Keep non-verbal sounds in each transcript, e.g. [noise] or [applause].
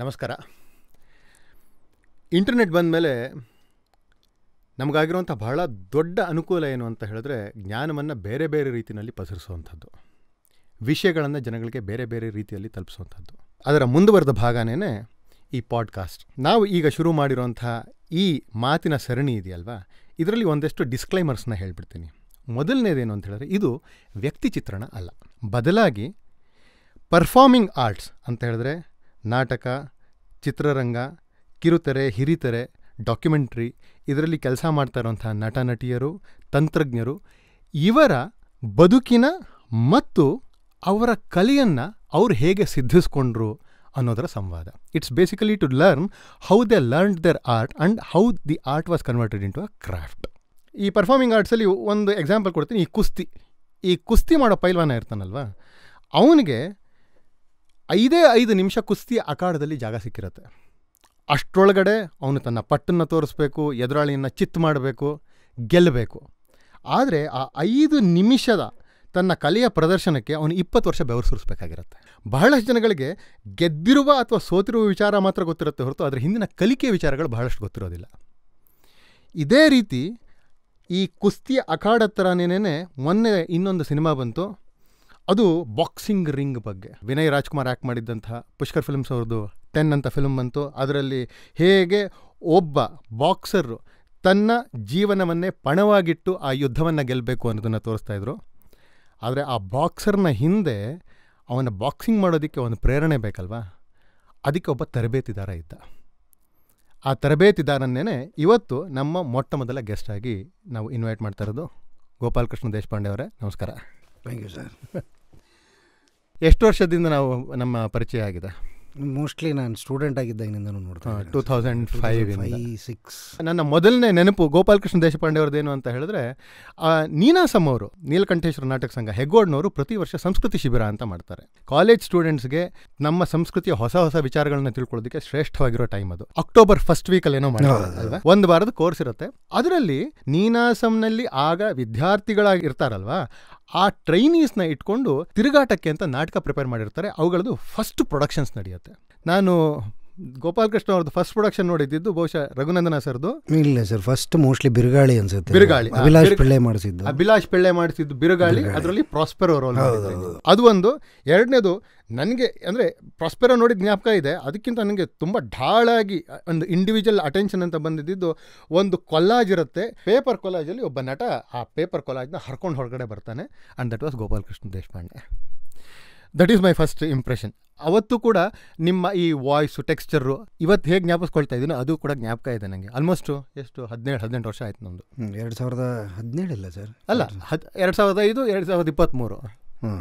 ನಮಸ್ಕಾರ ಇಂಟರ್ನೆಟ್ ಬಂದ ಮೇಲೆ ನಮಗಾಗಿರುವಂಥ ಬಹಳ ದೊಡ್ಡ ಅನುಕೂಲ ಏನು ಅಂತ ಹೇಳಿದ್ರೆ ಜ್ಞಾನವನ್ನು ಬೇರೆ ಬೇರೆ ರೀತಿಯಲ್ಲಿ ಪಸರಿಸುವಂಥದ್ದು ವಿಷಯಗಳನ್ನು ಜನಗಳಿಗೆ ಬೇರೆ ಬೇರೆ ರೀತಿಯಲ್ಲಿ ತಲುಪಿಸುವಂಥದ್ದು ಅದರ ಮುಂದುವರೆದ ಭಾಗನೇ ಈ ಪಾಡ್ಕಾಸ್ಟ್ ನಾವು ಈಗ ಶುರು ಮಾಡಿರುವಂಥ ಈ ಮಾತಿನ ಸರಣಿ ಇದೆಯಲ್ವಾ ಇದರಲ್ಲಿ ಒಂದಷ್ಟು ಡಿಸ್ಕ್ಲೈಮರ್ಸ್ನ ಹೇಳ್ಬಿಡ್ತೀನಿ ಮೊದಲನೇದೇನು ಅಂತ ಹೇಳಿದ್ರೆ ಇದು ವ್ಯಕ್ತಿ ಚಿತ್ರಣ ಅಲ್ಲ ಬದಲಾಗಿ ಪರ್ಫಾರ್ಮಿಂಗ್ ಆರ್ಟ್ಸ್ ಅಂತ ಹೇಳಿದ್ರೆ ನಾಟಕ ಚಿತ್ರರಂಗ ಕಿರುತೆರೆ ಹಿರಿತೆರೆ ಡಾಕ್ಯುಮೆಂಟ್ರಿ ಇದರಲ್ಲಿ ಕೆಲಸ ಮಾಡ್ತಾ ಇರೋಂಥ ನಟ ನಟಿಯರು ತಂತ್ರಜ್ಞರು ಇವರ ಬದುಕಿನ ಮತ್ತು ಅವರ ಕಲೆಯನ್ನು ಅವರು ಹೇಗೆ ಸಿದ್ಧಿಸ್ಕೊಂಡ್ರು ಅನ್ನೋದರ ಸಂವಾದ it's basically to learn how they learn their art and how the art was converted in to a craft ಈ ಪರ್ಫಾರ್ಮಿಂಗ್ ಆರ್ಟ್ಸಲ್ಲಿ ಒಂದು ಎಕ್ಸಾಂಪಲ್ ಕೊಡ್ತೀನಿ ಈ ಕುಸ್ತಿ ಈ ಕುಸ್ತಿ ಮಾಡೋ ಪೈಲ್ವಾನ ಇರ್ತಾನಲ್ವ ಅವನಿಗೆ ಐದೇ ಐದು ನಿಮಿಷ ಕುಸ್ತಿ ಅಖಾಡದಲ್ಲಿ ಜಾಗ ಸಿಕ್ಕಿರುತ್ತೆ ಅಷ್ಟರೊಳಗಡೆ ಅವನು ತನ್ನ ಪಟ್ಟನ್ನು ತೋರಿಸ್ಬೇಕು ಎದುರಾಳಿಯನ್ನು ಚಿತ್ತು ಮಾಡಬೇಕು ಗೆಲ್ಲಬೇಕು ಆದರೆ ಆ ಐದು ನಿಮಿಷದ ತನ್ನ ಕಲೆಯ ಪ್ರದರ್ಶನಕ್ಕೆ ಅವನು ಇಪ್ಪತ್ತು ವರ್ಷ ಬೆವರು ಸುರಿಸಬೇಕಾಗಿರುತ್ತೆ ಬಹಳಷ್ಟು ಜನಗಳಿಗೆ ಗೆದ್ದಿರುವ ಅಥವಾ ಸೋತಿರುವ ವಿಚಾರ ಮಾತ್ರ ಗೊತ್ತಿರುತ್ತೆ ಹೊರತು ಅದರ ಹಿಂದಿನ ಕಲಿಕೆ ವಿಚಾರಗಳು ಬಹಳಷ್ಟು ಗೊತ್ತಿರೋದಿಲ್ಲ ಇದೇ ರೀತಿ ಈ ಕುಸ್ತಿಯ ಅಖಾಡ ಹತ್ರನೇ ಮೊನ್ನೆ ಇನ್ನೊಂದು ಸಿನಿಮಾ ಬಂತು ಅದು ಬಾಕ್ಸಿಂಗ್ ರಿಂಗ್ ಬಗ್ಗೆ ವಿನಯ್ ರಾಜ್ಕುಮಾರ್ ಆ್ಯಕ್ಟ್ ಮಾಡಿದ್ದಂಥ ಪುಷ್ಕರ್ ಫಿಲ್ಮ್ಸ್ ಅವ್ರದ್ದು ಟೆನ್ ಅಂತ ಫಿಲ್ಮ್ ಬಂತು ಅದರಲ್ಲಿ ಹೇಗೆ ಒಬ್ಬ ಬಾಕ್ಸರು ತನ್ನ ಜೀವನವನ್ನೇ ಪಣವಾಗಿಟ್ಟು ಆ ಯುದ್ಧವನ್ನು ಗೆಲ್ಲಬೇಕು ಅನ್ನೋದನ್ನು ತೋರಿಸ್ತಾ ಇದ್ರು ಆದರೆ ಆ ಬಾಕ್ಸರ್ನ ಹಿಂದೆ ಅವನ ಬಾಕ್ಸಿಂಗ್ ಮಾಡೋದಕ್ಕೆ ಒಂದು ಪ್ರೇರಣೆ ಬೇಕಲ್ವಾ ಅದಕ್ಕೆ ಒಬ್ಬ ತರಬೇತಿದಾರ ಇದ್ದ ಆ ತರಬೇತಿದಾರನ್ನೇ ಇವತ್ತು ನಮ್ಮ ಮೊಟ್ಟ ಮೊದಲ ಗೆಸ್ಟಾಗಿ ನಾವು ಇನ್ವೈಟ್ ಮಾಡ್ತಾ ಇರೋದು ಗೋಪಾಲಕೃಷ್ಣ ದೇಶಪಾಂಡೆ ಅವರೇ ನಮಸ್ಕಾರ ಥ್ಯಾಂಕ್ ಯು ಸರ್ ಎಷ್ಟು ವರ್ಷದಿಂದ ನಾವು ನಮ್ಮ ಪರಿಚಯ ಆಗಿದೆ ಮೋಸ್ಟ್ಲಿ ನಾನು ಸ್ಟೂಡೆಂಟ್ ಆಗಿದ್ದಾಗಿನಿಂದನೂ ನೋಡ್ತಾ ಟೂ ತೌಸಂಡ್ ಫೈವ್ ಸಿಕ್ಸ್ ನನ್ನ ಮೊದಲನೇ ನೆನಪು ಗೋಪಾಲಕೃಷ್ಣ ದೇಶಪಾಂಡೆ ಅವ್ರದ್ದೇನು ಅಂತ ಹೇಳಿದ್ರೆ ನೀನಾಸಮ್ ಅವರು ನೀಲಕಂಠೇಶ್ವರ ನಾಟಕ ಸಂಘ ಹೆಗ್ಗೋಡ್ನವರು ಪ್ರತಿ ವರ್ಷ ಸಂಸ್ಕೃತಿ ಶಿಬಿರ ಅಂತ ಮಾಡ್ತಾರೆ ಕಾಲೇಜ್ ಸ್ಟೂಡೆಂಟ್ಸ್ಗೆ ನಮ್ಮ ಸಂಸ್ಕೃತಿಯ ಹೊಸ ಹೊಸ ವಿಚಾರಗಳನ್ನ ತಿಳ್ಕೊಳ್ಳೋದಕ್ಕೆ ಶ್ರೇಷ್ಠವಾಗಿರೋ ಟೈಮ್ ಅದು ಅಕ್ಟೋಬರ್ ಫಸ್ಟ್ ವೀಕಲ್ಲಿ ಏನೋ ಒಂದು ವಾರದ ಕೋರ್ಸ್ ಇರುತ್ತೆ ಅದರಲ್ಲಿ ನೀನಾಸಂನಲ್ಲಿ ಆಗ ವಿದ್ಯಾರ್ಥಿಗಳಾಗಿ ಇರ್ತಾರಲ್ವಾ ಆ ಟ್ರೈನೀಸ್ನ ಇಟ್ಕೊಂಡು ತಿರುಗಾಟಕ್ಕೆ ಅಂತ ನಾಟಕ ಪ್ರಿಪೇರ್ ಮಾಡಿರ್ತಾರೆ ಅವುಗಳದು ಫಸ್ಟ್ ಪ್ರೊಡಕ್ಷನ್ಸ್ ನಡೆಯುತ್ತೆ ನಾನು ಕೃಷ್ಣ ಅವ್ರದ್ದು ಫಸ್ಟ್ ಪ್ರೊಡಕ್ಷನ್ ನೋಡಿದ್ದು ಬಹುಶಃ ರಘುನಂದನ ಸರ್ದು ಇಲ್ಲ ಸರ್ ಫಸ್ಟ್ ಮೋಸ್ಟ್ಲಿ ಬಿರುಗಾಳಿ ಅನ್ಸುತ್ತೆ ಬಿರುಗಾಳಿ ಅಭಿಲಾಷ್ ಪಿಳ್ಳೆ ಮಾಡಿಸಿದ್ದು ಅಭಿಲಾಷ್ ಪಿಳ್ಳೆ ಮಾಡಿಸಿದ್ದು ಬಿರುಗಾಳಿ ಅದರಲ್ಲಿ ಪ್ರಾಸ್ಪೆರೋ ರೋಲ್ ಅದು ಒಂದು ಎರಡನೇದು ನನಗೆ ಅಂದರೆ ಪ್ರಾಸ್ಪೆರೋ ನೋಡಿದ ಜ್ಞಾಪಕ ಇದೆ ಅದಕ್ಕಿಂತ ನನಗೆ ತುಂಬ ಢಾಳಾಗಿ ಒಂದು ಇಂಡಿವಿಜುವಲ್ ಅಟೆನ್ಷನ್ ಅಂತ ಬಂದಿದ್ದು ಒಂದು ಕೊಲಾಜ್ ಇರುತ್ತೆ ಪೇಪರ್ ಕೊಲಾಜಲ್ಲಿ ಒಬ್ಬ ನಟ ಆ ಪೇಪರ್ ಕೊಲಾಜ್ನ ಹರ್ಕೊಂಡು ಹೊರಗಡೆ ಬರ್ತಾನೆ and that was Gopalakrishna Deshpande that is my first impression ಅವತ್ತು ಕೂಡ ನಿಮ್ಮ ಈ ವಾಯ್ಸು ಟೆಕ್ಸ್ಚರು ಇವತ್ತು ಹೇಗೆ ಜ್ಞಾಪಿಸ್ಕೊಳ್ತಾ ಇದ್ದೀನೋ ಅದು ಕೂಡ ಜ್ಞಾಪಕ ಇದೆ ನನಗೆ ಆಲ್ಮೋಸ್ಟು ಎಷ್ಟು ಹದಿನೇಳು ಹದಿನೆಂಟು ವರ್ಷ ಆಯ್ತು ನಮ್ಮದು ಎರಡು ಸಾವಿರದ ಹದಿನೇಳಲ್ಲ ಸರ್ ಅಲ್ಲ ಹದ್ ಎರಡು ಸಾವಿರದ ಐದು ಎರಡು ಸಾವಿರದ ಇಪ್ಪತ್ತ್ಮೂರು ಹ್ಞೂ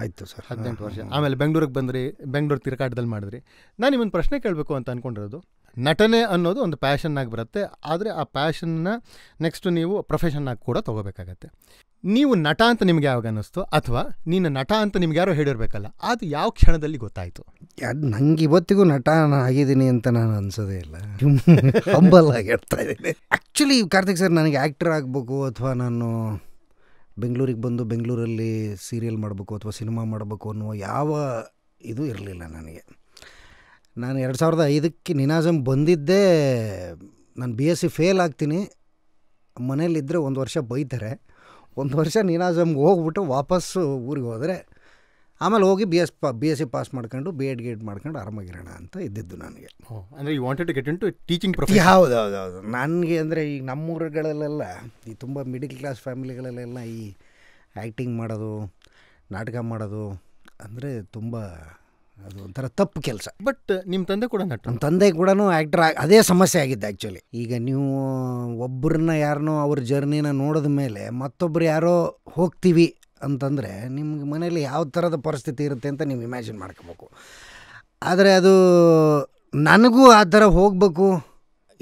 ಆಯಿತು ಸರ್ ಹದಿನೆಂಟು ವರ್ಷ ಆಮೇಲೆ ಬೆಂಗಳೂರಿಗೆ ಬಂದ್ರಿ ಬೆಂಗಳೂರು ತಿರುಕಾಟದಲ್ಲಿ ಮಾಡಿದ್ರಿ ನಾನು ನಿಮ್ಮೊಂದು ಪ್ರಶ್ನೆ ಕೇಳಬೇಕು ಅಂತ ಅಂದ್ಕೊಂಡಿರೋದು ನಟನೆ ಅನ್ನೋದು ಒಂದು ಪ್ಯಾಷನ್ನಾಗಿ ಬರುತ್ತೆ ಆದರೆ ಆ ಪ್ಯಾಷನ್ನ ನೆಕ್ಸ್ಟ್ ನೀವು ಪ್ರೊಫೆಷನ್ನಾಗಿ ಕೂಡ ತೊಗೋಬೇಕಾಗತ್ತೆ ನೀವು ನಟ ಅಂತ ನಿಮ್ಗೆ ಯಾವಾಗ ಅನ್ನಿಸ್ತು ಅಥವಾ ನೀನು ನಟ ಅಂತ ನಿಮ್ಗೆ ಯಾರೋ ಹೇಳಿರ್ಬೇಕಲ್ಲ ಅದು ಯಾವ ಕ್ಷಣದಲ್ಲಿ ಗೊತ್ತಾಯಿತು ಯಾರು ನಂಗೆ ಇವತ್ತಿಗೂ ನಟ ಆಗಿದ್ದೀನಿ ಅಂತ ನಾನು ಅನ್ಸೋದೇ ಇಲ್ಲ ಹಂಬಲ್ ಆಗಿ ಇದ್ದೀನಿ ಆ್ಯಕ್ಚುಲಿ ಕಾರ್ತಿಕ್ ಸರ್ ನನಗೆ ಆ್ಯಕ್ಟರ್ ಆಗಬೇಕು ಅಥವಾ ನಾನು ಬೆಂಗಳೂರಿಗೆ ಬಂದು ಬೆಂಗಳೂರಲ್ಲಿ ಸೀರಿಯಲ್ ಮಾಡಬೇಕು ಅಥವಾ ಸಿನಿಮಾ ಮಾಡಬೇಕು ಅನ್ನುವ ಯಾವ ಇದು ಇರಲಿಲ್ಲ ನನಗೆ ನಾನು ಎರಡು ಸಾವಿರದ ಐದಕ್ಕೆ ನಿನಾಜಮ್ ಬಂದಿದ್ದೇ ನಾನು ಬಿ ಎಸ್ ಸಿ ಫೇಲ್ ಆಗ್ತೀನಿ ಮನೇಲಿದ್ದರೆ ಒಂದು ವರ್ಷ ಬೈತಾರೆ ಒಂದು ವರ್ಷ ನೀನಾಜಮ್ಗೆ ಹೋಗ್ಬಿಟ್ಟು ವಾಪಸ್ಸು ಊರಿಗೆ ಹೋದರೆ ಆಮೇಲೆ ಹೋಗಿ ಬಿ ಎಸ್ ಪಾ ಬಿ ಎಸ್ ಸಿ ಪಾಸ್ ಮಾಡ್ಕೊಂಡು ಬಿ ಎಡ್ ಗೇಡ್ ಮಾಡ್ಕೊಂಡು ಆರಾಮಾಗಿರೋಣ ಅಂತ ಇದ್ದಿದ್ದು ನನಗೆ ಅಂದರೆ ಈ wanted to get into teaching profession ಹೌದು ಹೌದು ಹೌದು ನನಗೆ ಅಂದರೆ ಈಗ ನಮ್ಮೂರುಗಳಲ್ಲೆಲ್ಲ ಈ ತುಂಬ ಮಿಡಿಲ್ ಕ್ಲಾಸ್ ಫ್ಯಾಮಿಲಿಗಳಲ್ಲೆಲ್ಲ ಈ ಆ್ಯಕ್ಟಿಂಗ್ ಮಾಡೋದು ನಾಟಕ ಮಾಡೋದು ಅಂದರೆ ತುಂಬ ಅದು ಒಂಥರ ತಪ್ಪು ಕೆಲಸ ಬಟ್ uh, ನಿಮ್ಮ ತಂದೆ ಕೂಡ ನಟ ನಮ್ಮ ತಂದೆ ಕೂಡ ಆ್ಯಕ್ಟರ್ ಅದೇ ಸಮಸ್ಯೆ ಆಗಿದ್ದೆ ಆ್ಯಕ್ಚುಲಿ ಈಗ ನೀವು ಒಬ್ಬರನ್ನ ಯಾರನ್ನೋ ಅವ್ರ ಜರ್ನಿನ ನೋಡಿದ ಮೇಲೆ ಮತ್ತೊಬ್ಬರು ಯಾರೋ ಹೋಗ್ತೀವಿ ಅಂತಂದರೆ ನಿಮ್ಗೆ ಮನೇಲಿ ಯಾವ ಥರದ ಪರಿಸ್ಥಿತಿ ಇರುತ್ತೆ ಅಂತ ನೀವು ಇಮ್ಯಾಜಿನ್ ಮಾಡ್ಕೋಬೇಕು ಆದರೆ ಅದು ನನಗೂ ಆ ಥರ ಹೋಗಬೇಕು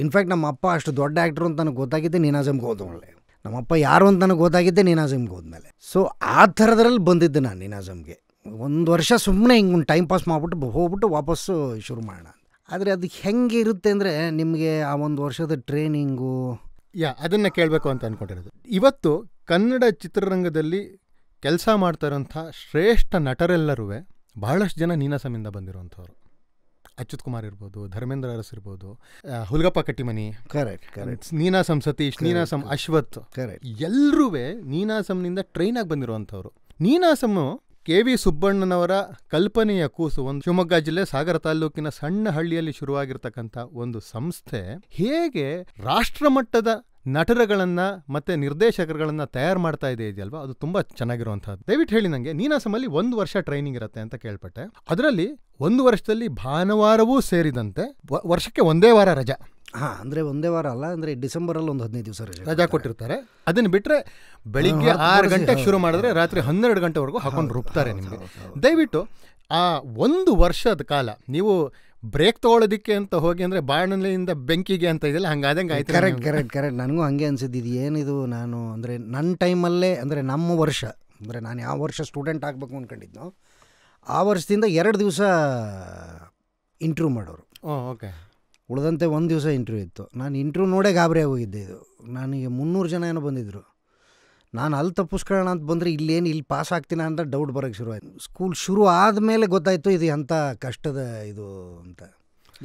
ಇನ್ಫ್ಯಾಕ್ಟ್ ನಮ್ಮ ಅಪ್ಪ ಅಷ್ಟು ದೊಡ್ಡ ಆ್ಯಕ್ಟ್ರು ಅಂತ ನನಗೆ ಗೊತ್ತಾಗಿದ್ದೆ ನೀನಾಜಮ್ಗೆ ನಮ್ಮ ನಮ್ಮಪ್ಪ ಯಾರು ಅಂತ ನನಗೆ ಗೊತ್ತಾಗಿದ್ದೆ ನೀನಾಜಮ್ಗೆ ಹೋದ್ಮೇಲೆ ಸೊ ಆ ಥರದ್ರಲ್ಲಿ ಬಂದಿದ್ದೆ ನಾನು ನೀನಾಜಮ್ಗೆ ಒಂದು ವರ್ಷ ಸುಮ್ಮನೆ ಹಿಂಗೆ ಟೈಮ್ ಪಾಸ್ ಮಾಡಿಬಿಟ್ಟು ಹೋಗ್ಬಿಟ್ಟು ವಾಪಸ್ಸು ಶುರು ಮಾಡೋಣ ಆದರೆ ಅದು ಹೆಂಗೆ ಇರುತ್ತೆ ಅಂದರೆ ನಿಮಗೆ ಆ ಒಂದು ವರ್ಷದ ಟ್ರೈನಿಂಗು ಯಾ ಅದನ್ನು ಕೇಳಬೇಕು ಅಂತ ಅಂದ್ಕೊಂಡಿರೋದು ಇವತ್ತು ಕನ್ನಡ ಚಿತ್ರರಂಗದಲ್ಲಿ ಕೆಲಸ ಮಾಡ್ತಾ ಶ್ರೇಷ್ಠ ನಟರೆಲ್ಲರೂ ಬಹಳಷ್ಟು ಜನ ನೀನಾಸಮಿಂದ ಬಂದಿರುವಂಥವ್ರು ಅಚ್ಯುತ್ ಕುಮಾರ್ ಇರ್ಬೋದು ಧರ್ಮೇಂದ್ರ ಅರಸ್ ಇರ್ಬೋದು Hulgappa Kattimani correct correct Ninasam Satish Ninasam Ashwath correct ಎಲ್ಲರೂ ನೀನಾಸಂನಿಂದ ಟ್ರೈನ್ ಆಗಿ ಬಂದಿರುವಂಥವ್ರು ನೀನಾಸಮ್ಮು ಕೆ ವಿ ಸುಬ್ಬಣ್ಣನವರ ಕಲ್ಪನೆಯ ಕೂಸು ಒಂದು ಶಿವಮೊಗ್ಗ ಜಿಲ್ಲೆ ಸಾಗರ ತಾಲೂಕಿನ ಸಣ್ಣ ಹಳ್ಳಿಯಲ್ಲಿ ಶುರುವಾಗಿರ್ತಕ್ಕಂಥ ಒಂದು ಸಂಸ್ಥೆ ಹೇಗೆ ರಾಷ್ಟ್ರಮಟ್ಟದ ನಟರಗಳನ್ನ ಮತ್ತೆ ನಿರ್ದೇಶಕರುಗಳನ್ನ ತಯಾರು ಮಾಡ್ತಾ ಇದೆ ಇದೆಯಲ್ವಾ ಅದು ತುಂಬಾ ಚೆನ್ನಾಗಿರುವಂಥದ್ದು ದಯವಿಟ್ಟು ಹೇಳಿ ನನಗೆ ನೀನಾಸಮಲ್ಲಿ ಒಂದು ವರ್ಷ ಟ್ರೈನಿಂಗ್ ಇರುತ್ತೆ ಅಂತ ಕೇಳ್ಪಟ್ಟೆ ಅದರಲ್ಲಿ ಒಂದು ವರ್ಷದಲ್ಲಿ ಭಾನುವಾರವೂ ಸೇರಿದಂತೆ ವರ್ಷಕ್ಕೆ ಒಂದೇ ವಾರ ರಜಾ ಹಾಂ ಅಂದರೆ ಒಂದೇ ವಾರ ಅಲ್ಲ ಅಂದರೆ ಡಿಸೆಂಬರಲ್ಲಿ ಒಂದು ಹದಿನೈದು ದಿವಸ ರಜಾ ಕೊಟ್ಟಿರ್ತಾರೆ ಅದನ್ನು ಬಿಟ್ಟರೆ ಬೆಳಿಗ್ಗೆ ಆರು ಗಂಟೆಗೆ ಶುರು ಮಾಡಿದ್ರೆ ರಾತ್ರಿ ಹನ್ನೆರಡು ಗಂಟೆವರೆಗೂ ಹಾಕೊಂಡು ರುಬ್ತಾರೆ ನಿಮಗೆ ದಯವಿಟ್ಟು ಆ ಒಂದು ವರ್ಷದ ಕಾಲ ನೀವು ಬ್ರೇಕ್ ತಗೊಳ್ಳೋದಿಕ್ಕೆ ಅಂತ ಹೋಗಿ ಅಂದರೆ ಬಾಣಲಿಯಿಂದ ಬೆಂಕಿಗೆ ಅಂತ ಇದೆಯಲ್ಲ ಹಂಗಾದಂಗೆ ಆಯ್ತು ಕರೆಕ್ಟ್ ಕರೆಕ್ಟ್ ಕರೆಕ್ಟ್ ನನಗೂ ಹಂಗೆ ಅನಿಸಿದ್ದು ಇದು ಏನಿದು ನಾನು ಅಂದರೆ ನನ್ನ ಟೈಮಲ್ಲೇ ಅಂದರೆ ನಮ್ಮ ವರ್ಷ ಅಂದರೆ ನಾನು ಯಾವ ವರ್ಷ ಸ್ಟೂಡೆಂಟ್ ಆಗಬೇಕು ಅಂದ್ಕೊಂಡಿದ್ನೋ ಆ ವರ್ಷದಿಂದ ಎರಡು ದಿವಸ ಇಂಟ್ರೂ ಮಾಡೋರು ಓಕೆ ಉಳಿದಂತೆ ಒಂದು ದಿವಸ ಇಂಟ್ರ್ಯೂ ಇತ್ತು ನಾನು ಇಂಟ್ರ್ಯೂ ನೋಡೇ ಗಾಬರಿ ಹೋಗಿದ್ದೆ ಇದು ನನಗೆ ಮುನ್ನೂರು ಜನ ಏನೋ ಬಂದಿದ್ದರು ನಾನು ಅಲ್ಲಿ ತಪ್ಪಿಸ್ಕೊಳ್ಳೋಣ ಅಂತ ಬಂದರೆ ಇಲ್ಲೇನು ಇಲ್ಲಿ ಪಾಸ್ ಆಗ್ತೀನ ಅಂತ ಡೌಟ್ ಬರೋಕ್ಕೆ ಶುರುವಾಯಿತು ಸ್ಕೂಲ್ ಶುರು ಆದಮೇಲೆ ಗೊತ್ತಾಯಿತು ಇದು ಎಂಥ ಕಷ್ಟದ ಇದು ಅಂತ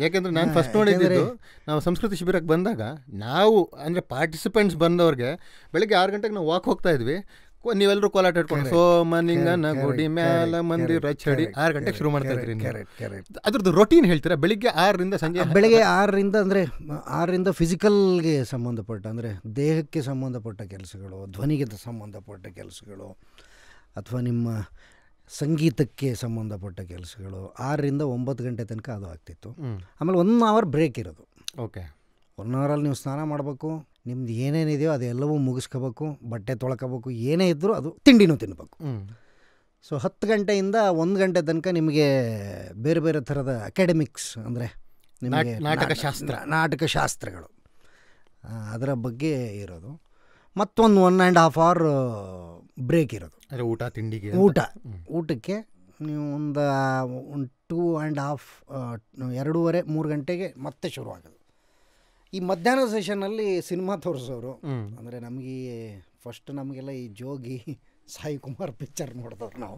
ಯಾಕೆಂದರೆ ನಾನು ಫಸ್ಟ್ ನೋಡಿದ್ದು ನಾವು ಸಂಸ್ಕೃತಿ ಶಿಬಿರಕ್ಕೆ ಬಂದಾಗ ನಾವು ಅಂದರೆ ಪಾರ್ಟಿಸಿಪೆಂಟ್ಸ್ ಬಂದವ್ರಿಗೆ ಬೆಳಗ್ಗೆ ಆರು ಗಂಟೆಗೆ ನಾವು ವಾಕ್ ಹೋಗ್ತಾ ಇದ್ವಿ ನೀವೆಲ್ಲರೂ ಕೋಲಾಟ ಇಟ್ಕೊಂಡು ಸೋಮನಿಂಗನ ಗುಡಿ ಮ್ಯಾಲ ಮಂದಿರ ಚಡಿ ಆರು ಗಂಟೆಗೆ ಶುರು ಮಾಡ್ತಾ ಇದ್ರಿ ಅದ್ರದ್ದು ರೊಟೀನ್ ಹೇಳ್ತೀರಾ ಬೆಳಿಗ್ಗೆ ಆರರಿಂದ ಸಂಜೆ ಬೆಳಿಗ್ಗೆ ಆರರಿಂದ ಅಂದರೆ ಆರರಿಂದ ಫಿಸಿಕಲ್ಗೆ ಸಂಬಂಧಪಟ್ಟ ಅಂದರೆ ದೇಹಕ್ಕೆ ಸಂಬಂಧಪಟ್ಟ ಕೆಲಸಗಳು ಧ್ವನಿಗೆ ಸಂಬಂಧಪಟ್ಟ ಕೆಲಸಗಳು ಅಥವಾ ನಿಮ್ಮ ಸಂಗೀತಕ್ಕೆ ಸಂಬಂಧಪಟ್ಟ ಕೆಲಸಗಳು ಆರರಿಂದ ಒಂಬತ್ತು ಗಂಟೆ ತನಕ ಅದು ಆಗ್ತಿತ್ತು ಆಮೇಲೆ ಒನ್ ಅವರ್ ಬ್ರೇಕ್ ಇರೋದು ಓಕೆ ಒನ್ ಅವರಲ್ಲಿ ನೀವು ಸ್ನಾನ ಮಾಡಬೇಕು ನಿಮ್ದು ಏನೇನಿದೆಯೋ ಅದೆಲ್ಲವೂ ಮುಗಿಸ್ಕೋಬೇಕು ಬಟ್ಟೆ ತೊಳ್ಕೋಬೇಕು ಏನೇ ಇದ್ದರೂ ಅದು ತಿಂಡಿನೂ ತಿನ್ನಬೇಕು ಸೊ ಹತ್ತು ಗಂಟೆಯಿಂದ ಒಂದು ಗಂಟೆ ತನಕ ನಿಮಗೆ ಬೇರೆ ಬೇರೆ ಥರದ ಅಕಾಡೆಮಿಕ್ಸ್ ಅಂದರೆ ನಿಮಗೆ ನಾಟಕ ಶಾಸ್ತ್ರ ನಾಟಕ ಶಾಸ್ತ್ರಗಳು ಅದರ ಬಗ್ಗೆ ಇರೋದು ಮತ್ತೊಂದು one and half hour break ಇರೋದು ಊಟ ತಿಂಡಿಗೆ ಊಟ ಊಟಕ್ಕೆ ನೀವು ಒಂದು ಒಂದು ಟೂ ಆ್ಯಂಡ್ ಹಾಫ್ ಎರಡೂವರೆ ಮೂರು ಗಂಟೆಗೆ ಮತ್ತೆ ಶುರುವಾಗೋದು ಈ ಮಧ್ಯಾಹ್ನ ಸೆಷನ್ನಲ್ಲಿ ಸಿನಿಮಾ ತೋರಿಸೋರು ಅಂದರೆ ನಮಗೆ ಫಸ್ಟ್ ನಮಗೆಲ್ಲ ಈ ಜೋಗಿ ಸಾಯಿ ಕುಮಾರ್ ಪಿಕ್ಚರ್ ನೋಡಿದವ್ರು ನಾವು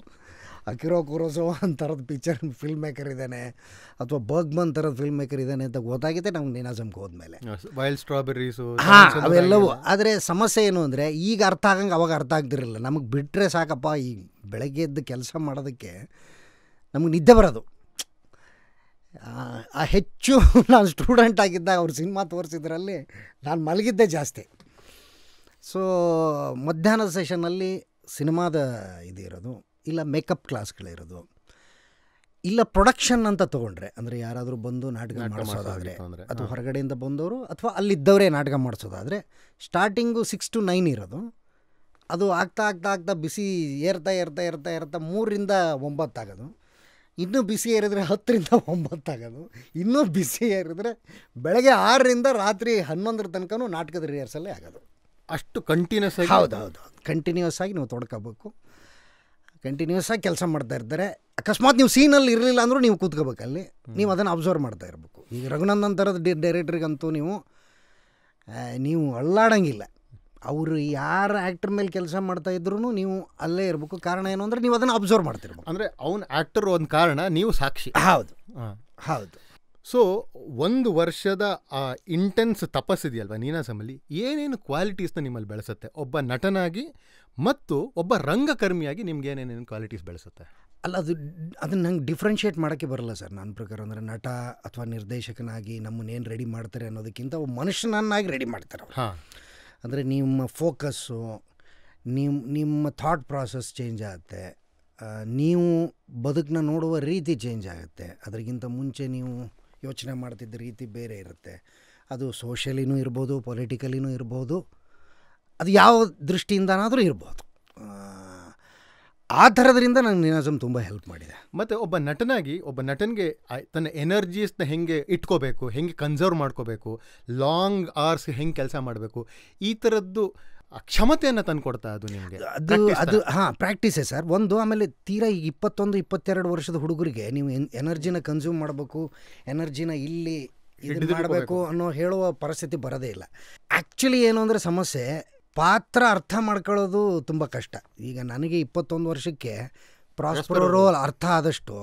ಅಕಿರೋ ಕುರೋಸೋ ಥರದ ಪಿಕ್ಚರ್ ಫಿಲ್ಮ್ ಮೇಕರ್ ಇದ್ದಾನೆ ಅಥವಾ ಬಂದ್ ಥರದ ಫಿಲ್ಮ್ ಮೇಕರ್ ಇದ್ದಾನೆ ಅಂತ ಗೊತ್ತಾಗಿದೆ ನಮ್ಗೆ ನಿನಾಜಮ್ಗೆ ಹೋದ್ಮೇಲೆ ವೈಲ್ಡ್ ಸ್ಟ್ರಾಬೆರೀಸು ಹಾಂ ಅವೆಲ್ಲವೂ ಆದರೆ ಸಮಸ್ಯೆ ಏನು ಅಂದರೆ ಈಗ ಅರ್ಥ ಆಗಂಗೆ ಅವಾಗ ಅರ್ಥ ಆಗ್ತಿರಲಿಲ್ಲ ನಮಗೆ ಬಿಟ್ಟರೆ ಸಾಕಪ್ಪ ಈ ಬೆಳಗ್ಗೆ ಎದ್ದು ಕೆಲಸ ಮಾಡೋದಕ್ಕೆ ನಮಗೆ ನಿದ್ದೆ ಬರೋದು ಹೆಚ್ಚು [laughs] ನಾನು ಸ್ಟೂಡೆಂಟ್ ಆಗಿದ್ದಾಗ ಅವ್ರು ಸಿನಿಮಾ ತೋರಿಸಿದ್ರಲ್ಲಿ ನಾನು ಮಲಗಿದ್ದೆ ಜಾಸ್ತಿ ಸೊ ಮಧ್ಯಾಹ್ನ ಸೆಷನ್ನಲ್ಲಿ ಸಿನಿಮಾದ ಇದು ಇರೋದು ಇಲ್ಲ ಮೇಕಪ್ ಕ್ಲಾಸ್ಗಳಿರೋದು ಇಲ್ಲ ಪ್ರೊಡಕ್ಷನ್ ಅಂತ ತೊಗೊಂಡ್ರೆ ಅಂದರೆ ಯಾರಾದರೂ ಬಂದು ನಾಟಕ ಮಾಡಿಸೋದಾದರೆ ಅದು ಹೊರಗಡೆಯಿಂದ ಬಂದವರು ಅಥವಾ ಅಲ್ಲಿದ್ದವರೇ ನಾಟಕ ಮಾಡಿಸೋದಾದರೆ ಸ್ಟಾರ್ಟಿಂಗು ಸಿಕ್ಸ್ ಟು ನೈನ್ ಇರೋದು ಅದು ಆಗ್ತಾ ಆಗ್ತಾ ಆಗ್ತಾ ಬಿಸಿ ಏರ್ತಾ ಏರ್ತಾ ಏರ್ತಾ ಏರ್ತಾ ಮೂರರಿಂದ ಒಂಬತ್ತಾಗೋದು ಇನ್ನೂ ಬಿಸಿ ಏರಿದ್ರೆ ಹತ್ತರಿಂದ ಒಂಬತ್ತಾಗೋದು ಇನ್ನೂ ಬಿಸಿ ಏರಿದ್ರೆ ಬೆಳಗ್ಗೆ ಆರರಿಂದ ರಾತ್ರಿ ಹನ್ನೊಂದರ ತನಕ ನಾಟಕದ ರಿಹರ್ಸಲ್ಲೇ ಆಗೋದು ಅಷ್ಟು ಕಂಟಿನ್ಯೂಸ್ ಆಗಿ ಹೌದು ಹೌದು ಕಂಟಿನ್ಯೂಸ್ ಆಗಿ ನೀವು ತೊಡ್ಕೋಬೇಕು ಕಂಟಿನ್ಯೂಸ್ ಆಗಿ ಕೆಲಸ ಮಾಡ್ತಾ ಇರ್ತಾರೆ ಅಕಸ್ಮಾತ್ ನೀವು ಸೀನಲ್ಲಿ ಇರಲಿಲ್ಲ ಅಂದರೂ ನೀವು ಅಲ್ಲಿ ನೀವು ಅದನ್ನು ಅಬ್ಸರ್ವ್ ಮಾಡ್ತಾ ಇರಬೇಕು ಈಗ ರಘುನಂದನ್ ಥರದ ಡಿ ಡೈರೆಕ್ಟ್ರಿಗಂತೂ ನೀವು ನೀವು ಅಳ್ಳಾಡೋಂಗಿಲ್ಲ ಅವರು ಯಾರ ಆ್ಯಕ್ಟರ್ ಮೇಲೆ ಕೆಲಸ ಮಾಡ್ತಾ ಇದ್ರು ನೀವು ಅಲ್ಲೇ ಇರಬೇಕು ಕಾರಣ ಏನು ಅಂದರೆ ನೀವು ಅದನ್ನು ಅಬ್ಸರ್ವ್ ಮಾಡ್ತಿರ್ಬೇಕು ಅಂದರೆ ಅವನ ಆ್ಯಕ್ಟರ್ ಒಂದು ಕಾರಣ ನೀವು ಸಾಕ್ಷಿ ಹೌದು ಹೌದು ಸೊ ಒಂದು ವರ್ಷದ ಆ ಇಂಟೆನ್ಸ್ ತಪಸ್ಸಿದೆಯಲ್ವ ನೀನಾಸಮಲ್ಲಿ ಏನೇನು ಕ್ವಾಲಿಟೀಸ್ನ ನಿಮ್ಮಲ್ಲಿ ಬೆಳೆಸುತ್ತೆ ಒಬ್ಬ ನಟನಾಗಿ ಮತ್ತು ಒಬ್ಬ ರಂಗಕರ್ಮಿಯಾಗಿ ನಿಮ್ಗೆ ಏನೇನೇನು ಕ್ವಾಲಿಟೀಸ್ ಬೆಳೆಸುತ್ತೆ ಅಲ್ಲ ಅದು ಅದನ್ನ ನಂಗೆ ಡಿಫ್ರೆನ್ಷಿಯೇಟ್ ಮಾಡೋಕ್ಕೆ ಬರಲ್ಲ ಸರ್ ನನ್ನ ಪ್ರಕಾರ ಅಂದರೆ ನಟ ಅಥವಾ ನಿರ್ದೇಶಕನಾಗಿ ನಮ್ಮನ್ನೇನು ರೆಡಿ ಮಾಡ್ತಾರೆ ಅನ್ನೋದಕ್ಕಿಂತ ಒಬ್ಬ ಮನುಷ್ಯನನ್ನಾಗಿ ರೆಡಿ ಮಾಡ್ತಾರೆ ಹಾಂ ಅಂದರೆ ನಿಮ್ಮ ಫೋಕಸ್ಸು ನಿಮ್ಮ ನಿಮ್ಮ ಥಾಟ್ ಪ್ರಾಸೆಸ್ ಚೇಂಜ್ ಆಗುತ್ತೆ ನೀವು ಬದುಕನ್ನ ನೋಡುವ ರೀತಿ ಚೇಂಜ್ ಆಗುತ್ತೆ ಅದರಿಗಿಂತ ಮುಂಚೆ ನೀವು ಯೋಚನೆ ಮಾಡ್ತಿದ್ದ ರೀತಿ ಬೇರೆ ಇರುತ್ತೆ ಅದು ಸೋಷಲಿನೂ ಇರ್ಬೋದು ಪೊಲಿಟಿಕಲಿನೂ ಇರ್ಬೋದು ಅದು ಯಾವ ದೃಷ್ಟಿಯಿಂದನಾದರೂ ಇರ್ಬೋದು ಆ ಥರದ್ರಿಂದ ನನಗೆ ನಿನಾಜಮ್ ತುಂಬ ಹೆಲ್ಪ್ ಮಾಡಿದೆ ಮತ್ತು ಒಬ್ಬ ನಟನಾಗಿ ಒಬ್ಬ ನಟನಿಗೆ ತನ್ನ ಎನರ್ಜೀಸ್ನ ಹೆಂಗೆ ಇಟ್ಕೋಬೇಕು ಹೆಂಗೆ ಕನ್ಸರ್ವ್ ಮಾಡ್ಕೋಬೇಕು ಲಾಂಗ್ ಅವರ್ಸ್ ಹೆಂಗೆ ಕೆಲಸ ಮಾಡಬೇಕು ಈ ಥರದ್ದು ಕ್ಷಮತೆಯನ್ನು ಕೊಡ್ತಾ ಅದು ನಿಮಗೆ ಅದು ಅದು ಹಾಂ ಪ್ರಾಕ್ಟೀಸೇ ಸರ್ ಒಂದು ಆಮೇಲೆ ತೀರಾ ಈಗ ಇಪ್ಪತ್ತೊಂದು ಇಪ್ಪತ್ತೆರಡು ವರ್ಷದ ಹುಡುಗರಿಗೆ ನೀವು ಎನರ್ಜಿನ ಕನ್ಸ್ಯೂಮ್ ಮಾಡಬೇಕು ಎನರ್ಜಿನ ಇಲ್ಲಿ ಇದು ಮಾಡಬೇಕು ಅನ್ನೋ ಹೇಳುವ ಪರಿಸ್ಥಿತಿ ಬರೋದೇ ಇಲ್ಲ ಆ್ಯಕ್ಚುಲಿ ಏನು ಅಂದರೆ ಸಮಸ್ಯೆ ಪಾತ್ರ ಅರ್ಥ ಮಾಡ್ಕೊಳ್ಳೋದು ತುಂಬ ಕಷ್ಟ ಈಗ ನನಗೆ ಇಪ್ಪತ್ತೊಂದು ವರ್ಷಕ್ಕೆ ಪ್ರಾಸ್ಪರ್ ರೋಲ್ ಅರ್ಥ ಆದಷ್ಟು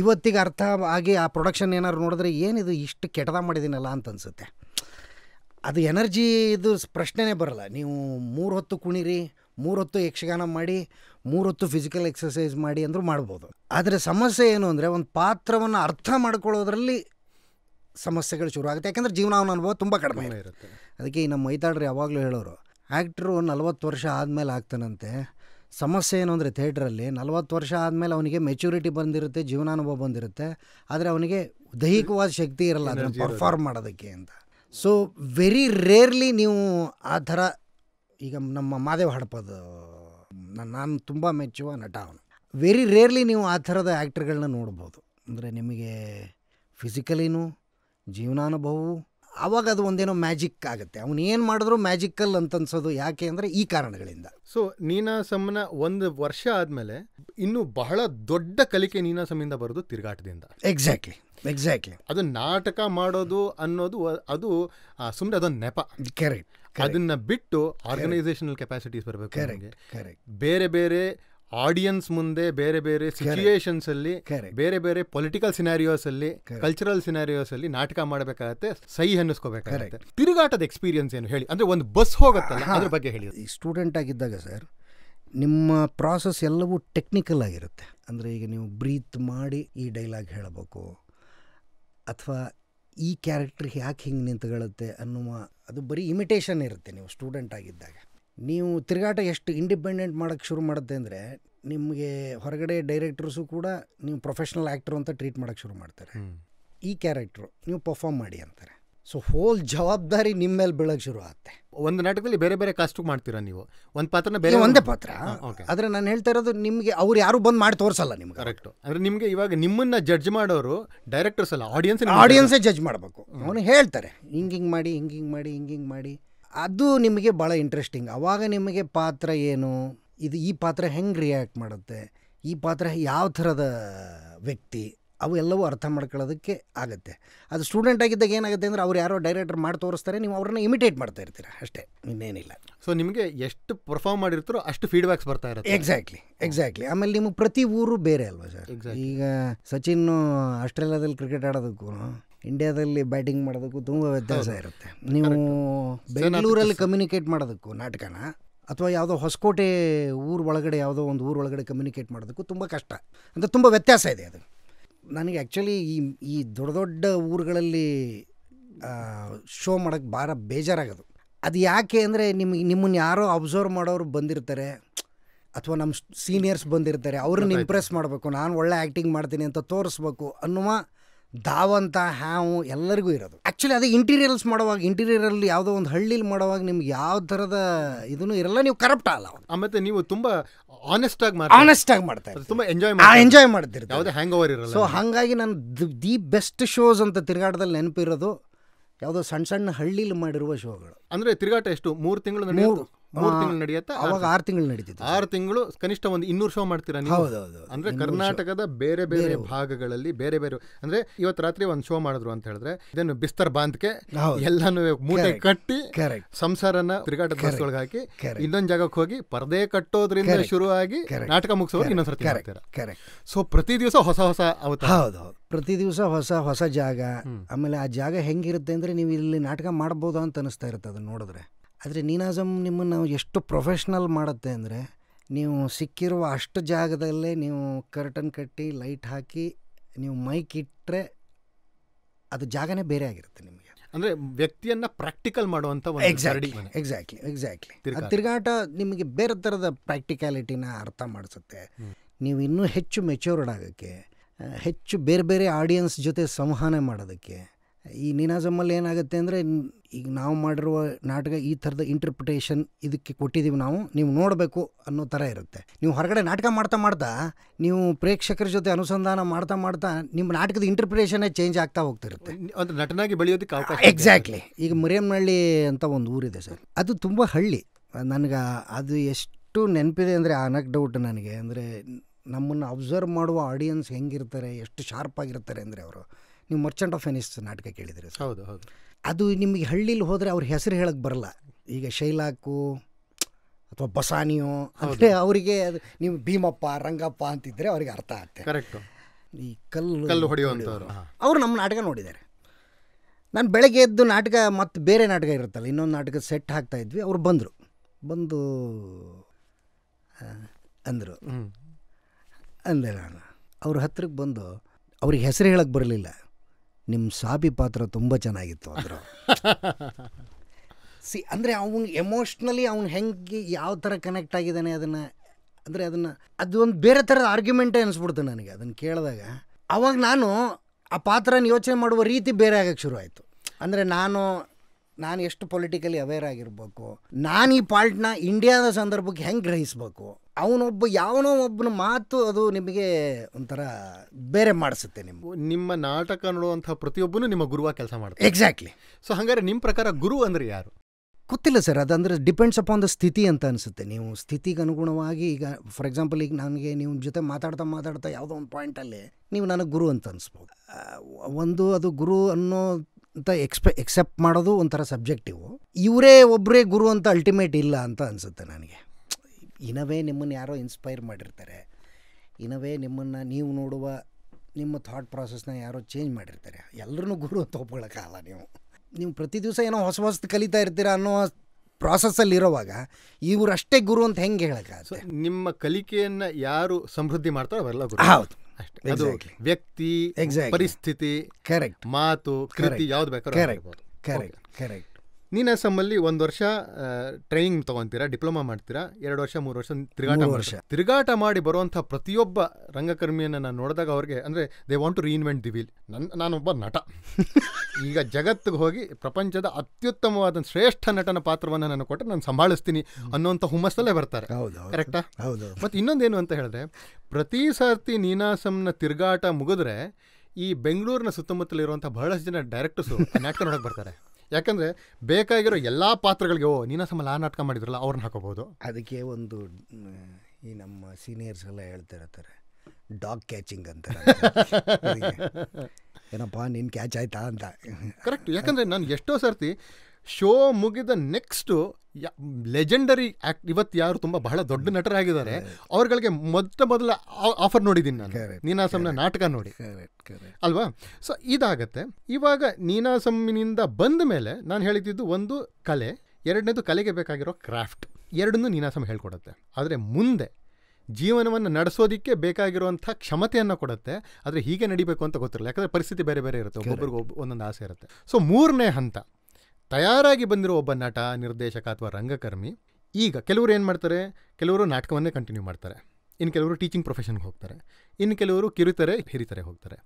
ಇವತ್ತಿಗೆ ಅರ್ಥ ಆಗಿ ಆ ಪ್ರೊಡಕ್ಷನ್ ಏನಾದ್ರು ನೋಡಿದ್ರೆ ಏನಿದು ಇಷ್ಟು ಕೆಟ್ಟದ ಮಾಡಿದ್ದೀನಲ್ಲ ಅಂತ ಅನ್ಸುತ್ತೆ ಅದು ಎನರ್ಜಿ ಇದು ಪ್ರಶ್ನೆನೇ ಬರಲ್ಲ ನೀವು ಮೂರು ಹೊತ್ತು ಕುಣಿರಿ ಮೂರು ಹೊತ್ತು ಯಕ್ಷಗಾನ ಮಾಡಿ ಮೂರು ಹೊತ್ತು ಫಿಸಿಕಲ್ ಎಕ್ಸಸೈಸ್ ಮಾಡಿ ಅಂದರೂ ಮಾಡ್ಬೋದು ಆದರೆ ಸಮಸ್ಯೆ ಏನು ಅಂದರೆ ಒಂದು ಪಾತ್ರವನ್ನು ಅರ್ಥ ಮಾಡ್ಕೊಳ್ಳೋದ್ರಲ್ಲಿ ಸಮಸ್ಯೆಗಳು ಶುರು ಆಗುತ್ತೆ ಯಾಕಂದ್ರೆ ಜೀವನ ಅನುಭವ ತುಂಬ ಕಡಿಮೆ ಇರುತ್ತೆ ಅದಕ್ಕೆ ಈ ನಮ್ಮ ಮೈತಾಡ್ರಿ ಯಾವಾಗಲೂ ಹೇಳೋರು ಆ್ಯಕ್ಟ್ರು ನಲ್ವತ್ತು ವರ್ಷ ಆದಮೇಲೆ ಆಗ್ತಾನಂತೆ ಸಮಸ್ಯೆ ಏನು ಅಂದರೆ ಥಿಯೇಟ್ರಲ್ಲಿ ನಲ್ವತ್ತು ವರ್ಷ ಆದಮೇಲೆ ಅವನಿಗೆ ಮೆಚುರಿಟಿ ಬಂದಿರುತ್ತೆ ಜೀವನಾನುಭವ ಬಂದಿರುತ್ತೆ ಆದರೆ ಅವನಿಗೆ ದೈಹಿಕವಾದ ಶಕ್ತಿ ಇರಲ್ಲ ಅದನ್ನು ಪರ್ಫಾರ್ಮ್ ಮಾಡೋದಕ್ಕೆ ಅಂತ ಸೊ ವೆರಿ ರೇರ್ಲಿ ನೀವು ಆ ಥರ ಈಗ ನಮ್ಮ ಮಾದೇವ್ ಹಡಪದ ನಾನು ತುಂಬ ಮೆಚ್ಚುವ ನಟ ಅವನು ವೆರಿ ರೇರ್ಲಿ ನೀವು ಆ ಥರದ ಆ್ಯಕ್ಟ್ರ್ಗಳನ್ನ ನೋಡ್ಬೋದು ಅಂದರೆ ನಿಮಗೆ ಫಿಸಿಕಲಿನೂ ಜೀವನಾನುಭವವು ಅವಾಗ ಅದು ಒಂದೇನೋ ಮ್ಯಾಜಿಕ್ ಆಗುತ್ತೆ ಅವನು ಏನು ಮಾಡಿದ್ರು ಮ್ಯಾಜಿಕಲ್ ಅಂತ ಅನ್ಸೋದು ಯಾಕೆ ಅಂದರೆ ಈ ಕಾರಣಗಳಿಂದ ಸೊ ನೀನಾಸಮ್ನ ಒಂದು ವರ್ಷ ಆದಮೇಲೆ ಇನ್ನೂ ಬಹಳ ದೊಡ್ಡ ಕಲಿಕೆ ಸಮಿಂದ ಬರೋದು ತಿರುಗಾಟದಿಂದ ಎಕ್ಸಾಕ್ಟ್ಲಿ ಎಕ್ಸಾಕ್ಟ್ಲಿ ಅದು ನಾಟಕ ಮಾಡೋದು ಅನ್ನೋದು ಅದು ಸುಮ್ಮನೆ ಅದೊಂದು ನೆಪ ಕರೆಕ್ಟ್ ಅದನ್ನ ಬಿಟ್ಟು ಆರ್ಗನೈಸೇಷನಲ್ ಕೆಪಾಸಿಟೀಸ್ ಬರಬೇಕು ಬೇರೆ ಬೇರೆ ಆಡಿಯನ್ಸ್ ಮುಂದೆ ಬೇರೆ ಬೇರೆ ಸಿಚುಯೇಷನ್ಸ್ ಅಲ್ಲಿ ಬೇರೆ ಬೇರೆ ಪೊಲಿಟಿಕಲ್ ಸಿನಾರಿಯೋಸ್ ಅಲ್ಲಿ ಕಲ್ಚರಲ್ ಸಿನಾರಿಯೋಸ್ ಅಲ್ಲಿ ನಾಟಕ ಮಾಡಬೇಕಾಗತ್ತೆ ಸಹಿ ಅನ್ನಿಸ್ಕೋಬೇಕಾಗತ್ತೆ ತಿರುಗಾಟದ ಎಕ್ಸ್ಪೀರಿಯನ್ಸ್ ಏನು ಹೇಳಿ ಅಂದ್ರೆ ಒಂದು ಬಸ್ ಹೋಗುತ್ತಲ್ಲ ಅದ್ರ ಬಗ್ಗೆ ಹೇಳಿ ಈ ಸ್ಟೂಡೆಂಟ್ ಆಗಿದ್ದಾಗ ಸರ್ ನಿಮ್ಮ ಪ್ರಾಸೆಸ್ ಎಲ್ಲವೂ ಟೆಕ್ನಿಕಲ್ ಆಗಿರುತ್ತೆ ಅಂದರೆ ಈಗ ನೀವು ಬ್ರೀತ್ ಮಾಡಿ ಈ ಡೈಲಾಗ್ ಹೇಳಬೇಕು ಅಥವಾ ಈ ಕ್ಯಾರೆಕ್ಟರ್ ಯಾಕೆ ಹಿಂಗೆ ನಿಂತುಗಳುತ್ತೆ ಅನ್ನುವ ಅದು ಬರೀ ಇಮಿಟೇಷನ್ ಇರುತ್ತೆ ನೀವು ಸ್ಟೂಡೆಂಟ್ ಆಗಿದ್ದಾಗ ನೀವು ತಿರುಗಾಟ ಎಷ್ಟು ಇಂಡಿಪೆಂಡೆಂಟ್ ಮಾಡೋಕ್ಕೆ ಶುರು ಮಾಡುತ್ತೆ ಅಂದರೆ ನಿಮಗೆ ಹೊರಗಡೆ ಡೈರೆಕ್ಟರ್ಸು ಕೂಡ ನೀವು ಪ್ರೊಫೆಷ್ನಲ್ ಆ್ಯಕ್ಟ್ರು ಅಂತ ಟ್ರೀಟ್ ಮಾಡೋಕ್ಕೆ ಶುರು ಮಾಡ್ತಾರೆ ಈ ಕ್ಯಾರೆಕ್ಟ್ರು ನೀವು ಪರ್ಫಾರ್ಮ್ ಮಾಡಿ ಅಂತಾರೆ ಸೊ ಹೋಲ್ ಜವಾಬ್ದಾರಿ ನಿಮ್ಮ ಮೇಲೆ ಬೀಳೋಕ್ಕೆ ಶುರು ಆಗುತ್ತೆ ಒಂದು ನಾಟಕದಲ್ಲಿ ಬೇರೆ ಬೇರೆ ಕಾಸ್ಟ್ ಮಾಡ್ತೀರಾ ನೀವು ಒಂದು ಪಾತ್ರನ ಬೇರೆ ಒಂದೇ ಪಾತ್ರ ಆದರೆ ನಾನು ಹೇಳ್ತಾ ಇರೋದು ನಿಮಗೆ ಅವ್ರು ಯಾರು ಬಂದು ಮಾಡಿ ತೋರಿಸಲ್ಲ ನಿಮ್ಗೆ ಕರೆಕ್ಟ್ ಅಂದರೆ ನಿಮಗೆ ಇವಾಗ ನಿಮ್ಮನ್ನ ಜಡ್ಜ್ ಮಾಡೋರು ಡೈರೆಕ್ಟರ್ಸ್ ಅಲ್ಲ ಆಡಿಯನ್ಸ್ ಆಡಿಯನ್ಸೇ ಜಡ್ಜ್ ಮಾಡಬೇಕು ಅವನು ಹೇಳ್ತಾರೆ ಹಿಂಗೆ ಹಿಂಗೆ ಮಾಡಿ ಹಿಂಗೆ ಹಿಂಗೆ ಮಾಡಿ ಹಿಂಗೆ ಹಿಂಗೆ ಮಾಡಿ ಅದು ನಿಮಗೆ ಭಾಳ ಇಂಟ್ರೆಸ್ಟಿಂಗ್ ಅವಾಗ ನಿಮಗೆ ಪಾತ್ರ ಏನು ಇದು ಈ ಪಾತ್ರ ಹೆಂಗೆ ರಿಯಾಕ್ಟ್ ಮಾಡುತ್ತೆ ಈ ಪಾತ್ರ ಯಾವ ಥರದ ವ್ಯಕ್ತಿ ಅವು ಎಲ್ಲವೂ ಅರ್ಥ ಮಾಡ್ಕೊಳ್ಳೋದಕ್ಕೆ ಆಗುತ್ತೆ ಅದು ಸ್ಟೂಡೆಂಟ್ ಆಗಿದ್ದಾಗ ಏನಾಗುತ್ತೆ ಅಂದರೆ ಅವ್ರು ಯಾರೋ ಡೈರೆಕ್ಟರ್ ಮಾಡಿ ತೋರಿಸ್ತಾರೆ ನೀವು ಅವ್ರನ್ನ ಇಮಿಟೇಟ್ ಮಾಡ್ತಾ ಇರ್ತೀರ ಅಷ್ಟೇ ಇನ್ನೇನಿಲ್ಲ ಸೊ ನಿಮಗೆ ಎಷ್ಟು ಪರ್ಫಾರ್ಮ್ ಮಾಡಿರ್ತಾರೋ ಅಷ್ಟು ಫೀಡ್ಬ್ಯಾಕ್ಸ್ ಬರ್ತಾ ಇರುತ್ತೆ ಎಕ್ಸಾಕ್ಟ್ಲಿ ಎಕ್ಸಾಕ್ಟ್ಲಿ ಆಮೇಲೆ ನಿಮಗೆ ಪ್ರತಿ ಊರು ಬೇರೆ ಅಲ್ವಾ ಸರ್ ಈಗ ಸಚಿನ್ ಆಸ್ಟ್ರೇಲಿಯಾದಲ್ಲಿ ಕ್ರಿಕೆಟ್ ಆಡೋದಕ್ಕೂ ಇಂಡಿಯಾದಲ್ಲಿ ಬ್ಯಾಟಿಂಗ್ ಮಾಡೋದಕ್ಕೂ ತುಂಬ ವ್ಯತ್ಯಾಸ ಇರುತ್ತೆ ನೀವು ಬೆಂಗಳೂರಲ್ಲಿ ಕಮ್ಯುನಿಕೇಟ್ ಮಾಡೋದಕ್ಕೂ ನಾಟಕನ ಅಥವಾ ಯಾವುದೋ ಹೊಸಕೋಟೆ ಊರು ಒಳಗಡೆ ಯಾವುದೋ ಒಂದು ಊರು ಒಳಗಡೆ ಕಮ್ಯುನಿಕೇಟ್ ಮಾಡೋದಕ್ಕೂ ತುಂಬ ಕಷ್ಟ ಅಂದರೆ ತುಂಬ ವ್ಯತ್ಯಾಸ ಇದೆ ಅದು ನನಗೆ ಆ್ಯಕ್ಚುಲಿ ಈ ಈ ದೊಡ್ಡ ದೊಡ್ಡ ಊರುಗಳಲ್ಲಿ ಶೋ ಮಾಡೋಕ್ಕೆ ಭಾಳ ಬೇಜಾರಾಗೋದು ಅದು ಯಾಕೆ ಅಂದರೆ ನಿಮಗೆ ನಿಮ್ಮನ್ನು ಯಾರೋ ಅಬ್ಸರ್ವ್ ಮಾಡೋರು ಬಂದಿರ್ತಾರೆ ಅಥವಾ ನಮ್ಮ ಸೀನಿಯರ್ಸ್ ಬಂದಿರ್ತಾರೆ ಅವ್ರನ್ನ ಇಂಪ್ರೆಸ್ ಮಾಡಬೇಕು ನಾನು ಒಳ್ಳೆ ಆ್ಯಕ್ಟಿಂಗ್ ಮಾಡ್ತೀನಿ ಅಂತ ತೋರಿಸ್ಬೇಕು ಅನ್ನುವ ದಾವಂತ ಹಾವು ಎಲ್ಲರಿಗೂ ಇರೋದು ಆ್ಯಕ್ಚುಲಿ ಅದೇ ಇಂಟೀರಿಯರ್ಸ್ ಮಾಡುವಾಗ ಇಂಟೀರಿಯರಲ್ಲಿ ಯಾವುದೋ ಒಂದು ಹಳ್ಳಿಲಿ ಮಾಡುವಾಗ ನಿಮ್ಗೆ ಯಾವ ಥರದ ಇದನ್ನು ಇರಲ್ಲ ನೀವು ಕರಪ್ಟ್ ಅಲ್ಲ ಆಮೇಲೆ ನೀವು ತುಂಬ ಆನೆಸ್ಟ್ ಆಗಿ ಮಾಡಿ ಆನೆಸ್ಟ್ ಆಗಿ ಮಾಡ್ತಾ ತುಂಬ ಎಂಜಾಯ್ ಎಂಜಾಯ್ ಮಾಡ್ತೀರಿ ಯಾವುದೇ ಹ್ಯಾಂಗ್ ಓವರ್ ಇರಲ್ಲ ಸೊ ಹಾಗಾಗಿ ನಾನು ದಿ ಬೆಸ್ಟ್ ಶೋಸ್ ಅಂತ ತಿರುಗಾಟದಲ್ಲಿ ನೆನಪಿರೋದು ಯಾವುದೋ ಸಣ್ಣ ಸಣ್ಣ ಹಳ್ಳಿಲಿ ಮಾಡಿರುವ ಶೋಗಳು ಅಂದರೆ ತಿರುಗಾಟ ಎಷ್ಟು ಮೂರು ತಿಂಗಳು ಮೂರು ಮೂರು ತಿಂಗಳು ನಡೆಯುತ್ತೆ ಅವಾಗ ಆರು ತಿಂಗಳು ನಡೀತಿತ್ತು ಆರು ತಿಂಗಳು ಕನಿಷ್ಠ ಒಂದು ಇನ್ನೂರು ಶೋ ಮಾಡ್ತೀರಾ ನೀವು ಅಂದ್ರೆ ಕರ್ನಾಟಕದ ಬೇರೆ ಬೇರೆ ಭಾಗಗಳಲ್ಲಿ ಬೇರೆ ಬೇರೆ ಅಂದ್ರೆ ಇವತ್ತು ರಾತ್ರಿ ಒಂದು ಶೋ ಮಾಡಿದ್ರು ಅಂತ ಹೇಳಿದ್ರೆ ಇದನ್ನು ಬಿಸ್ತರ್ ಬಾಂದ್ಕೆ ಎಲ್ಲಾನು ಮೂಟೆ ಕಟ್ಟಿ ಸಂಸಾರನ ತಿರುಗಾಟ ಬಸ್ಗಳಿಗೆ ಹಾಕಿ ಇನ್ನೊಂದು ಜಾಗಕ್ಕೆ ಹೋಗಿ ಪರದೆ ಕಟ್ಟೋದ್ರಿಂದ ಶುರುವಾಗಿ ನಾಟಕ ಮುಗಿಸೋದು ಇನ್ನೊಂದ್ಸರ್ತಿ ಸೊ ಪ್ರತಿ ದಿವಸ ಹೊಸ ಹೊಸ ಹೌದು ಪ್ರತಿ ದಿವಸ ಹೊಸ ಹೊಸ ಜಾಗ ಆಮೇಲೆ ಆ ಜಾಗ ಹೆಂಗಿರುತ್ತೆ ಅಂದ್ರೆ ನೀವು ಇಲ್ಲಿ ನಾಟಕ ಮಾಡಬಹುದು ಅಂತ ಅನಿಸ್ತಾ ಇರುತ್ತೆ ಅದನ್ನ ನೋಡಿದ್ರೆ ಆದರೆ ನೀನಾಜಂ ನಿಮ್ಮನ್ನು ನಾವು ಎಷ್ಟು ಪ್ರೊಫೆಷ್ನಲ್ ಮಾಡುತ್ತೆ ಅಂದರೆ ನೀವು ಸಿಕ್ಕಿರುವ ಅಷ್ಟು ಜಾಗದಲ್ಲೇ ನೀವು ಕರ್ಟನ್ ಕಟ್ಟಿ ಲೈಟ್ ಹಾಕಿ ನೀವು ಮೈಕ್ ಇಟ್ಟರೆ ಅದು ಜಾಗನೇ ಬೇರೆ ಆಗಿರುತ್ತೆ ನಿಮಗೆ ಅಂದರೆ ವ್ಯಕ್ತಿಯನ್ನು ಪ್ರಾಕ್ಟಿಕಲ್ ಮಾಡುವಂಥ ಎಕ್ಸಾಕ್ಟ್ಲಿ ಎಕ್ಸಾಕ್ಟ್ಲಿ ಎಕ್ಸಾಕ್ಟ್ಲಿ ಆ ತಿರುಗಾಟ ನಿಮಗೆ ಬೇರೆ ಥರದ ಪ್ರಾಕ್ಟಿಕ್ಯಾಲಿಟಿನ ಅರ್ಥ ಮಾಡಿಸುತ್ತೆ ನೀವು ಇನ್ನೂ ಹೆಚ್ಚು ಮೆಚೂರ್ಡ್ ಆಗೋಕ್ಕೆ ಹೆಚ್ಚು ಬೇರೆ ಬೇರೆ ಆಡಿಯನ್ಸ್ ಜೊತೆ ಸಂವಹನ ಮಾಡೋದಕ್ಕೆ ಈ ನೀನಾಜಮ್ಮಲ್ಲಿ ಏನಾಗುತ್ತೆ ಅಂದರೆ ಈಗ ನಾವು ಮಾಡಿರುವ ನಾಟಕ ಈ ಥರದ ಇಂಟರ್ಪ್ರಿಟೇಷನ್ ಇದಕ್ಕೆ ಕೊಟ್ಟಿದ್ದೀವಿ ನಾವು ನೀವು ನೋಡಬೇಕು ಅನ್ನೋ ಥರ ಇರುತ್ತೆ ನೀವು ಹೊರಗಡೆ ನಾಟಕ ಮಾಡ್ತಾ ಮಾಡ್ತಾ ನೀವು ಪ್ರೇಕ್ಷಕರ ಜೊತೆ ಅನುಸಂಧಾನ ಮಾಡ್ತಾ ಮಾಡ್ತಾ ನಿಮ್ಮ ನಾಟಕದ ಇಂಟರ್ಪ್ರಿಟೇಷನ್ನೇ ಚೇಂಜ್ ಆಗ್ತಾ ಹೋಗ್ತಿರುತ್ತೆ ಅಂದರೆ ನಟನಾಗಿ ಬೆಳೆಯೋದಕ್ಕೆ ಅವಕಾಶ ಎಕ್ಸಾಕ್ಟ್ಲಿ ಈಗ ಮರಿಯಮ್ಮನಹಳ್ಳಿ ಅಂತ ಒಂದು ಊರಿದೆ ಸರ್ ಅದು ತುಂಬ ಹಳ್ಳಿ ನನಗೆ ಅದು ಎಷ್ಟು ನೆನಪಿದೆ ಅಂದರೆ ಅನಕ್ ಡೌಟ್ ನನಗೆ ಅಂದರೆ ನಮ್ಮನ್ನು ಅಬ್ಸರ್ವ್ ಮಾಡುವ ಆಡಿಯನ್ಸ್ ಹೆಂಗಿರ್ತಾರೆ ಎಷ್ಟು ಶಾರ್ಪ್ ಆಗಿರ್ತಾರೆ ಅಂದರೆ ಅವರು ನೀವು ಮರ್ಚೆಂಟ್ ಆಫ್ ಎನಿಸ್ ನಾಟಕ ಕೇಳಿದಿರಿ ಹೌದು ಹೌದು ಅದು ನಿಮಗೆ ಹಳ್ಳಿಲಿ ಹೋದರೆ ಅವ್ರ ಹೆಸರು ಹೇಳಕ್ಕೆ ಬರಲ್ಲ ಈಗ ಶೈಲಾಕು ಅಥವಾ ಬಸಾನಿಯೋ ಅಂದರೆ ಅವರಿಗೆ ಅದು ನೀವು ಭೀಮಪ್ಪ ರಂಗಪ್ಪ ಅಂತಿದ್ರೆ ಅವ್ರಿಗೆ ಅರ್ಥ ಆಗುತ್ತೆ ಕರೆಕ್ಟ್ ಈ ಕಲ್ಲು ಕಲ್ಲು ಹೊಡೆಯುವಂಥವ್ರು ಅವರು ನಮ್ಮ ನಾಟಕ ನೋಡಿದ್ದಾರೆ ನಾನು ಬೆಳಗ್ಗೆ ಎದ್ದು ನಾಟಕ ಮತ್ತು ಬೇರೆ ನಾಟಕ ಇರುತ್ತಲ್ಲ ಇನ್ನೊಂದು ನಾಟಕ ಸೆಟ್ ಹಾಕ್ತಾ ಇದ್ವಿ ಅವ್ರು ಬಂದರು ಬಂದು ಅಂದರು ಅಂದೆ ನಾನು ಅವ್ರ ಹತ್ರಕ್ಕೆ ಬಂದು ಅವ್ರಿಗೆ ಹೆಸರು ಹೇಳಕ್ಕೆ ಬರಲಿಲ್ಲ ನಿಮ್ಮ ಸಾಬಿ ಪಾತ್ರ ತುಂಬ ಚೆನ್ನಾಗಿತ್ತು ಅಂದರು [laughs] ಸಿ ಅಂದರೆ ಅವನು ಎಮೋಷ್ನಲಿ ಅವ್ನು ಹೆಂಗೆ ಯಾವ ಥರ ಕನೆಕ್ಟ್ ಆಗಿದ್ದಾನೆ ಅದನ್ನು ಅಂದರೆ ಅದನ್ನು ಅದೊಂದು ಬೇರೆ ಥರದ ಆರ್ಗ್ಯುಮೆಂಟೇ ಅನಿಸ್ಬಿಡ್ತು ನನಗೆ ಅದನ್ನು ಕೇಳಿದಾಗ ಅವಾಗ ನಾನು ಆ ಪಾತ್ರನ ಯೋಚನೆ ಮಾಡುವ ರೀತಿ ಬೇರೆ ಆಗಕ್ಕೆ ಶುರು ಆಯಿತು ಅಂದರೆ ನಾನು ನಾನು ಎಷ್ಟು ಪೊಲಿಟಿಕಲಿ ಅವೇರ್ ಆಗಿರ್ಬೇಕು ನಾನು ಈ ಪಾರ್ಟ್ನ ಇಂಡಿಯಾದ ಸಂದರ್ಭಕ್ಕೆ ಹೆಂಗೆ ಗ್ರಹಿಸಬೇಕು ಅವನೊಬ್ಬ ಯಾವನೋ ಒಬ್ಬನ ಮಾತು ಅದು ನಿಮಗೆ ಒಂಥರ ಬೇರೆ ಮಾಡಿಸುತ್ತೆ ನಿಮ್ಮ ನಿಮ್ಮ ನಾಟಕ ನೋಡುವಂಥ ಪ್ರತಿಯೊಬ್ಬನು ನಿಮ್ಮ ಗುರುವ ಕೆಲಸ ಮಾಡ್ತಾರೆ ಎಕ್ಸಾಕ್ಟ್ಲಿ ಸೊ ಹಾಗಾದ್ರೆ ನಿಮ್ಮ ಪ್ರಕಾರ ಗುರು ಅಂದರೆ ಯಾರು ಗೊತ್ತಿಲ್ಲ ಸರ್ ಅದಂದ್ರೆ ಡಿಪೆಂಡ್ಸ್ ಅಪಾನ್ ದ ಸ್ಥಿತಿ ಅಂತ ಅನಿಸುತ್ತೆ ನೀವು ಸ್ಥಿತಿಗೆ ಅನುಗುಣವಾಗಿ ಈಗ ಫಾರ್ ಎಕ್ಸಾಂಪಲ್ ಈಗ ನನಗೆ ನಿಮ್ಮ ಜೊತೆ ಮಾತಾಡ್ತಾ ಮಾತಾಡ್ತಾ ಯಾವುದೋ ಒಂದು ಪಾಯಿಂಟಲ್ಲಿ ನೀವು ನನಗೆ ಗುರು ಅಂತ ಅನಿಸ್ಬೋದು ಒಂದು ಅದು ಗುರು ಅನ್ನೋ ಅಂತ ಎಕ್ಸ್ಪೆ ಎಕ್ಸೆಪ್ಟ್ ಮಾಡೋದು ಒಂಥರ ಸಬ್ಜೆಕ್ಟಿವು ಇವರೇ ಒಬ್ಬರೇ ಗುರು ಅಂತ ಅಲ್ಟಿಮೇಟ್ ಇಲ್ಲ ಅಂತ ಅನಿಸುತ್ತೆ ನನಗೆ ಇನವೇ ನಿಮ್ಮನ್ನು ಯಾರೋ ಇನ್ಸ್ಪೈರ್ ಮಾಡಿರ್ತಾರೆ ಇನವೇ ನಿಮ್ಮನ್ನು ನೀವು ನೋಡುವ ನಿಮ್ಮ ಥಾಟ್ ಪ್ರಾಸೆಸ್ನ ಯಾರೋ ಚೇಂಜ್ ಮಾಡಿರ್ತಾರೆ ಎಲ್ಲರೂ ಗುರು ಅಂತ ಒಪ್ಕೊಳ್ಳೋಕ್ಕಾಗಲ್ಲ ನೀವು ನೀವು ಪ್ರತಿ ದಿವಸ ಏನೋ ಹೊಸ ಹೊಸದು ಕಲಿತಾ ಇರ್ತೀರಾ ಅನ್ನೋ ಪ್ರಾಸೆಸ್ಸಲ್ಲಿ ಇರೋವಾಗ ಇವ್ರು ಅಷ್ಟೇ ಗುರು ಅಂತ ಹೆಂಗೆ ಹೇಳೋಕ್ಕಾಗ ನಿಮ್ಮ ಕಲಿಕೆಯನ್ನು ಯಾರು ಸಮೃದ್ಧಿ ಮಾಡ್ತಾರೋ ಅವೆಲ್ಲ ಗುರು ಹೌದು ಅದು ವ್ಯಕ್ತಿ ಪರಿಸ್ಥಿತಿ ಕರೆಕ್ಟ್ ಮಾತು ಕೃತಿ ಯಾವ್ದು ಬೇಕಾದ್ರೂ ಕರೆಕ್ಟ್ ಕರೆಕ್ಟ್ ಕರೆಕ್ಟ್ ನೀನಾಸಮ್ಮಲ್ಲಿ ಒಂದು ವರ್ಷ ಟ್ರೈನಿಂಗ್ ತಗೊಂತೀರಾ ಡಿಪ್ಲೊಮಾ ಮಾಡ್ತೀರಾ ಎರಡು ವರ್ಷ ಮೂರು ವರ್ಷ ತಿರುಗಾಟ ವರ್ಷ ತಿರುಗಾಟ ಮಾಡಿ ಬರುವಂಥ ಪ್ರತಿಯೊಬ್ಬ ರಂಗಕರ್ಮಿಯನ್ನು ನಾನು ನೋಡಿದಾಗ ಅವ್ರಿಗೆ ಅಂದರೆ they want to reinvent the wheel ನನ್ನ ನಾನೊಬ್ಬ ನಟ [laughs] ಈಗ ಜಗತ್ತಿಗೆ ಹೋಗಿ ಪ್ರಪಂಚದ ಅತ್ಯುತ್ತಮವಾದ ಶ್ರೇಷ್ಠ ನಟನ ಪಾತ್ರವನ್ನು ನಾನು ಕೊಟ್ಟರೆ ನಾನು ಸಂಭಾಳಿಸ್ತೀನಿ ಅನ್ನೋಂಥ ಹುಮ್ಮಸ್ಸಲ್ಲೇ ಬರ್ತಾರೆ ಕರೆಕ್ಟಾ ಹೌದು ಮತ್ತು ಇನ್ನೊಂದೇನು ಅಂತ ಹೇಳಿದ್ರೆ ಪ್ರತಿ ಸರ್ತಿ ನೀನಾಸಮ್ನ ತಿರುಗಾಟ ಮುಗಿದ್ರೆ ಈ ಬೆಂಗಳೂರಿನ ಸುತ್ತಮುತ್ತಲಿರುವಂಥ ಬಹಳಷ್ಟು ಜನ ಡೈರೆಕ್ಟರ್ಸು ನಾಟಕ ನೋಡೋಕೆ ಬರ್ತಾರೆ ಯಾಕಂದ್ರೆ ಬೇಕಾಗಿರೋ ಎಲ್ಲ ಪಾತ್ರಗಳಿಗೆ ಓ ಸಮ ಆ ನಾಟಕ ಮಾಡಿದ್ರಲ್ಲ ಅವ್ರನ್ನ ಹಾಕೋಬಹುದು ಅದಕ್ಕೆ ಒಂದು ಈ ನಮ್ಮ ಸೀನಿಯರ್ಸ್ ಎಲ್ಲ ಹೇಳ್ತಾ ಇರ್ತಾರೆ ಡಾಗ್ ಕ್ಯಾಚಿಂಗ್ ಅಂತ ಏನಪ್ಪ ನೀನು ಕ್ಯಾಚ್ ಆಯ್ತಾ ಅಂತ ಕರೆಕ್ಟ್ ಯಾಕಂದರೆ ನಾನು ಎಷ್ಟೋ ಸರ್ತಿ ಶೋ ಮುಗಿದ ನೆಕ್ಸ್ಟು ಲೆಜೆಂಡರಿ ಆಕ್ಟ್ ಇವತ್ತು ಯಾರು ತುಂಬ ಬಹಳ ದೊಡ್ಡ ನಟರಾಗಿದ್ದಾರೆ ಅವ್ರಗಳಿಗೆ ಮೊದಲ ಮೊದಲ ಆಫರ್ ನೋಡಿದ್ದೀನಿ ನಾನು ನೀನಾಸಮ್ನ ನಾಟಕ ನೋಡಿ ಅಲ್ವಾ ಸೊ ಇದಾಗತ್ತೆ ಇವಾಗ ನೀನಾಸಮ್ಮಿನಿಂದ ಬಂದ ಮೇಲೆ ನಾನು ಹೇಳಿದ್ದು ಒಂದು ಕಲೆ ಎರಡನೇದು ಕಲೆಗೆ ಬೇಕಾಗಿರೋ ಕ್ರಾಫ್ಟ್ ಎರಡನ್ನೂ ನೀನಾಸಮ್ ಹೇಳ್ಕೊಡತ್ತೆ ಆದರೆ ಮುಂದೆ ಜೀವನವನ್ನು ನಡೆಸೋದಕ್ಕೆ ಬೇಕಾಗಿರುವಂಥ ಕ್ಷಮತೆಯನ್ನು ಕೊಡುತ್ತೆ ಆದರೆ ಹೀಗೆ ನಡಿಬೇಕು ಅಂತ ಗೊತ್ತಿರಲ್ಲ ಯಾಕಂದರೆ ಪರಿಸ್ಥಿತಿ ಬೇರೆ ಬೇರೆ ಇರುತ್ತೆ ಒಬ್ಬೊಬ್ರಿಗೆ ಒಬ್ಬ ಒಂದೊಂದು ಆಸೆ ಇರುತ್ತೆ ಸೊ ಮೂರನೇ ಹಂತ ತಯಾರಾಗಿ ಬಂದಿರೋ ಒಬ್ಬ ನಟ ನಿರ್ದೇಶಕ ಅಥವಾ ರಂಗಕರ್ಮಿ ಈಗ ಕೆಲವರು ಏನು ಮಾಡ್ತಾರೆ ಕೆಲವರು ನಾಟಕವನ್ನೇ ಕಂಟಿನ್ಯೂ ಮಾಡ್ತಾರೆ ಇನ್ನು ಕೆಲವರು ಟೀಚಿಂಗ್ ಪ್ರೊಫೆಷನ್ಗೆ ಹೋಗ್ತಾರೆ ಇನ್ನು ಕೆಲವರು ಕಿರುತರೆ ಹಿರಿತರೆ ಹೋಗ್ತಾರೆ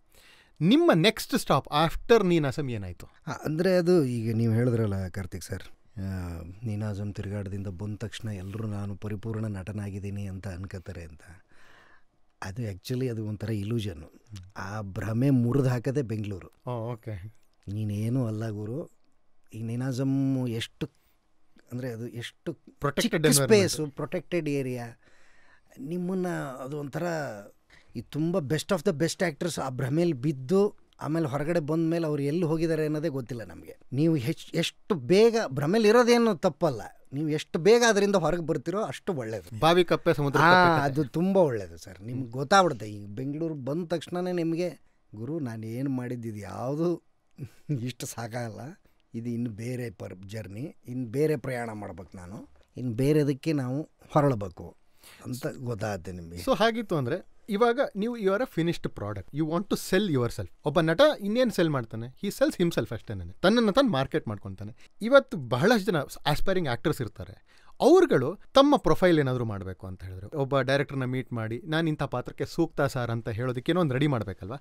ನಿಮ್ಮ ನೆಕ್ಸ್ಟ್ ಸ್ಟಾಪ್ ಆಫ್ಟರ್ ನೀನಾಸಮ್ ಏನಾಯಿತು ಅಂದರೆ ಅದು ಈಗ ನೀವು ಹೇಳಿದ್ರಲ್ಲ ಕಾರ್ತಿಕ್ ಸರ್ ನೀನಾಸಮ್ ತಿರುಗಾಡದಿಂದ ಬಂದ ತಕ್ಷಣ ಎಲ್ಲರೂ ನಾನು ಪರಿಪೂರ್ಣ ನಟನಾಗಿದ್ದೀನಿ ಅಂತ ಅನ್ಕೋತಾರೆ ಅಂತ ಅದು ಆ್ಯಕ್ಚುಲಿ ಅದು ಒಂಥರ ಇಲ್ಯೂಷನ್ನು ಆ ಭ್ರಮೆ ಮುರಿದು ಹಾಕದೆ ಬೆಂಗಳೂರು ಓಕೆ ನೀನೇನು ಅಲ್ಲ ಗುರು ಈ ನಿನಾಜಮ್ಮು ಎಷ್ಟು ಅಂದರೆ ಅದು ಎಷ್ಟು ಪ್ರೊಟೆಕ್ಟೆಡ್ ಸ್ಪೇಸು ಪ್ರೊಟೆಕ್ಟೆಡ್ ಏರಿಯಾ ನಿಮ್ಮನ್ನು ಅದು ಒಂಥರ ಈ ತುಂಬ best of the best actors ಆ ಭ್ರಮೇಲಿ ಬಿದ್ದು ಆಮೇಲೆ ಹೊರಗಡೆ ಬಂದ ಮೇಲೆ ಅವ್ರು ಎಲ್ಲಿ ಹೋಗಿದ್ದಾರೆ ಅನ್ನೋದೇ ಗೊತ್ತಿಲ್ಲ ನಮಗೆ ನೀವು ಹೆಚ್ಚು ಎಷ್ಟು ಬೇಗ ಭ್ರಮೆಯಲ್ಲಿ ಇರೋದೇನು ತಪ್ಪಲ್ಲ ನೀವು ಎಷ್ಟು ಬೇಗ ಅದರಿಂದ ಹೊರಗೆ ಬರ್ತಿರೋ ಅಷ್ಟು ಒಳ್ಳೇದು ಬಾವಿ ಕಪ್ಪೆ ಸಮುದ್ರ ಹಾಂ ಅದು ತುಂಬ ಒಳ್ಳೆಯದು ಸರ್ ನಿಮ್ಗೆ ಗೊತ್ತಾಗ್ಬಿಡುತ್ತೆ ಈಗ ಬೆಂಗಳೂರು ಬಂದ ತಕ್ಷಣವೇ ನಿಮಗೆ ಗುರು ನಾನು ಏನು ಮಾಡಿದ್ದು ಯಾವುದು [laughs] ಇಷ್ಟು ಸಾಕಾಗಲ್ಲ ಇದು ಇನ್ನು ಬೇರೆ ಪರ್ ಜರ್ನಿ ಇನ್ನು ಬೇರೆ ಪ್ರಯಾಣ ಮಾಡ್ಬೇಕು ನಾನು ಇನ್ನು ಬೇರೆದಕ್ಕೆ ನಾವು ಹೊರಳಬೇಕು ಅಂತ ಗೊತ್ತಾಗುತ್ತೆ ನಿಮಗೆ ಸೊ ಹಾಗಿತ್ತು ಅಂದರೆ ಇವಾಗ ನೀವು you are a finished product you want to sell yourself ಒಬ್ಬ ನಟ ಇನ್ನೇನು ಸೆಲ್ ಮಾಡ್ತಾನೆ ಹಿ ಸೆಲ್ಸ್ ಹಿಮ್ಸೆಲ್ಫ್ ಅಷ್ಟೇ ತನ್ನನ್ನು ತಾನು ಮಾರ್ಕೆಟ್ ಮಾಡ್ಕೊತಾನೆ ಇವತ್ತು ಬಹಳಷ್ಟು ಜನ ಆಸ್ಪೈರಿಂಗ್ ಆ್ಯಕ್ಟರ್ಸ್ ಇರ್ತಾರೆ ಅವರುಗಳು ತಮ್ಮ ಪ್ರೊಫೈಲ್ ಏನಾದರೂ ಮಾಡಬೇಕು ಅಂತ ಹೇಳಿದ್ರು ಒಬ್ಬ ಡೈರೆಕ್ಟರ್ನ ಮೀಟ್ ಮಾಡಿ ನಾನು ಇಂಥ ಪಾತ್ರಕ್ಕೆ ಸೂಕ್ತ ಸರ್ ಅಂತ ಹೇಳೋದಕ್ಕೆ ಏನೋ ಒಂದು ರೆಡಿ ಮಾಡಬೇಕಲ್ವ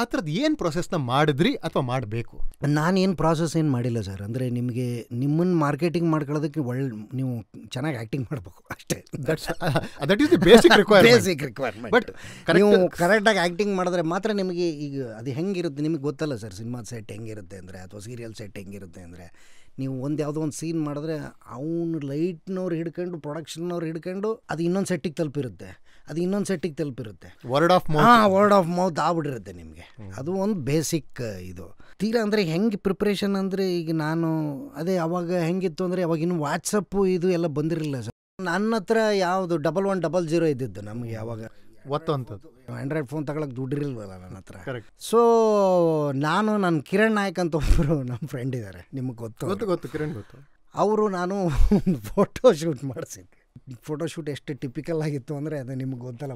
ಆ ಥರದ್ದು ಏನು ಪ್ರೊಸೆಸ್ನ ಮಾಡಿದ್ರಿ ಅಥವಾ ಮಾಡಬೇಕು ನಾನೇನು ಪ್ರಾಸೆಸ್ ಏನು ಮಾಡಿಲ್ಲ ಸರ್ ಅಂದರೆ ನಿಮಗೆ ನಿಮ್ಮನ್ನು ಮಾರ್ಕೆಟಿಂಗ್ ಮಾಡ್ಕೊಳ್ಳೋದಕ್ಕೆ ಒಳ್ಳೆ ನೀವು ಚೆನ್ನಾಗಿ ಆ್ಯಕ್ಟಿಂಗ್ ಮಾಡಬೇಕು ಅಷ್ಟೇ that is the basic basic requirement but ನೀವು ಕರೆಕ್ಟಾಗಿ ಆ್ಯಕ್ಟಿಂಗ್ ಮಾಡಿದ್ರೆ ಮಾತ್ರ ನಿಮಗೆ ಈಗ ಅದು ಹೆಂಗಿರುತ್ತೆ ನಿಮಗೆ ಗೊತ್ತಲ್ಲ ಸರ್ ಸಿನಿಮಾ ಸೆಟ್ ಹೆಂಗಿರುತ್ತೆ ಅಂದರೆ ಅಥವಾ ಸೀರಿಯಲ್ ಸೆಟ್ ಹೆಂಗಿರುತ್ತೆ ಅಂದರೆ ನೀವು ಒಂದು ಯಾವುದೋ ಒಂದು ಸೀನ್ ಮಾಡಿದ್ರೆ ಅವನು ಲೈಟ್ನವ್ರು ಹಿಡ್ಕೊಂಡು ಪ್ರೊಡಕ್ಷನ್ನವ್ರು ಹಿಡ್ಕೊಂಡು ಅದು ಇನ್ನೊಂದು ಸೆಟ್ಟಿಗೆ ತಲುಪಿರುತ್ತೆ ಅದು ಇನ್ನೊಂದು ಸೆಟ್ಟಿಗೆ ತಲುಪಿರುತ್ತೆ ವರ್ಡ್ ಆಫ್ ಹಾಂ ವರ್ಡ್ ಆಫ್ ಮೌತ್ ಆಗ್ಬಿಟ್ಟಿರುತ್ತೆ ನಿಮಗೆ ಅದು ಒಂದು ಬೇಸಿಕ್ ಇದು ತೀರಾ ಅಂದರೆ ಹೆಂಗೆ ಪ್ರಿಪ್ರೇಷನ್ ಅಂದರೆ ಈಗ ನಾನು ಅದೇ ಅವಾಗ ಹೆಂಗಿತ್ತು ಅಂದರೆ ಅವಾಗ ಇನ್ನು ವಾಟ್ಸಪ್ಪು ಇದು ಎಲ್ಲ ಬಂದಿರಲಿಲ್ಲ ಸರ್ ನನ್ನ ಹತ್ರ ಯಾವುದು ಡಬಲ್ ಒನ್ ಡಬಲ್ ಜೀರೋ ಇದ್ದಿದ್ದು ನಮಗೆ ಯಾವಾಗ ಒತ್ತು ಅಂತದ್ದು ಆ್ಯಂಡ್ರಾಯ್ಡ್ ಫೋನ್ ತಗೊಳಕ್ಕೆ ದುಡ್ಡಿರಲ್ವಲ್ಲ ನನ್ನ ಹತ್ರ ಸೊ ನಾನು ನನ್ನ ಕಿರಣ್ ನಾಯಕ್ ಅಂತ ಒಬ್ಬರು ನಮ್ಮ ಫ್ರೆಂಡ್ ಇದ್ದಾರೆ ನಿಮ್ಗೆ ಗೊತ್ತು ಗೊತ್ತು ಗೊತ್ತು ಕಿರಣ್ ಗೊತ್ತು ಅವರು ನಾನು ಒಂದು ಫೋಟೋ ಶೂಟ್ ಮಾಡಿಸಿದ್ದೆ ಫೋಟೋ ಶೂಟ್ ಎಷ್ಟು ಟಿಪಿಕಲ್ ಆಗಿತ್ತು ಅಂದ್ರೆ ಅದು ನಿಮ್ಗೆ ಗೊತ್ತಲ್ಲ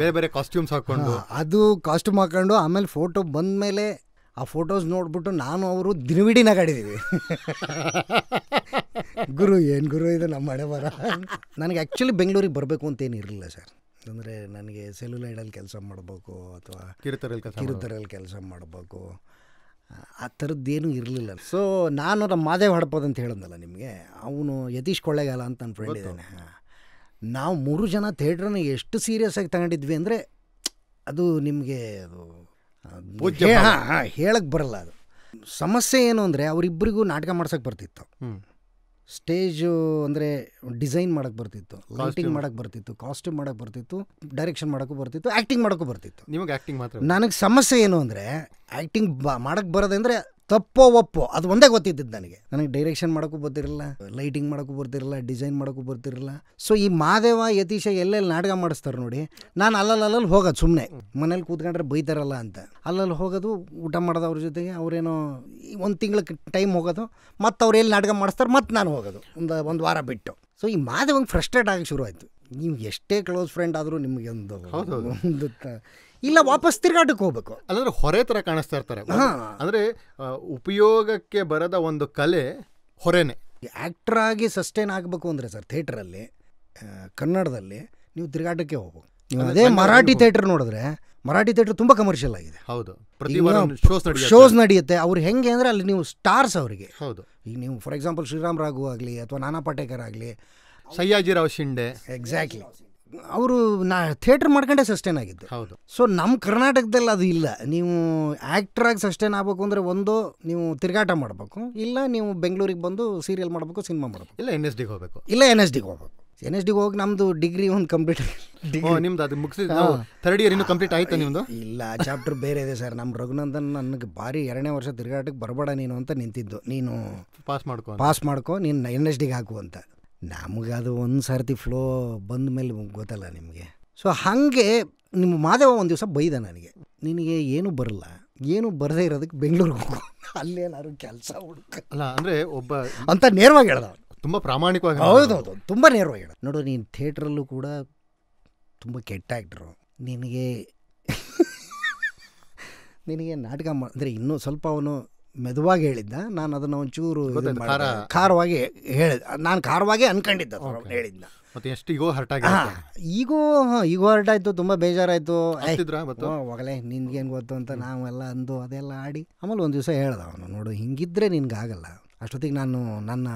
ಬೇರೆ ಬೇರೆ ಕಾಸ್ಟ್ಯೂಮ್ಸ್ ಹಾಕೊಂಡು ಅದು ಕಾಸ್ಟ್ಯೂಮ್ ಹಾಕೊಂಡು ಆಮೇಲೆ ಫೋಟೋ ಬಂದ ಮೇಲೆ ಆ ಫೋಟೋಸ್ ನೋಡಿಬಿಟ್ಟು ನಾನು ಅವರು ದಿನವಿಡೀ ನಗಾಡಿದ್ದೀವಿ [laughs] ಗುರು ಏನು ಗುರು ಇದು ನಮ್ಮ ಮಳೆ ಬರ ನನಗೆ ಆ್ಯಕ್ಚುಲಿ ಬೆಂಗಳೂರಿಗೆ ಬರಬೇಕು ಅಂತೇನು ಇರಲಿಲ್ಲ ಸರ್ ಅಂದರೆ ನನಗೆ ಸೆಲ್ಯುಲೈಡಲ್ಲಿ ಕೆಲಸ ಮಾಡಬೇಕು ಅಥವಾ ಕಿರುತರಲ್ಲಿ ಕಿರುತರಲ್ಲಿ ಕೆಲಸ ಮಾಡಬೇಕು ಆ ಥರದ್ದೇನು ಇರಲಿಲ್ಲ ಸೊ ನಾನು ನಮ್ಮ ಮಾದೇವ್ ಹಡಪದ್ ಅಂತ ಹೇಳೋದಲ್ಲ ನಿಮಗೆ ಅವನು ಯತೀಶ್ ಕೊಳ್ಳೇಗಾಲ ಅಂತ ನನ್ನ ಫ್ರೆಂಡ್ ಇದ್ದಾನೆ ನಾವು ಮೂರು ಜನ ಥಿಯೇಟ್ರನ್ನ ಎಷ್ಟು ಸೀರಿಯಸ್ ಆಗಿ ತಗೊಂಡಿದ್ವಿ ಅಂದರೆ ಅದು ನಿಮಗೆ ಅದು ಹೇಳಕ್ ಹೇಳಕ್ಕೆ ಬರಲ್ಲ ಅದು ಸಮಸ್ಯೆ ಏನು ಅಂದರೆ ಅವರಿಬ್ಬರಿಗೂ ನಾಟಕ ಮಾಡ್ಸಕ್ಕೆ ಬರ್ತಿತ್ತು ಸ್ಟೇಜು ಅಂದರೆ ಡಿಸೈನ್ ಮಾಡಕ್ ಬರ್ತಿತ್ತು ಲೈಟಿಂಗ್ ಮಾಡಕ್ ಬರ್ತಿತ್ತು ಕಾಸ್ಟ್ಯೂಮ್ ಮಾಡೋಕ್ಕೆ ಬರ್ತಿತ್ತು ಡೈರೆಕ್ಷನ್ ಮಾಡೋಕ್ಕೂ ಬರ್ತಿತ್ತು ಆ್ಯಕ್ಟಿಂಗ್ ಮಾಡೋಕ್ಕೂ ಬರ್ತಿತ್ತು ನಿಮಗೆ ಆ್ಯಕ್ಟಿಂಗ್ ಮಾತ್ರ ನನಗೆ ಸಮಸ್ಯೆ ಏನು ಅಂದರೆ ಆ್ಯಕ್ಟಿಂಗ್ ಮಾಡಕ್ಕೆ ಬರೋದಂದ್ರೆ ತಪ್ಪೋ ಒಪ್ಪೋ ಅದು ಒಂದೇ ಗೊತ್ತಿದ್ದಿದ್ದು ನನಗೆ ನನಗೆ ಡೈರೆಕ್ಷನ್ ಮಾಡೋಕ್ಕೂ ಬರ್ತಿರಲಿಲ್ಲ ಲೈಟಿಂಗ್ ಮಾಡೋಕ್ಕೂ ಬರ್ತಿರಲಿಲ್ಲ ಡಿಸೈನ್ ಮಾಡೋಕ್ಕೂ ಬರ್ತಿರಲಿಲ್ಲ ಸೊ ಈ ಮಾದೇವ ಯತೀಶ ಎಲ್ಲೆಲ್ಲಿ ನಾಟಕ ಮಾಡಿಸ್ತಾರೆ ನೋಡಿ ನಾನು ಅಲ್ಲಲ್ಲಿ ಅಲ್ಲಲ್ಲಿ ಹೋಗೋದು ಸುಮ್ಮನೆ ಮನೇಲಿ ಕೂತ್ಕೊಂಡ್ರೆ ಬೈತಾರಲ್ಲ ಅಂತ ಅಲ್ಲಲ್ಲಿ ಹೋಗೋದು ಊಟ ಮಾಡೋದು ಅವ್ರ ಜೊತೆಗೆ ಅವರೇನೋ ಒಂದು ತಿಂಗಳ ಟೈಮ್ ಹೋಗೋದು ಮತ್ತು ಅವ್ರು ಎಲ್ಲಿ ನಾಟಕ ಮಾಡಿಸ್ತಾರೆ ಮತ್ತು ನಾನು ಹೋಗೋದು ಒಂದು ಒಂದು ವಾರ ಬಿಟ್ಟು ಸೊ ಈ ಮಾದೇವಂಗೆ ಫ್ರಸ್ಟ್ರೇಟ್ ಆಗಿ ಶುರು ಆಯಿತು ನೀವು ಎಷ್ಟೇ ಕ್ಲೋಸ್ ಫ್ರೆಂಡ್ ಆದರೂ ನಿಮಗೆ ಒಂದು ಒಂದು ಇಲ್ಲ ವಾಪಸ್ ತಿರ್ಗಾಟಕ್ಕೆ ಹೋಗ್ಬೇಕು ಅಲ್ಲಾದ್ರೆ ಹೊರೆ ತರ ಕಾಣಿಸ್ತಾ ಇರ್ತಾರೆ ಅಂದರೆ ಉಪಯೋಗಕ್ಕೆ ಬರದ ಒಂದು ಕಲೆ ಹೊರೆನೆ ಆಗಿ ಸಸ್ಟೈನ್ ಆಗಬೇಕು ಅಂದ್ರೆ ಸರ್ ಅಲ್ಲಿ ಕನ್ನಡದಲ್ಲಿ ನೀವು ತಿರುಗಾಟಕ್ಕೆ ಹೋಗು ನೀವು ಅದೇ ಮರಾಠಿ ಥಿಯೇಟರ್ ನೋಡಿದ್ರೆ ಮರಾಠಿ ಥಿಯೇಟರ್ ತುಂಬಾ ಕಮರ್ಷಿಯಲ್ ಆಗಿದೆ ಹೌದು ಶೋಸ್ ನಡೆಯುತ್ತೆ ಅವ್ರು ಹೆಂಗೆ ಅಂದ್ರೆ ಅಲ್ಲಿ ನೀವು ಸ್ಟಾರ್ಸ್ ಅವರಿಗೆ ಹೌದು ಈಗ ನೀವು ಫಾರ್ ಎಕ್ಸಾಂಪಲ್ ಶ್ರೀರಾಮ್ ರಾಘು ಆಗಲಿ ಅಥವಾ ನಾನಾ ಪಾಟೇಕರ್ ಆಗಲಿ ಸಯ್ಯಾಜಿರಾವ್ ಶಿಂಡೆ ಎಕ್ಸಾಕ್ಟ್ಲಿ ಅವರು ನಾ ಥಿಯೇಟರ್ ಮಾಡ್ಕೊಂಡೆ ಸಸ್ಟೈನ್ ಆಗಿದ್ದು ಹೌದು ಸೊ ನಮ್ಮ ಕರ್ನಾಟಕದಲ್ಲಿ ಅದು ಇಲ್ಲ ನೀವು ಆಗಿ ಸಸ್ಟೈನ್ ಆಗಬೇಕು ಅಂದರೆ ಒಂದು ನೀವು ತಿರುಗಾಟ ಮಾಡಬೇಕು ಇಲ್ಲ ನೀವು ಬೆಂಗಳೂರಿಗೆ ಬಂದು ಸೀರಿಯಲ್ ಮಾಡಬೇಕು ಸಿನಿಮಾ ಮಾಡಬೇಕು ಇಲ್ಲ ಎನ್ ಎಸ್ ಡಿಗೆ ಹೋಗಬೇಕು ಇಲ್ಲ ಎನ್ ಎಸ್ ಡಿಗೆ ಹೋಗಬೇಕು ಎನ್ ಎಸ್ ಡಿಗೆ ಹೋಗಿ ನಮ್ಮದು ಡಿಗ್ರಿ ಒಂದು ಕಂಪ್ಲೀಟ್ ನಿಮ್ದು ಅದು ಮುಗಿಸಿದ ಥರ್ಡ್ ಇಯರ್ ಇನ್ನು ಕಂಪ್ಲೀಟ್ ಆಯ್ತು ನಿಮ್ಮದು ಇಲ್ಲ ಚಾಪ್ಟರ್ ಬೇರೆ ಇದೆ ಸರ್ ನಮ್ಮ ರಘುನಂದನ್ ನನಗೆ ಭಾರಿ ಎರಡನೇ ವರ್ಷ ತಿರುಗಾಟಕ್ಕೆ ಬರಬೇಡ ನೀನು ಅಂತ ನಿಂತಿದ್ದು ನೀನು ಪಾಸ್ ಮಾಡ್ಕೊ ಪಾಸ್ ಮಾಡ್ಕೊ ನೀನು ಎನ್ ಎಸ್ ಡಿಗೆ ಹಾಕು ಅಂತ ನಮಗದು ಒಂದು ಸರ್ತಿ ಫ್ಲೋ ಬಂದ ಮೇಲೆ ಗೊತ್ತಲ್ಲ ನಿಮಗೆ ಸೊ ಹಾಗೆ ನಿಮ್ಮ ಮಾದೇವ ಒಂದು ದಿವಸ ಬೈದ ನನಗೆ ನಿನಗೆ ಏನೂ ಬರಲ್ಲ ಏನು ಬರದೇ ಇರೋದಕ್ಕೆ ಬೆಂಗಳೂರಿಗೆ ಹೋಗು ಅಲ್ಲೇನಾದ್ರು ಕೆಲಸ ಹುಡುಕ ಅಲ್ಲ ಅಂದರೆ ಒಬ್ಬ ಅಂತ ನೇರವಾಗಿ ಹೇಳ್ದ ತುಂಬ ಪ್ರಾಮಾಣಿಕವಾಗಿ ಹೌದು ಹೌದು ತುಂಬ ನೇರವಾಗಿ ಹೇಳ ನೋಡು ನೀನು ಥಿಯೇಟ್ರಲ್ಲೂ ಕೂಡ ತುಂಬ ಕೆಟ್ಟ ಆ್ಯಕ್ಟ್ರು ನಿನಗೆ ನಿನಗೆ ನಾಟಕ ಮಾ ಅಂದರೆ ಇನ್ನೂ ಸ್ವಲ್ಪ ಅವನು ಮೆದುವಾಗಿ ಹೇಳಿದ್ದ ನಾನು ಅದನ್ನು ಒಂಚೂರು ಖಾರವಾಗಿ ಹೇಳಿದ ನಾನು ಖಾರವಾಗಿ ಅನ್ಕೊಂಡಿದ್ದ ಹೇಳಿದ್ನ ಮತ್ತೆ ಎಷ್ಟು ಈಗೋ ಹರ್ಟ್ ಆಗಿ ಈಗೋ ಈಗೋ ಹರ್ಟ್ ತುಂಬ ಬೇಜಾರಾಯಿತು ಒಗಲೆ ನಿನ್ಗೇನು ಗೊತ್ತು ಅಂತ ನಾವೆಲ್ಲ ಅಂದು ಅದೆಲ್ಲ ಆಡಿ ಆಮೇಲೆ ಒಂದು ದಿವಸ ಹೇಳ್ದ ಅವನು ನೋಡು ಹಿಂಗಿದ್ರೆ ಆಗಲ್ಲ ಅಷ್ಟೊತ್ತಿಗೆ ನಾನು ನನ್ನ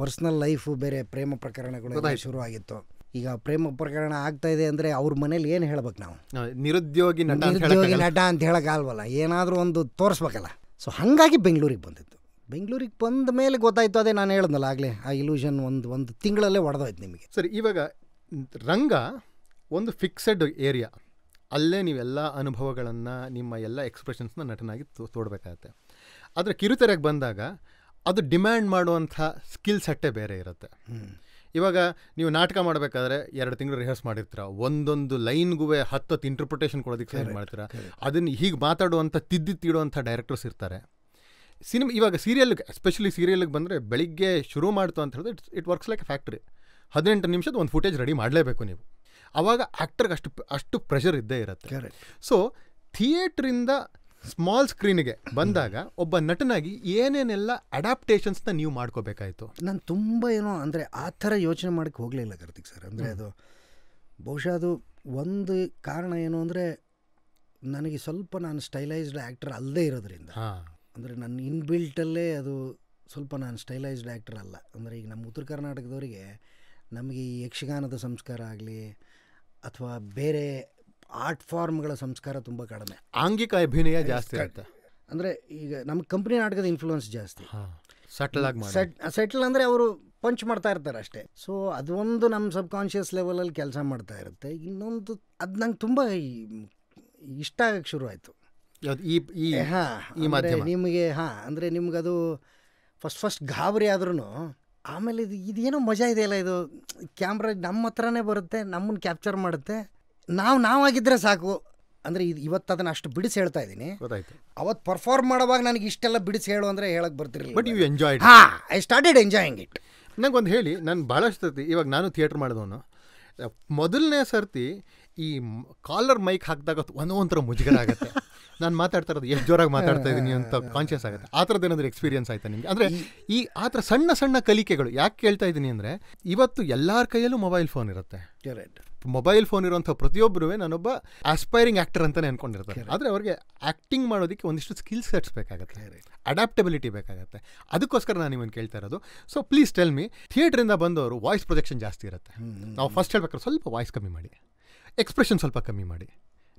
ಪರ್ಸ್ನಲ್ ಲೈಫು ಬೇರೆ ಪ್ರೇಮ ಪ್ರಕರಣಗಳು ಶುರು ಆಗಿತ್ತು ಈಗ ಪ್ರೇಮ ಪ್ರಕರಣ ಆಗ್ತಾ ಇದೆ ಅಂದ್ರೆ ಅವ್ರ ಮನೇಲಿ ಏನು ಹೇಳ್ಬೇಕು ನಾವು ನಿರುದ್ಯೋಗಿ ನಿರುದ್ಯೋಗಿ ನಟ ಅಂತ ಹೇಳೋಕ್ಕಾಗಲ್ವಲ್ಲ ಏನಾದರೂ ಒಂದು ತೋರಿಸ್ಬೇಕಲ್ಲ ಸೊ ಹಾಗಾಗಿ ಬೆಂಗಳೂರಿಗೆ ಬಂದಿತ್ತು ಬೆಂಗಳೂರಿಗೆ ಬಂದ ಮೇಲೆ ಗೊತ್ತಾಯ್ತು ಅದೇ ನಾನು ಹೇಳಿದ್ನಲ್ಲ ಆಗಲೇ ಆ ಇಲ್ಯೂಷನ್ ಒಂದು ಒಂದು ತಿಂಗಳಲ್ಲೇ ಒಡೆದೋಯ್ತು ನಿಮಗೆ ಸರಿ ಇವಾಗ ರಂಗ ಒಂದು ಫಿಕ್ಸೆಡ್ ಏರಿಯಾ ಅಲ್ಲೇ ನೀವೆಲ್ಲ ಅನುಭವಗಳನ್ನು ನಿಮ್ಮ ಎಲ್ಲ ಎಕ್ಸ್ಪ್ರೆಷನ್ಸ್ನ ನಟನಾಗಿ ತೋ ತೋಡ್ಬೇಕಾಗತ್ತೆ ಆದರೆ ಕಿರುತೆರೆಗೆ ಬಂದಾಗ ಅದು ಡಿಮ್ಯಾಂಡ್ ಮಾಡುವಂಥ ಸ್ಕಿಲ್ ಸೆಟ್ಟೇ ಬೇರೆ ಇರುತ್ತೆ ಇವಾಗ ನೀವು ನಾಟಕ ಮಾಡಬೇಕಾದ್ರೆ ಎರಡು ತಿಂಗಳು ರಿಹರ್ಸ್ ಮಾಡಿರ್ತೀರ ಒಂದೊಂದು ಲೈನ್ಗೂ ಹತ್ತು ಹತ್ತು ಇಂಟರ್ಪ್ರಿಟೇಷನ್ ಕೊಡೋದಕ್ಕೆ ಸರಿ ಮಾಡ್ತೀರ ಅದನ್ನು ಹೀಗೆ ಮಾತಾಡುವಂಥ ತಿದ್ದಿ ತೀಡುವಂಥ ಡೈರೆಕ್ಟರ್ಸ್ ಇರ್ತಾರೆ ಸಿನಿಮಾ ಇವಾಗ ಸೀರಿಯಲ್ಗೆ ಎಸ್ಪೆಷಲಿ ಸೀರಿಯಲ್ಗೆ ಬಂದರೆ ಬೆಳಿಗ್ಗೆ ಶುರು ಮಾಡ್ತು ಅಂತ ಹೇಳಿದ್ರೆ it's it works like factory ಹದಿನೆಂಟು ನಿಮಿಷದ ಒಂದು ಫುಟೇಜ್ ರೆಡಿ ಮಾಡಲೇಬೇಕು ನೀವು ಆವಾಗ ಆ್ಯಕ್ಟರ್ಗೆ ಅಷ್ಟು ಅಷ್ಟು ಪ್ರೆಷರ್ ಇದ್ದೇ ಇರುತ್ತೆ ಸೊ ಥಿಯೇಟ್ರಿಂದ ಸ್ಮಾಲ್ ಸ್ಕ್ರೀನ್ಗೆ ಬಂದಾಗ ಒಬ್ಬ ನಟನಾಗಿ ಏನೇನೆಲ್ಲ ಅಡಾಪ್ಟೇಷನ್ಸ್ನ ನೀವು ಮಾಡ್ಕೋಬೇಕಾಯಿತು ನಾನು ತುಂಬ ಏನೋ ಅಂದರೆ ಆ ಥರ ಯೋಚನೆ ಮಾಡೋಕ್ಕೆ ಹೋಗಲಿಲ್ಲ ಕರ್ತಿಕ್ ಸರ್ ಅಂದರೆ ಅದು ಬಹುಶಃ ಅದು ಒಂದು ಕಾರಣ ಏನು ಅಂದರೆ ನನಗೆ ಸ್ವಲ್ಪ ನಾನು ಸ್ಟೈಲೈಸ್ಡ್ ಆ್ಯಕ್ಟರ್ ಅಲ್ಲದೆ ಇರೋದ್ರಿಂದ ಅಂದರೆ ನನ್ನ ಇನ್ಬಿಲ್ಟಲ್ಲೇ ಅದು ಸ್ವಲ್ಪ ನಾನು ಸ್ಟೈಲೈಸ್ಡ್ ಆ್ಯಕ್ಟರ್ ಅಲ್ಲ ಅಂದರೆ ಈಗ ನಮ್ಮ ಉತ್ತರ ಕರ್ನಾಟಕದವರಿಗೆ ನಮಗೆ ಈ ಯಕ್ಷಗಾನದ ಸಂಸ್ಕಾರ ಆಗಲಿ ಅಥವಾ ಬೇರೆ ಆರ್ಟ್ ಫಾರ್ಮ್ಗಳ ಸಂಸ್ಕಾರ ತುಂಬ ಕಡಿಮೆ ಆಂಗಿಕ ಅಭಿನಯ ಜಾಸ್ತಿ ಆಗುತ್ತೆ ಅಂದರೆ ಈಗ ನಮ್ಮ ಕಂಪ್ನಿ ನಾಟಕದ ಇನ್ಫ್ಲೂಯೆನ್ಸ್ ಜಾಸ್ತಿ ಸೆಟ್ಲ್ ಆಗಿ ಸೆಟ್ಲ್ ಅಂದರೆ ಅವರು ಪಂಚ್ ಮಾಡ್ತಾ ಇರ್ತಾರೆ ಅಷ್ಟೇ ಸೊ ಅದೊಂದು ನಮ್ಮ ಸಬ್ ಕಾನ್ಷಿಯಸ್ ಲೆವೆಲಲ್ಲಿ ಕೆಲಸ ಮಾಡ್ತಾ ಇರುತ್ತೆ ಇನ್ನೊಂದು ಅದು ನಂಗೆ ತುಂಬ ಇಷ್ಟ ಆಗಕ್ಕೆ ಶುರು ಆಯಿತು ಹಾಂ ನಿಮಗೆ ಹಾಂ ಅಂದರೆ ನಿಮಗದು ಫಸ್ಟ್ ಫಸ್ಟ್ ಗಾಬರಿ ಆದ್ರೂ ಆಮೇಲೆ ಇದು ಇದೇನೋ ಮಜಾ ಇದೆಯಲ್ಲ ಇದು ಕ್ಯಾಮ್ರಾ ನಮ್ಮ ಹತ್ರನೇ ಬರುತ್ತೆ ನಮ್ಮನ್ನು ಕ್ಯಾಪ್ಚರ್ ಮಾಡುತ್ತೆ ನಾವು ನಾವಾಗಿದ್ರೆ ಸಾಕು ಅಂದರೆ ಇದು ಇವತ್ತು ಅದನ್ನು ಅಷ್ಟು ಬಿಡಿಸಿ ಹೇಳ್ತಾ ಇದ್ದೀನಿ ಗೊತ್ತಾಯ್ತು ಅವತ್ತು ಪರ್ಫಾರ್ಮ್ ಮಾಡೋವಾಗ ನನಗೆ ಇಷ್ಟೆಲ್ಲ ಬಿಡಿಸಿ ಹೇಳು ಅಂದರೆ ಹೇಳಕ್ಕೆ ಬರ್ತಿರಲಿಲ್ಲ ಬಟ್ ಯು ಎಂಜಾಯ್ ಹಾಂ ಐ ಸ್ಟಾರ್ಟೆಡ್ ಎಂಜಾಯಿಂಗ್ ಇಟ್ ಒಂದು ಹೇಳಿ ನಾನು ಭಾಳಷ್ಟು ಸರ್ತಿ ಇವಾಗ ನಾನು ಥಿಯೇಟ್ರ್ ಮಾಡಿದವನು ಮೊದಲನೇ ಸರ್ತಿ ಈ ಕಾಲರ್ ಮೈಕ್ ಹಾಕಿದಾಗ ಒಂಥರ ಮುಜುಗರ ಆಗುತ್ತೆ [laughs] ನಾನು ಮಾತಾಡ್ತಾ ಇರೋದು ಎಷ್ಟು ಜೋರಾಗಿ ಮಾತಾಡ್ತಾ ಇದ್ದೀನಿ ಅಂತ ಕಾನ್ಷಿಯಸ್ ಆಗುತ್ತೆ ಆ ಥರದ್ದು ಏನಾದರೂ ಎಕ್ಸ್ಪೀರಿಯನ್ಸ್ ಆಯ್ತಾ ನಿಮಗೆ ಅಂದರೆ ಈ ಆ ಥರ ಸಣ್ಣ ಸಣ್ಣ ಕಲಿಕೆಗಳು ಯಾಕೆ ಕೇಳ್ತಾ ಇದ್ದೀನಿ ಅಂದರೆ ಇವತ್ತು ಎಲ್ಲರ ಕೈಯಲ್ಲೂ ಮೊಬೈಲ್ ಫೋನ್ ಇರುತ್ತೆ ಮೊಬೈಲ್ ಫೋನ್ ಇರುವಂಥ ಪ್ರತಿಯೊಬ್ಬರೂ ನಾನೊಬ್ಬ ಆಸ್ಪೈರಿಂಗ್ ಆ್ಯಕ್ಟರ್ ಅಂತಲೇ ಅನ್ಕೊಂಡಿರ್ತಾರೆ ಆದರೆ ಅವರಿಗೆ ಆ್ಯಕ್ಟಿಂಗ್ ಮಾಡೋದಕ್ಕೆ ಒಂದಿಷ್ಟು ಸ್ಕಿಲ್ ಸೆಟ್ಸ್ ಬೇಕಾಗುತ್ತೆ ಅಡ್ಯಾಪ್ಟಬಿಲಿಟಿ ಬೇಕಾಗುತ್ತೆ ಅದಕ್ಕೋಸ್ಕರ ನಾನು ನಿಮಗೆ ಕೇಳ್ತಾ ಇರೋದು ಸೊ ಪ್ಲೀಸ್ ಟೆಲ್ ಮಿ ಥಿಯೇಟ್ರಿಂದ ಬಂದವರು ವಾಯ್ಸ್ ಪ್ರೊಜೆಕ್ಷನ್ ಜಾಸ್ತಿ ಇರುತ್ತೆ ನಾವು ಫಸ್ಟ್ ಹೇಳ್ಬೇಕಾದ್ರೆ ಸ್ವಲ್ಪ ವಾಯ್ಸ್ ಕಮ್ಮಿ ಮಾಡಿ ಎಕ್ಸ್ಪ್ರೆಷನ್ ಸ್ವಲ್ಪ ಕಮ್ಮಿ ಮಾಡಿ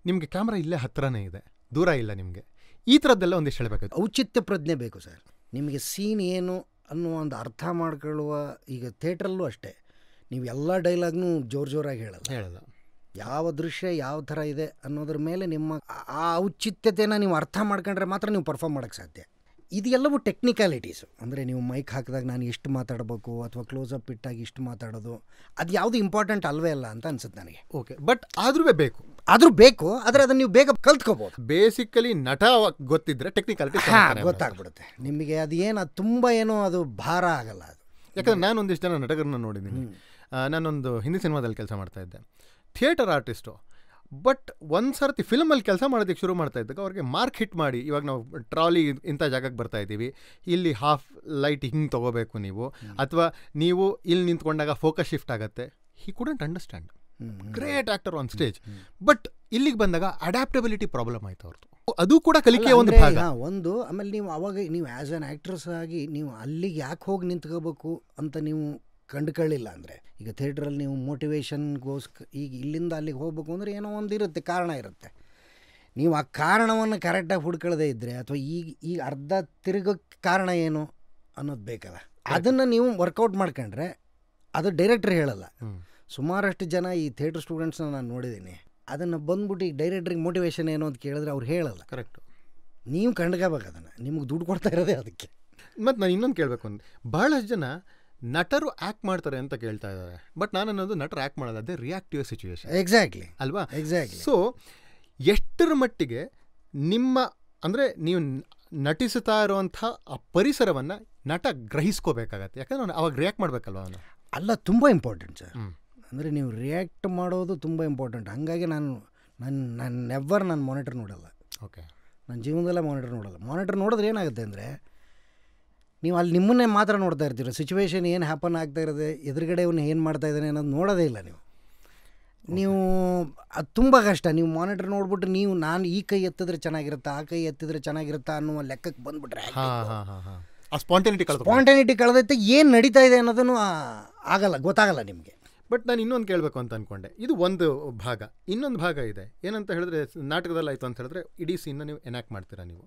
ನಿಮಗೆ ಕ್ಯಾಮ್ರಾ ಇಲ್ಲೇ ಹತ್ತಿರನೇ ಇದೆ ದೂರ ಇಲ್ಲ ನಿಮಗೆ ಈ ಥರದ್ದೆಲ್ಲ ಒಂದಿಷ್ಟು ಹೇಳಬೇಕಾಗುತ್ತೆ ಔಚಿತ್ಯ ಪ್ರಜ್ಞೆ ಬೇಕು ಸರ್ ನಿಮಗೆ ಸೀನ್ ಏನು ಅನ್ನೋ ಒಂದು ಅರ್ಥ ಮಾಡ್ಕೊಳ್ಳುವ ಈಗ ಥಿಯೇಟ್ರಲ್ಲೂ ಅಷ್ಟೇ ನೀವು ಎಲ್ಲ ಡೈಲಾಗ್ನು ಜೋರು ಜೋರಾಗಿ ಹೇಳಲ್ಲ ಹೇಳಲ್ಲ ಯಾವ ದೃಶ್ಯ ಯಾವ ಥರ ಇದೆ ಅನ್ನೋದ್ರ ಮೇಲೆ ನಿಮ್ಮ ಆ ಔಚಿತ್ಯತೆನ ನೀವು ಅರ್ಥ ಮಾಡ್ಕೊಂಡ್ರೆ ಮಾತ್ರ ನೀವು ಪರ್ಫಾರ್ಮ್ ಮಾಡೋಕ್ಕೆ ಸಾಧ್ಯ ಇದೆಲ್ಲವೂ ಟೆಕ್ನಿಕಾಲಿಟೀಸು ಅಂದರೆ ನೀವು ಮೈಕ್ ಹಾಕಿದಾಗ ನಾನು ಎಷ್ಟು ಮಾತಾಡಬೇಕು ಅಥವಾ ಕ್ಲೋಸಪ್ ಇಟ್ಟಾಗಿ ಇಷ್ಟು ಮಾತಾಡೋದು ಅದು ಯಾವುದು ಇಂಪಾರ್ಟೆಂಟ್ ಅಲ್ವೇ ಅಲ್ಲ ಅಂತ ಅನ್ಸುತ್ತೆ ನನಗೆ ಓಕೆ ಬಟ್ ಆದರೂ ಬೇಕು ಆದರೂ ಬೇಕು ಆದರೆ ಅದನ್ನು ನೀವು ಬೇಗ ಕಲ್ತ್ಕೋಬೋದು ಬೇಸಿಕಲಿ ನಟ ಗೊತ್ತಿದ್ರೆ ಟೆಕ್ನಿಕಾಲಿಟಿ ಗೊತ್ತಾಗ್ಬಿಡುತ್ತೆ ನಿಮಗೆ ಅದು ಏನು ಅದು ತುಂಬ ಏನೋ ಅದು ಭಾರ ಆಗಲ್ಲ ಅದು ಯಾಕಂದ್ರೆ ನಾನು ಒಂದಿಷ್ಟು ಜನ ನಟಕರನ್ನ ನೋಡಿದ್ದೀನಿ ನಾನೊಂದು ಹಿಂದಿ ಸಿನಿಮಾದಲ್ಲಿ ಕೆಲಸ ಮಾಡ್ತಾಯಿದ್ದೆ ಥಿಯೇಟರ್ ಆರ್ಟಿಸ್ಟು ಬಟ್ ಒಂದು ಸರ್ತಿ ಫಿಲ್ಮಲ್ಲಿ ಕೆಲಸ ಮಾಡೋದಕ್ಕೆ ಶುರು ಮಾಡ್ತಾ ಇದ್ದಾಗ ಅವ್ರಿಗೆ ಮಾರ್ಕ್ ಹಿಟ್ ಮಾಡಿ ಇವಾಗ ನಾವು ಟ್ರಾಲಿ ಇಂಥ ಜಾಗಕ್ಕೆ ಬರ್ತಾ ಇದ್ದೀವಿ ಇಲ್ಲಿ ಹಾಫ್ ಲೈಟ್ ಹಿಂಗೆ ತೊಗೋಬೇಕು ನೀವು ಅಥವಾ ನೀವು ಇಲ್ಲಿ ನಿಂತ್ಕೊಂಡಾಗ ಫೋಕಸ್ ಶಿಫ್ಟ್ ಆಗುತ್ತೆ he couldn't understand great actor on stage but ಇಲ್ಲಿಗೆ ಬಂದಾಗ ಅಡ್ಯಾಪ್ಟಬಿಲಿಟಿ ಪ್ರಾಬ್ಲಮ್ ಆಯ್ತು ಅವ್ರದ್ದು ಅದು ಕೂಡ ಕಲಿಕೆ ಒಂದು ಭಾಗ ಒಂದು ಆಮೇಲೆ ನೀವು ಅವಾಗ ನೀವು ಆ್ಯಸ್ ಆನ್ ಆ್ಯಕ್ಟ್ರೆಸ್ ಆಗಿ ನೀವು ಅಲ್ಲಿಗೆ ಯಾಕೆ ಹೋಗಿ ನಿಂತ್ಕೋಬೇಕು ಅಂತ ನೀವು ಕಂಡುಕೊಳ್ಳಿಲ್ಲ ಅಂದರೆ ಈಗ ಥಿಯೇಟ್ರಲ್ಲಿ ನೀವು ಮೋಟಿವೇಶನ್ಗೋಸ್ಕರ ಈಗ ಇಲ್ಲಿಂದ ಅಲ್ಲಿಗೆ ಹೋಗ್ಬೇಕು ಅಂದರೆ ಏನೋ ಒಂದು ಇರುತ್ತೆ ಕಾರಣ ಇರುತ್ತೆ ನೀವು ಆ ಕಾರಣವನ್ನು ಕರೆಕ್ಟಾಗಿ ಹುಡ್ಕೊಳ್ಳದೇ ಇದ್ದರೆ ಅಥವಾ ಈಗ ಈಗ ಅರ್ಧ ತಿರುಗೋಕ್ಕೆ ಕಾರಣ ಏನು ಅನ್ನೋದು ಬೇಕಲ್ಲ ಅದನ್ನು ನೀವು ವರ್ಕೌಟ್ ಮಾಡ್ಕೊಂಡ್ರೆ ಅದು ಡೈರೆಕ್ಟ್ರ್ ಹೇಳಲ್ಲ ಸುಮಾರಷ್ಟು ಜನ ಈ ಥಿಯೇಟ್ರ್ ಸ್ಟೂಡೆಂಟ್ಸ್ನ ನಾನು ನೋಡಿದ್ದೀನಿ ಅದನ್ನು ಬಂದ್ಬಿಟ್ಟು ಈಗ ಡೈರೆಕ್ಟ್ರಿಗೆ ಮೋಟಿವೇಶನ್ ಏನು ಅಂತ ಕೇಳಿದ್ರೆ ಅವ್ರು ಹೇಳಲ್ಲ ಕರೆಕ್ಟು ನೀವು ಕಂಡ್ಕೋಬೇಕು ಅದನ್ನು ನಿಮ್ಗೆ ದುಡ್ಡು ಕೊಡ್ತಾ ಇರೋದೇ ಅದಕ್ಕೆ ಮತ್ತು ನಾನು ಇನ್ನೊಂದು ಕೇಳಬೇಕು ಅಂದರೆ ಬಹಳಷ್ಟು ಜನ ನಟರು ಆ್ಯಕ್ಟ್ ಮಾಡ್ತಾರೆ ಅಂತ ಕೇಳ್ತಾ ಇದ್ದಾರೆ ಬಟ್ ನಾನು ಅನ್ನೋದು ನಟರು ಆ್ಯಕ್ಟ್ ಮಾಡೋದು ಅದೇ ರಿಯಾಕ್ಟಿವ್ ಸಿಚುವೇಶನ್ ಎಕ್ಸಾಕ್ಟ್ಲಿ ಅಲ್ವಾ ಎಕ್ಸಾಕ್ಟ್ಲಿ ಸೊ ಎಷ್ಟರ ಮಟ್ಟಿಗೆ ನಿಮ್ಮ ಅಂದರೆ ನೀವು ನಟಿಸುತ್ತಾ ಇರುವಂಥ ಆ ಪರಿಸರವನ್ನು ನಟ ಗ್ರಹಿಸ್ಕೋಬೇಕಾಗತ್ತೆ ಯಾಕಂದ್ರೆ ನಾನು ಅವಾಗ ರಿಯಾಕ್ಟ್ ಮಾಡಬೇಕಲ್ವ ಅಲ್ಲ ತುಂಬ ಇಂಪಾರ್ಟೆಂಟ್ ಸರ್ ಅಂದರೆ ನೀವು ರಿಯಾಕ್ಟ್ ಮಾಡೋದು ತುಂಬ ಇಂಪಾರ್ಟೆಂಟ್ ಹಾಗಾಗಿ ನಾನು ನನ್ನ ನಾನು ನೆವರ್ ನಾನು ಮಾನಿಟರ್ ನೋಡಲ್ಲ ಓಕೆ ನನ್ನ ಜೀವನದಲ್ಲೇ ಮಾನಿಟರ್ ನೋಡಲ್ಲ ಮಾನಿಟರ್ ನೋಡಿದ್ರೆ ಏನಾಗುತ್ತೆ ಅಂದರೆ ನೀವು ಅಲ್ಲಿ ನಿಮ್ಮನ್ನೇ ಮಾತ್ರ ನೋಡ್ತಾ ಇರ್ತೀರ ಸಿಚುವೇಶನ್ ಏನು ಹ್ಯಾಪನ್ ಆಗ್ತಾ ಇರೋದು ಎದುರುಗಡೆ ಅವನು ಏನು ಮಾಡ್ತಾ ಇದ್ದಾನೆ ಅನ್ನೋದು ನೋಡೋದೇ ಇಲ್ಲ ನೀವು ನೀವು ಅದು ತುಂಬ ಕಷ್ಟ ನೀವು ಮಾನಿಟರ್ ನೋಡ್ಬಿಟ್ಟು ನೀವು ನಾನು ಈ ಕೈ ಎತ್ತಿದ್ರೆ ಚೆನ್ನಾಗಿರುತ್ತಾ ಆ ಕೈ ಎತ್ತಿದ್ರೆ ಚೆನ್ನಾಗಿರುತ್ತಾ ಅನ್ನೋ ಲೆಕ್ಕಕ್ಕೆ ಬಂದುಬಿಟ್ರೆ ಸ್ಪಾಂಟೇನಿಟಿ ಸ್ಪಾಂಟೇನಿಟಿ ಕಳೆದೈತೆ ಏನು ನಡೀತಾ ಇದೆ ಅನ್ನೋದನ್ನು ಆಗಲ್ಲ ಗೊತ್ತಾಗಲ್ಲ ನಿಮಗೆ ಬಟ್ ನಾನು ಇನ್ನೊಂದು ಕೇಳಬೇಕು ಅಂತ ಅಂದ್ಕೊಂಡೆ ಇದು ಒಂದು ಭಾಗ ಇನ್ನೊಂದು ಭಾಗ ಇದೆ ಏನಂತ ಹೇಳಿದ್ರೆ ನಾಟಕದಲ್ಲಿ ಆಯಿತು ಅಂತ ಹೇಳಿದ್ರೆ ಇಡೀ ಸೀನ್ನ ನೀವು ಎನಾಕ್ಟ್ ಮಾಡ್ತೀರಾ ನೀವು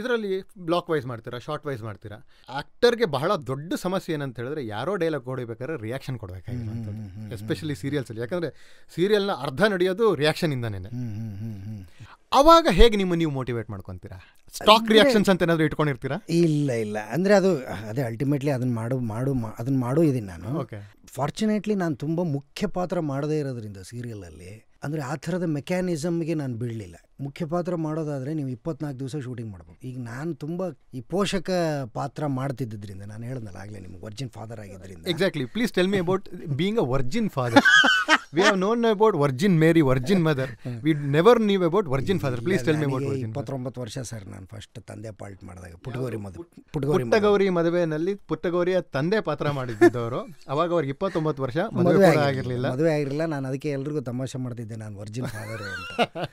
ಇದರಲ್ಲಿ ಬ್ಲಾಕ್ ವೈಸ್ ಮಾಡ್ತೀರಾ ಶಾರ್ಟ್ ವೈಸ್ ಮಾಡ್ತೀರಾ ಆಕ್ಟರ್ಗೆ ಬಹಳ ದೊಡ್ಡ ಸಮಸ್ಯೆ ಏನಂತ ಹೇಳಿದ್ರೆ ಯಾರೋ ಡೈಲಾಗ್ ಹೊಡಿಬೇಕಾದ್ರೆ ರಿಯಾಕ್ಷನ್ ಕೊಡಬೇಕಾಗಿರುವಂಥದ್ದು ಎಸ್ಪೆಷಲಿ ಸೀರಿಯಲ್ಸಲ್ಲಿ ಯಾಕಂದರೆ ಸೀರಿಯಲ್ನ ಅರ್ಧ ನಡೆಯೋದು ರಿಯಾಕ್ಷನಿಂದನೇ ಅವಾಗ ಹೇಗೆ ನಿಮ್ಮ ನೀವು ಮೋಟಿವೇಟ್ ಮಾಡ್ಕೊತೀರಾ ಸ್ಟಾಕ್ ರಿಯಾಕ್ಷನ್ಸ್ ಅಂತ ಏನಾದರೂ ಇಟ್ಕೊಂಡಿರ್ತೀರಾ ಇಲ್ಲ ಇಲ್ಲ ಅಂದರೆ ಅದು ಅದೇ ಅಲ್ಟಿಮೇಟ್ಲಿ ಅದನ್ನು ಮಾಡು ಮಾಡು ಅದನ್ನು ಮಾಡು ಇದೀನಿ ನಾನು ಓಕೆ ಫಾರ್ಚುನೇಟ್ಲಿ ನಾನು ತುಂಬ ಮುಖ್ಯ ಪಾತ್ರ ಮಾಡದೇ ಇರೋದ್ರಿಂದ ಸೀರಿಯಲಲ್ಲಿ ಅಂದರೆ ಆ ಥರದ ಮೆಕ್ಯಾನಿಸಮ್ಗೆ ನಾನು ಬೀಳಲಿಲ್ಲ ಮುಖ್ಯ ಪಾತ್ರ ಮಾಡೋದಾದರೆ ನೀವು ಇಪ್ಪತ್ನಾಲ್ಕು ದಿವಸ ಶೂಟಿಂಗ್ ಮಾಡ್ಬೋದು ಈಗ ನಾನು ತುಂಬ ಈ ಪೋಷಕ ಪಾತ್ರ ಮಾಡ್ತಿದ್ದರಿಂದ ನಾನು ಹೇಳ್ದಲ್ಲ ಆಗಲೇ ನಿಮ್ಗೆ ವರ್ಜಿನ್ ಫಾದರ್ ಆಗಿದ್ದರಿಂದ exactly please tell me about being a virgin father we have known about virgin Mary virgin mother we never knew about virgin father please tell me about ಇಪ್ಪತ್ತೊಂಬತ್ತು ವರ್ಷ ಸರ್ ನಾನು ಫಸ್ಟ್ ತಂದೆ fault ಮಾಡಿದಾಗ ಪುಟ್ಟಗೌರಿ ಮದುವೆ ಪುಟ್ಟಗೌರಿ ಪುಟ್ಟಗೌರಿ ಮದುವೆನಲ್ಲಿ ಪುಟ್ಟಗೌರಿಯ ತಂದೆ ಪಾತ್ರ ಮಾಡಿದ್ದವರು ಅವಾಗ ಅವ್ರಿಗೆ ಇಪ್ಪತ್ತೊಂಬತ್ತು ವರ್ಷ ಮದುವೆ ಆಗಿರಲಿಲ್ಲ ಮದುವೆ ಆಗಿರಲಿಲ್ಲ ನಾನು ಅದಕ್ಕೆ ಎಲ್ರಿಗೂ ತಮಾಷೆ ಮಾಡ್ತಿದ್ದೆ ನಾನು ವರ್ಜಿನ್ ಫಾದರ್ ಅಂತ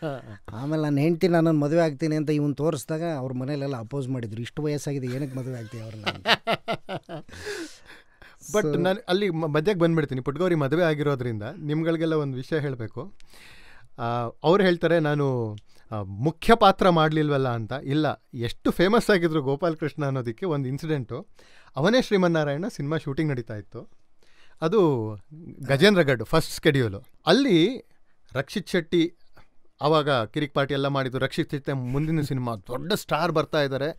ಆಮೇಲೆ [laughs] ಆಮೇಲೆ ನನ್ನ ಹೆಂಡ್ತಿ ನಾನು ಮದುವೆ ಆಗ್ತೀನಿ ಅಂತ ಇವನು ತೋರಿಸಿದಾಗ ಅವ್ರ ಮನೇಲೆಲ್ಲ ಅಪೋಸ್ ಮಾಡಿದ್ರು ಇಷ್ಟು ವಯಸ್ಸಾಗಿದೆ ಏನಕ್ಕೆ ಮದುವೆ ಆಗ್ತೀವಿ ಅವ್ರನ್ನ ಬಟ್ [laughs] ನಾನು ಅಲ್ಲಿ ಮಧ್ಯಕ್ಕೆ ಬಂದ್ಬಿಡ್ತೀನಿ ಪುಟ್ಗೌರಿ ಮದುವೆ ಆಗಿರೋದ್ರಿಂದ ನಿಮ್ಗಳಿಗೆಲ್ಲ ಒಂದು ವಿಷಯ ಹೇಳಬೇಕು ಅವ್ರು ಹೇಳ್ತಾರೆ ನಾನು ಮುಖ್ಯ ಪಾತ್ರ ಮಾಡಲಿಲ್ವಲ್ಲ ಅಂತ ಇಲ್ಲ ಎಷ್ಟು ಫೇಮಸ್ ಆಗಿದ್ರು ಗೋಪಾಲ್ ಕೃಷ್ಣ ಅನ್ನೋದಕ್ಕೆ ಒಂದು ಇನ್ಸಿಡೆಂಟು ಅವನೇ ಶ್ರೀಮನ್ನಾರಾಯಣ ಸಿನಿಮಾ ಶೂಟಿಂಗ್ ನಡೀತಾ ಇತ್ತು ಅದು ಗಜೇಂದ್ರಗಡ್ ಫಸ್ಟ್ ಸ್ಕೆಡ್ಯೂಲು ಅಲ್ಲಿ ರಕ್ಷಿತ್ ಶೆಟ್ಟಿ ಆವಾಗ ಕಿರಿಕ್ ಪಾರ್ಟಿ ಎಲ್ಲ ಮಾಡಿದ್ದು ರಕ್ಷಿತ್ ಚಿತ್ತೆ ಮುಂದಿನ ಸಿನಿಮಾ ದೊಡ್ಡ ಸ್ಟಾರ್ ಬರ್ತಾ ಇದ್ದಾರೆ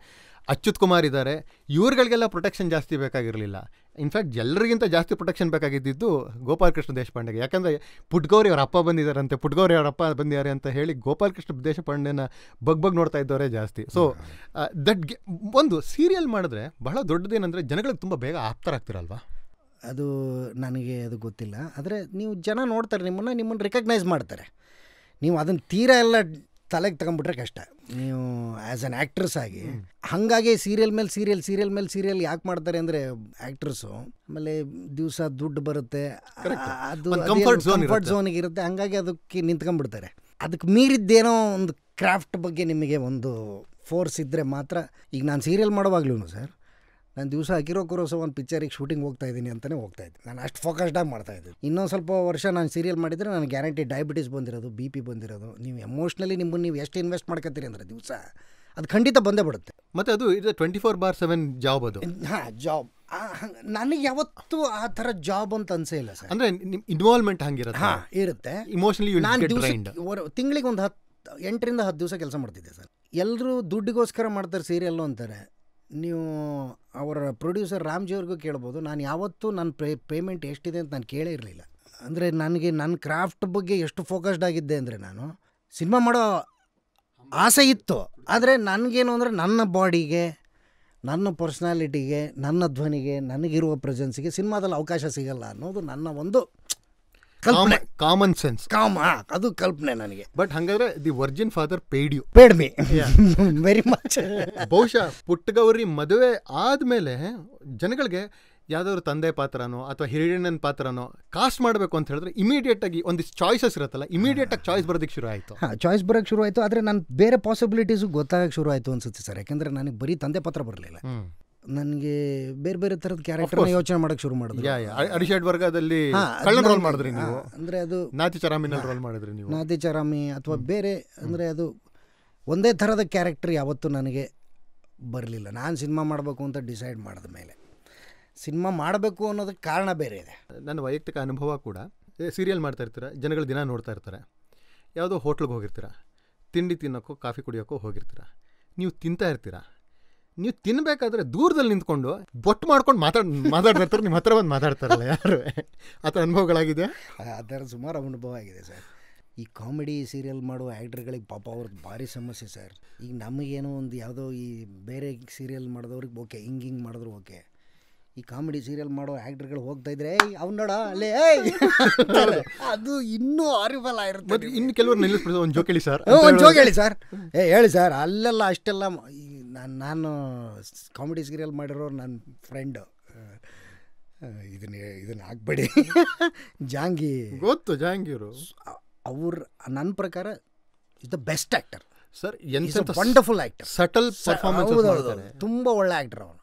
ಅಚ್ಯುತ್ ಕುಮಾರ್ ಇದ್ದಾರೆ ಇವ್ರುಗಳಿಗೆಲ್ಲ ಪ್ರೊಟೆಕ್ಷನ್ ಜಾಸ್ತಿ ಬೇಕಾಗಿರಲಿಲ್ಲ ಇನ್ಫ್ಯಾಕ್ಟ್ ಎಲ್ಲರಿಗಿಂತ ಜಾಸ್ತಿ ಪ್ರೊಟೆಕ್ಷನ್ ಬೇಕಾಗಿದ್ದಿದ್ದು ಗೋಪಾಲಕೃಷ್ಣ ದೇಶಪಾಂಡೆಗೆ ಯಾಕಂದರೆ ಪುಟ್ಗೌರಿ ಅವರ ಅಪ್ಪ ಬಂದಿದ್ದಾರಂತೆ ಪುಟ್ಗೌರಿ ಅವರಪ್ಪ ಅಪ್ಪ ಬಂದಿದ್ದಾರೆ ಅಂತ ಹೇಳಿ ಗೋಪಾಲಕೃಷ್ಣ ದೇಶಪಾಂಡೆನ ಬಗ್ ಬಗ್ ನೋಡ್ತಾ ಇದ್ದವರೇ ಜಾಸ್ತಿ ಸೊ ದಟ್ ಒಂದು ಸೀರಿಯಲ್ ಮಾಡಿದ್ರೆ ಬಹಳ ದೊಡ್ಡದೇನಂದರೆ ಜನಗಳಿಗೆ ತುಂಬ ಬೇಗ ಆಪ್ತರಾಗ್ತಿರಲ್ವಾ ಅದು ನನಗೆ ಅದು ಗೊತ್ತಿಲ್ಲ ಆದರೆ ನೀವು ಜನ ನೋಡ್ತಾರೆ ನಿಮ್ಮನ್ನು ನಿಮ್ಮನ್ನು ರೆಕಗ್ನೈಸ್ ಮಾಡ್ತಾರೆ ನೀವು ಅದನ್ನು ತೀರಾ ಎಲ್ಲ ತಲೆಗೆ ತಗೊಂಡ್ಬಿಟ್ರೆ ಕಷ್ಟ ನೀವು ಆ್ಯಸ್ ಅನ್ ಆ್ಯಕ್ಟ್ರಸ್ ಆಗಿ ಹಾಗಾಗಿ ಸೀರಿಯಲ್ ಮೇಲೆ ಸೀರಿಯಲ್ ಸೀರಿಯಲ್ ಮೇಲೆ ಸೀರಿಯಲ್ ಯಾಕೆ ಮಾಡ್ತಾರೆ ಅಂದರೆ ಆ್ಯಕ್ಟ್ರಸ್ಸು ಆಮೇಲೆ ದಿವಸ ದುಡ್ಡು ಬರುತ್ತೆ ಅದು ಕಂಫರ್ಟ್ ಝೋನಿಗೆ ಇರುತ್ತೆ ಹಾಗಾಗಿ ಅದಕ್ಕೆ ನಿಂತ್ಕೊಂಡ್ಬಿಡ್ತಾರೆ ಅದಕ್ಕೆ ಮೀರಿದ್ದೇನೋ ಒಂದು ಕ್ರಾಫ್ಟ್ ಬಗ್ಗೆ ನಿಮಗೆ ಒಂದು ಫೋರ್ಸ್ ಇದ್ದರೆ ಮಾತ್ರ ಈಗ ನಾನು ಸೀರಿಯಲ್ ಮಾಡುವಾಗ್ಲೂ ಸರ್ ನಾನು ದಿವಸ ಹಾಕಿರೋ ಕುರೋಸ ಒಂದು ಪಿಕ್ಚರಿಗೆ ಶೂಟಿಂಗ್ ಹೋಗ್ತಾ ಇದ್ದೀನಿ ಅಂತಲೇ ಹೋಗ್ತಾ ಇದ್ದೀನಿ ನಾನು ಅಷ್ಟು ಫೋಕಸ್ಡಾಗಿ ಮಾಡ್ತಾ ಇದ್ದೀನಿ ಇನ್ನೊಂದು ಸ್ವಲ್ಪ ವರ್ಷ ನಾನು ಸೀರಿಯಲ್ ಮಾಡಿದರೆ ನಾನು ಗ್ಯಾರಂಟಿ ಡಯಾಬಿಟೀಸ್ ಬಂದಿರೋದು ಬಿ ಪಿ ಬಂದಿರೋದು ನೀವು ಎಮೋಷ್ನಲಿ ನಿಮ್ಮನ್ನು ನೀವು ಎಷ್ಟು ಇನ್ವೆಸ್ಟ್ ಮಾಡ್ಕೋತೀರಿ ಅಂದರೆ ದಿವಸ ಅದು ಖಂಡಿತ ಬಂದೇ ಬಿಡುತ್ತೆ ಮತ್ತು ಅದು ಇದು twenty four by seven job ಅದು ಹಾಂ ಜಾಬ್ ನನಗೆ ಯಾವತ್ತೂ ಆ ಥರ ಜಾಬ್ ಅಂತ ಅನ್ಸೇ ಇಲ್ಲ ಸರ್ ಅಂದರೆ ನಿಮ್ಮ ಇನ್ವಾಲ್ವ್ಮೆಂಟ್ ಹಾಗಿರುತ್ತೆ ಹಾಂ ಇರುತ್ತೆ ಇಮೋಷನಲಿ ನಾನು ದಿವಸ ತಿಂಗಳಿಗೆ ಒಂದು ಹತ್ತು ಎಂಟರಿಂದ ಹತ್ತು ದಿವಸ ಕೆಲಸ ಮಾಡ್ತಿದ್ದೆ ಸರ್ ಎಲ್ಲರೂ ದುಡ್ಡಿಗೋಸ್ಕರ ಮಾಡ್ತಾರೆ ಸೀರಿಯಲ್ಲು ಅಂತಾರೆ ನೀವು ಅವರ ಪ್ರೊಡ್ಯೂಸರ್ ರಾಮ್ಜಿ ಅವ್ರಿಗೂ ಕೇಳ್ಬೋದು ನಾನು ಯಾವತ್ತೂ ನನ್ನ ಪೇ ಪೇಮೆಂಟ್ ಎಷ್ಟಿದೆ ಅಂತ ನಾನು ಕೇಳೇ ಇರಲಿಲ್ಲ ಅಂದರೆ ನನಗೆ ನನ್ನ ಕ್ರಾಫ್ಟ್ ಬಗ್ಗೆ ಎಷ್ಟು ಫೋಕಸ್ಡ್ ಆಗಿದ್ದೆ ಅಂದರೆ ನಾನು ಸಿನಿಮಾ ಮಾಡೋ ಆಸೆ ಇತ್ತು ಆದರೆ ನನಗೇನು ಅಂದರೆ ನನ್ನ ಬಾಡಿಗೆ ನನ್ನ ಪರ್ಸ್ನಾಲಿಟಿಗೆ ನನ್ನ ಧ್ವನಿಗೆ ನನಗಿರುವ ಪ್ರೆಸೆನ್ಸಿಗೆ ಸಿನಿಮಾದಲ್ಲಿ ಅವಕಾಶ ಸಿಗಲ್ಲ ಅನ್ನೋದು ನನ್ನ ಒಂದು ಕಲ್ಪನೆ ಕಾಮನ್ ಸೆನ್ಸ್ ಕಾಮ ಅದು ಕಲ್ಪನೆ ನನಗೆ ಬಟ್ ಹಂಗಾದ್ರೆ the virgin father paid you paid me very much ಬಹುಶಃ ಪುಟ್ಟಗೌರಿ ಮದುವೆ ಆದ್ಮೇಲೆ ಜನಗಳಿಗೆ ಯಾವ್ದಾದ್ರು ತಂದೆ ಪಾತ್ರನೋ ಅಥವಾ ಹಿರಿಯಣ್ಣನ ಪಾತ್ರನೋ ಕಾಸ್ಟ್ ಮಾಡಬೇಕು ಅಂತ ಹೇಳಿದ್ರೆ ಇಮಿಡಿಯೇಟ್ ಆಗಿ ಒಂದು ಚಾಯ್ಸಸ್ ಇರುತ್ತಲ್ಲ ಇಮಿಡಿಯೇಟ್ ಆಗಿ ಚಾಯ್ಸ್ ಬರೋದಕ್ಕೆ ಶುರು ಆಯಿತು ಚಾಯ್ಸ್ ಬರೋಕ್ಕೆ ಶುರು ಆಯಿತು ಆದರೆ ನಾನು ಬೇರೆ ಪಾಸಿಬಿಲಿಟೀಸ್ ಗೊತ್ತಾಗಕ್ಕೆ ಶುರು ಆಯಿತು ಅನ್ಸುತ್ತೆ ಸರ್ ಯಾಕಂದ್ರೆ ನನಗೆ ಬರೀ ತಂದೆ ಪಾತ್ರ ಬರಲಿಲ್ಲ ನನಗೆ ಬೇರೆ ಬೇರೆ ಥರದ ಕ್ಯಾರೆಕ್ಟರ್ ಯೋಚನೆ ಮಾಡೋಕೆ ಶುರು ಮಾಡಿದ್ರು ವರ್ಗದಲ್ಲಿ ರೋಲ್ ಮಾಡಿದ್ರಿ ನೀವು ಅಂದರೆ ಅದು ನಾತಿ ಚರಾಮಿನ ರೋಲ್ ಮಾಡಿದ್ರಿ ನೀವು ನಾತಿ ಚರಾಮಿ ಅಥವಾ ಬೇರೆ ಅಂದರೆ ಅದು ಒಂದೇ ಥರದ ಕ್ಯಾರೆಕ್ಟರ್ ಯಾವತ್ತೂ ನನಗೆ ಬರಲಿಲ್ಲ ನಾನು ಸಿನಿಮಾ ಮಾಡಬೇಕು ಅಂತ ಡಿಸೈಡ್ ಮಾಡಿದ ಮೇಲೆ ಸಿನಿಮಾ ಮಾಡಬೇಕು ಅನ್ನೋದಕ್ಕೆ ಕಾರಣ ಬೇರೆ ಇದೆ ನನ್ನ ವೈಯಕ್ತಿಕ ಅನುಭವ ಕೂಡ ಸೀರಿಯಲ್ ಮಾಡ್ತಾ ಇರ್ತೀರ ಜನಗಳು ದಿನ ನೋಡ್ತಾ ಇರ್ತಾರೆ ಯಾವುದೋ ಹೋಟ್ಲಿಗೆ ಹೋಗಿರ್ತೀರ ತಿಂಡಿ ತಿನ್ನೋಕ್ಕೋ ಕಾಫಿ ಕುಡಿಯೋಕ್ಕೋ ಹೋಗಿರ್ತೀರ ನೀವು ತಿಂತಾ ಇರ್ತೀರ ನೀವು ತಿನ್ಬೇಕಾದ್ರೆ ದೂರದಲ್ಲಿ ನಿಂತ್ಕೊಂಡು ಬೊಟ್ಟು ಮಾಡ್ಕೊಂಡು ಮಾತಾಡ್ ಮಾತಾಡ್ತಾರೆ ನಿಮ್ಮ ಹತ್ರ ಬಂದು ಮಾತಾಡ್ತಾರಲ್ಲ ಯಾರು ಆ ಥರ ಅನುಭವಗಳಾಗಿದೆ ಅದರ ಸುಮಾರು ಅನುಭವ ಆಗಿದೆ ಸರ್ ಈ ಕಾಮಿಡಿ ಸೀರಿಯಲ್ ಮಾಡುವ ಆ್ಯಕ್ಟ್ರ್ಗಳಿಗೆ ಪಾಪ ಅವ್ರದ್ದು ಭಾರಿ ಸಮಸ್ಯೆ ಸರ್ ಈಗ ನಮಗೇನೋ ಒಂದು ಯಾವುದೋ ಈ ಬೇರೆ ಸೀರಿಯಲ್ ಮಾಡಿದವ್ರಿಗೆ ಓಕೆ ಹಿಂಗೆ ಹಿಂಗೆ ಮಾಡಿದ್ರು ಓಕೆ ಈ ಕಾಮಿಡಿ ಸೀರಿಯಲ್ ಮಾಡೋ ಆ್ಯಕ್ಟ್ರ್ಗಳು ಹೋಗ್ತಾ ಇದ್ರೆ ಅವ್ನು ನೋಡ ಅಲ್ಲೇ [laughs] ಅದು ಇನ್ನೂ ಆರಿಬಲ್ ಆಗಿರುತ್ತೆ ಇನ್ನು ಕೆಲವರು ನಿಲ್ಲಿಸ್ಬಿಡ್ತಾರೆ ಒಂದು ಜೋಕ್ ಹೇಳಿ ಸರ್ ಒಂದು ಜೋಕ್ ಹೇಳಿ ಸರ್ ಏ ಹೇಳಿ ಸರ್ ಅಲ್ಲೆಲ್ಲ ಅಷ್ಟೆಲ್ಲ ಈ ನಾನು ನಾನು ಕಾಮಿಡಿ ಸೀರಿಯಲ್ ಮಾಡಿರೋ ನನ್ನ ಫ್ರೆಂಡು ಇದನ್ನ ಇದನ್ನ ಹಾಕ್ಬೇಡಿ ಜಾಂಗಿ ಗೊತ್ತು ಜಾಂಗಿರು ಅವ್ರ ನನ್ನ ಪ್ರಕಾರ is the best actor sir ಎಂಥ ವಂಡರ್ಫುಲ್ ಆ್ಯಕ್ಟರ್ ಸಟಲ್ ಪರ್ಫಾರ್ಮೆನ್ಸ್ ತುಂಬ ಒಳ್ಳೆ ಆ್ಯಕ್ಟರ್ ಅವನು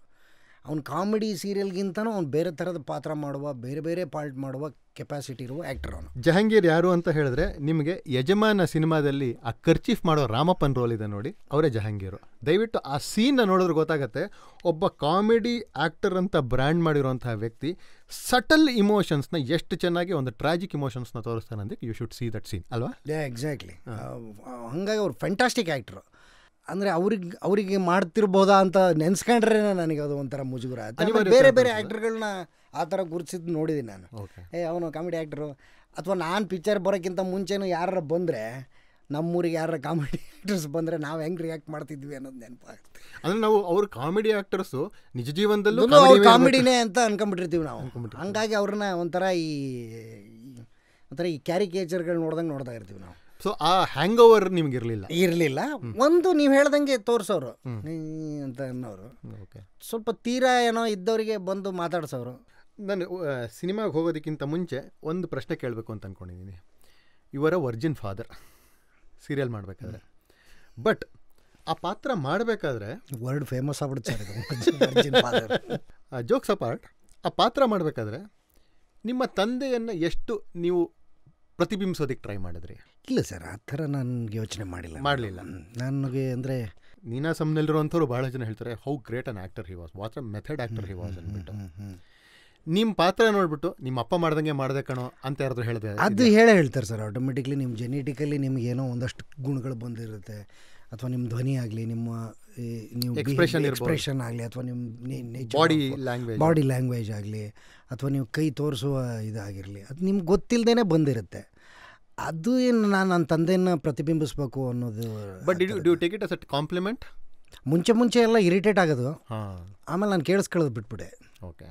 ಅವ್ನು ಕಾಮಿಡಿ ಸೀರಿಯಲ್ಗಿಂತನೂ ಅವ್ನು ಬೇರೆ ಥರದ ಪಾತ್ರ ಮಾಡುವ ಬೇರೆ ಬೇರೆ ಪಾರ್ಟ್ ಮಾಡುವ ಕೆಪಾಸಿಟಿ ಇರುವ ಆ್ಯಕ್ಟರ್ ಅವನು ಜಹಾಂಗೀರ್ ಯಾರು ಅಂತ ಹೇಳಿದ್ರೆ ನಿಮಗೆ ಯಜಮಾನ ಸಿನಿಮಾದಲ್ಲಿ ಆ ಖರ್ಚೀಫ್ ಮಾಡೋ ರಾಮಪ್ಪನ್ ರೋಲ್ ಇದೆ ನೋಡಿ ಅವರೇ ಜಹಾಂಗೀರು ದಯವಿಟ್ಟು ಆ ಸೀನ್ನ ನೋಡಿದ್ರೆ ಗೊತ್ತಾಗತ್ತೆ ಒಬ್ಬ ಕಾಮಿಡಿ ಆ್ಯಕ್ಟರ್ ಅಂತ ಬ್ರ್ಯಾಂಡ್ ಮಾಡಿರುವಂತಹ ವ್ಯಕ್ತಿ ಸಟಲ್ ಇಮೋಷನ್ಸ್ನ ಎಷ್ಟು ಚೆನ್ನಾಗಿ ಒಂದು ಟ್ರಾಜಿಕ್ ಇಮೋಷನ್ಸ್ನ ತೋರಿಸ್ತಾನೆ ಅಂತ you should see that scene ಅಲ್ವಾ ಎಕ್ಸಾಕ್ಟ್ಲಿ ಹಂಗಾಗಿ ಅವ್ರು ಫ್ಯಾಂಟಾಸ್ಟಿಕ್ ಆ್ಯಕ್ಟ್ರು ಅಂದರೆ ಅವ್ರಿಗೆ ಅವರಿಗೆ ಮಾಡ್ತಿರ್ಬೋದಾ ಅಂತ ನೆನ್ಸ್ಕೊಂಡ್ರೇನ ನನಗೆ ಅದು ಒಂಥರ ಮುಜುಗುರ ಬೇರೆ ಬೇರೆ ಆ್ಯಕ್ಟರ್ಗಳನ್ನ ಆ ಥರ ಗುರುತಿಸಿದ್ದು ನೋಡಿದ್ದೀನಿ ನಾನು ಏ ಅವನು ಕಾಮಿಡಿ ಆ್ಯಕ್ಟ್ರು ಅಥವಾ ನಾನು ಪಿಕ್ಚರ್ ಬರೋಕ್ಕಿಂತ ಮುಂಚೆನೂ ಯಾರು ಬಂದರೆ ನಮ್ಮೂರಿಗೆ ಯಾರ ಕಾಮಿಡಿ [laughs] ಆ್ಯಕ್ಟರ್ಸ್ ಬಂದರೆ ನಾವು ಹೆಂಗೆ ರಿಯಾಕ್ಟ್ ಮಾಡ್ತಿದ್ವಿ ಅನ್ನೋದು ನೆನಪಾಗುತ್ತೆ ಅಂದರೆ ನಾವು ಅವ್ರ ಕಾಮಿಡಿ ಆ್ಯಕ್ಟರ್ಸು ನಿಜ ಜೀವನದಲ್ಲೂ ಅವ್ರು ಕಾಮಿಡಿನೇ ಅಂತ ಅನ್ಕೊಂಬಿಟ್ಟಿರ್ತೀವಿ ನಾವು ಹಂಗಾಗಿ ಅವ್ರನ್ನ ಒಂಥರ ಈ ಒಂಥರ ಈ ಕ್ಯಾರಿಕೇಚರ್ಗಳು ನೋಡ್ದಂಗೆ ನೋಡ್ತಾ ಇರ್ತೀವಿ ನಾವು ಸೊ ಆ ಹ್ಯಾಂಗ್ ಓವರ್ ನಿಮ್ಗೆ ಇರಲಿಲ್ಲ ಇರಲಿಲ್ಲ ಒಂದು ನೀವು ಹೇಳ್ದಂಗೆ ತೋರಿಸೋರು ಅಂತ ಅನ್ನೋರು ಸ್ವಲ್ಪ ತೀರಾ ಏನೋ ಇದ್ದವರಿಗೆ ಬಂದು ಮಾತಾಡ್ಸೋರು ನಾನು ಸಿನಿಮಾಗೆ ಹೋಗೋದಕ್ಕಿಂತ ಮುಂಚೆ ಒಂದು ಪ್ರಶ್ನೆ ಕೇಳಬೇಕು ಅಂತ ಅಂದ್ಕೊಂಡಿದ್ದೀನಿ ಇವರ ವರ್ಜಿನ್ ಫಾದರ್ ಸೀರಿಯಲ್ ಮಾಡಬೇಕಾದ್ರೆ ಬಟ್ ಆ ಪಾತ್ರ ಮಾಡಬೇಕಾದ್ರೆ ವರ್ಲ್ಡ್ ಫೇಮಸ್ ಆಗ್ಬಿಡುತ್ತೆ ಜೋಕ್ಸ್ ಅಪಾರ್ಟ್ [laughs] ಆ ಪಾತ್ರ ಮಾಡಬೇಕಾದ್ರೆ ನಿಮ್ಮ ತಂದೆಯನ್ನು ಎಷ್ಟು ನೀವು ಪ್ರತಿಬಿಂಬಿಸೋದಕ್ಕೆ ಟ್ರೈ ಮಾಡಿದ್ರಿ ಇಲ್ಲ ಸರ್ ಆ ಥರ ನಾನು ಯೋಚನೆ ಮಾಡಿಲ್ಲ ಮಾಡಲಿಲ್ಲ ನನಗೆ ಅಂದರೆ ನೀನಾ ಸಮ್ನಲ್ಲಿರುವಂಥವ್ರು ಬಹಳ ಜನ ಹೇಳ್ತಾರೆ how great an actor he was what method actor he was ಅಂದ್ಬಿಟ್ಟು ನಿಮ್ಮ ಪಾತ್ರ ನೋಡ್ಬಿಟ್ಟು ನಿಮ್ಮ ಅಪ್ಪ ಮಾಡ್ದಂಗೆ ಮಾಡ್ದೆ ಕಣೋ ಅಂತ ಯಾರಾದರೂ ಹೇಳಿದೆ ಅದು ಹೇಳೇ ಹೇಳ್ತಾರೆ ಸರ್ ಆಟೋಮೆಟಿಕ್ಲಿ ನಿಮ್ಮ ಜೆನೆಟಿಕಲಿ ನಿಮ್ಗೆ ಏನೋ ಒಂದಷ್ಟು ಗುಣಗಳು ಬಂದಿರುತ್ತೆ ಅಥವಾ ನಿಮ್ಮ ಧ್ವನಿ ಆಗಲಿ ನಿಮ್ಮ ನೀವು ಎಕ್ಸ್ಪ್ರೆಷನ್ ಆಗಲಿ ಅಥವಾ ನಿಮ್ಮ ಬಾಡಿ ಲ್ಯಾಂಗ್ವೇಜ್ ಬಾಡಿ ಲ್ಯಾಂಗ್ವೇಜ್ ಆಗಲಿ ಅಥವಾ ನೀವು ಕೈ ತೋರಿಸುವ ಇದಾಗಿರಲಿ ಅದು ನಿಮ್ಗೆ ಗೊತ್ತಿಲ್ಲದೇ ಬಂದಿರುತ್ತೆ ಅದು ಏನು ನಾನು ನನ್ನ ತಂದೆಯನ್ನು ಪ್ರತಿಬಿಂಬಿಸಬೇಕು ಅನ್ನೋದು but you take it as a compliment ಮುಂಚೆ ಮುಂಚೆ ಎಲ್ಲ ಇರಿಟೇಟ್ ಆಗೋದು ಆಮೇಲೆ ನಾನು ಕೇಳಿಸ್ಕೊಳ್ಳೋದು ಬಿಟ್ಬಿಡೆ ಓಕೆ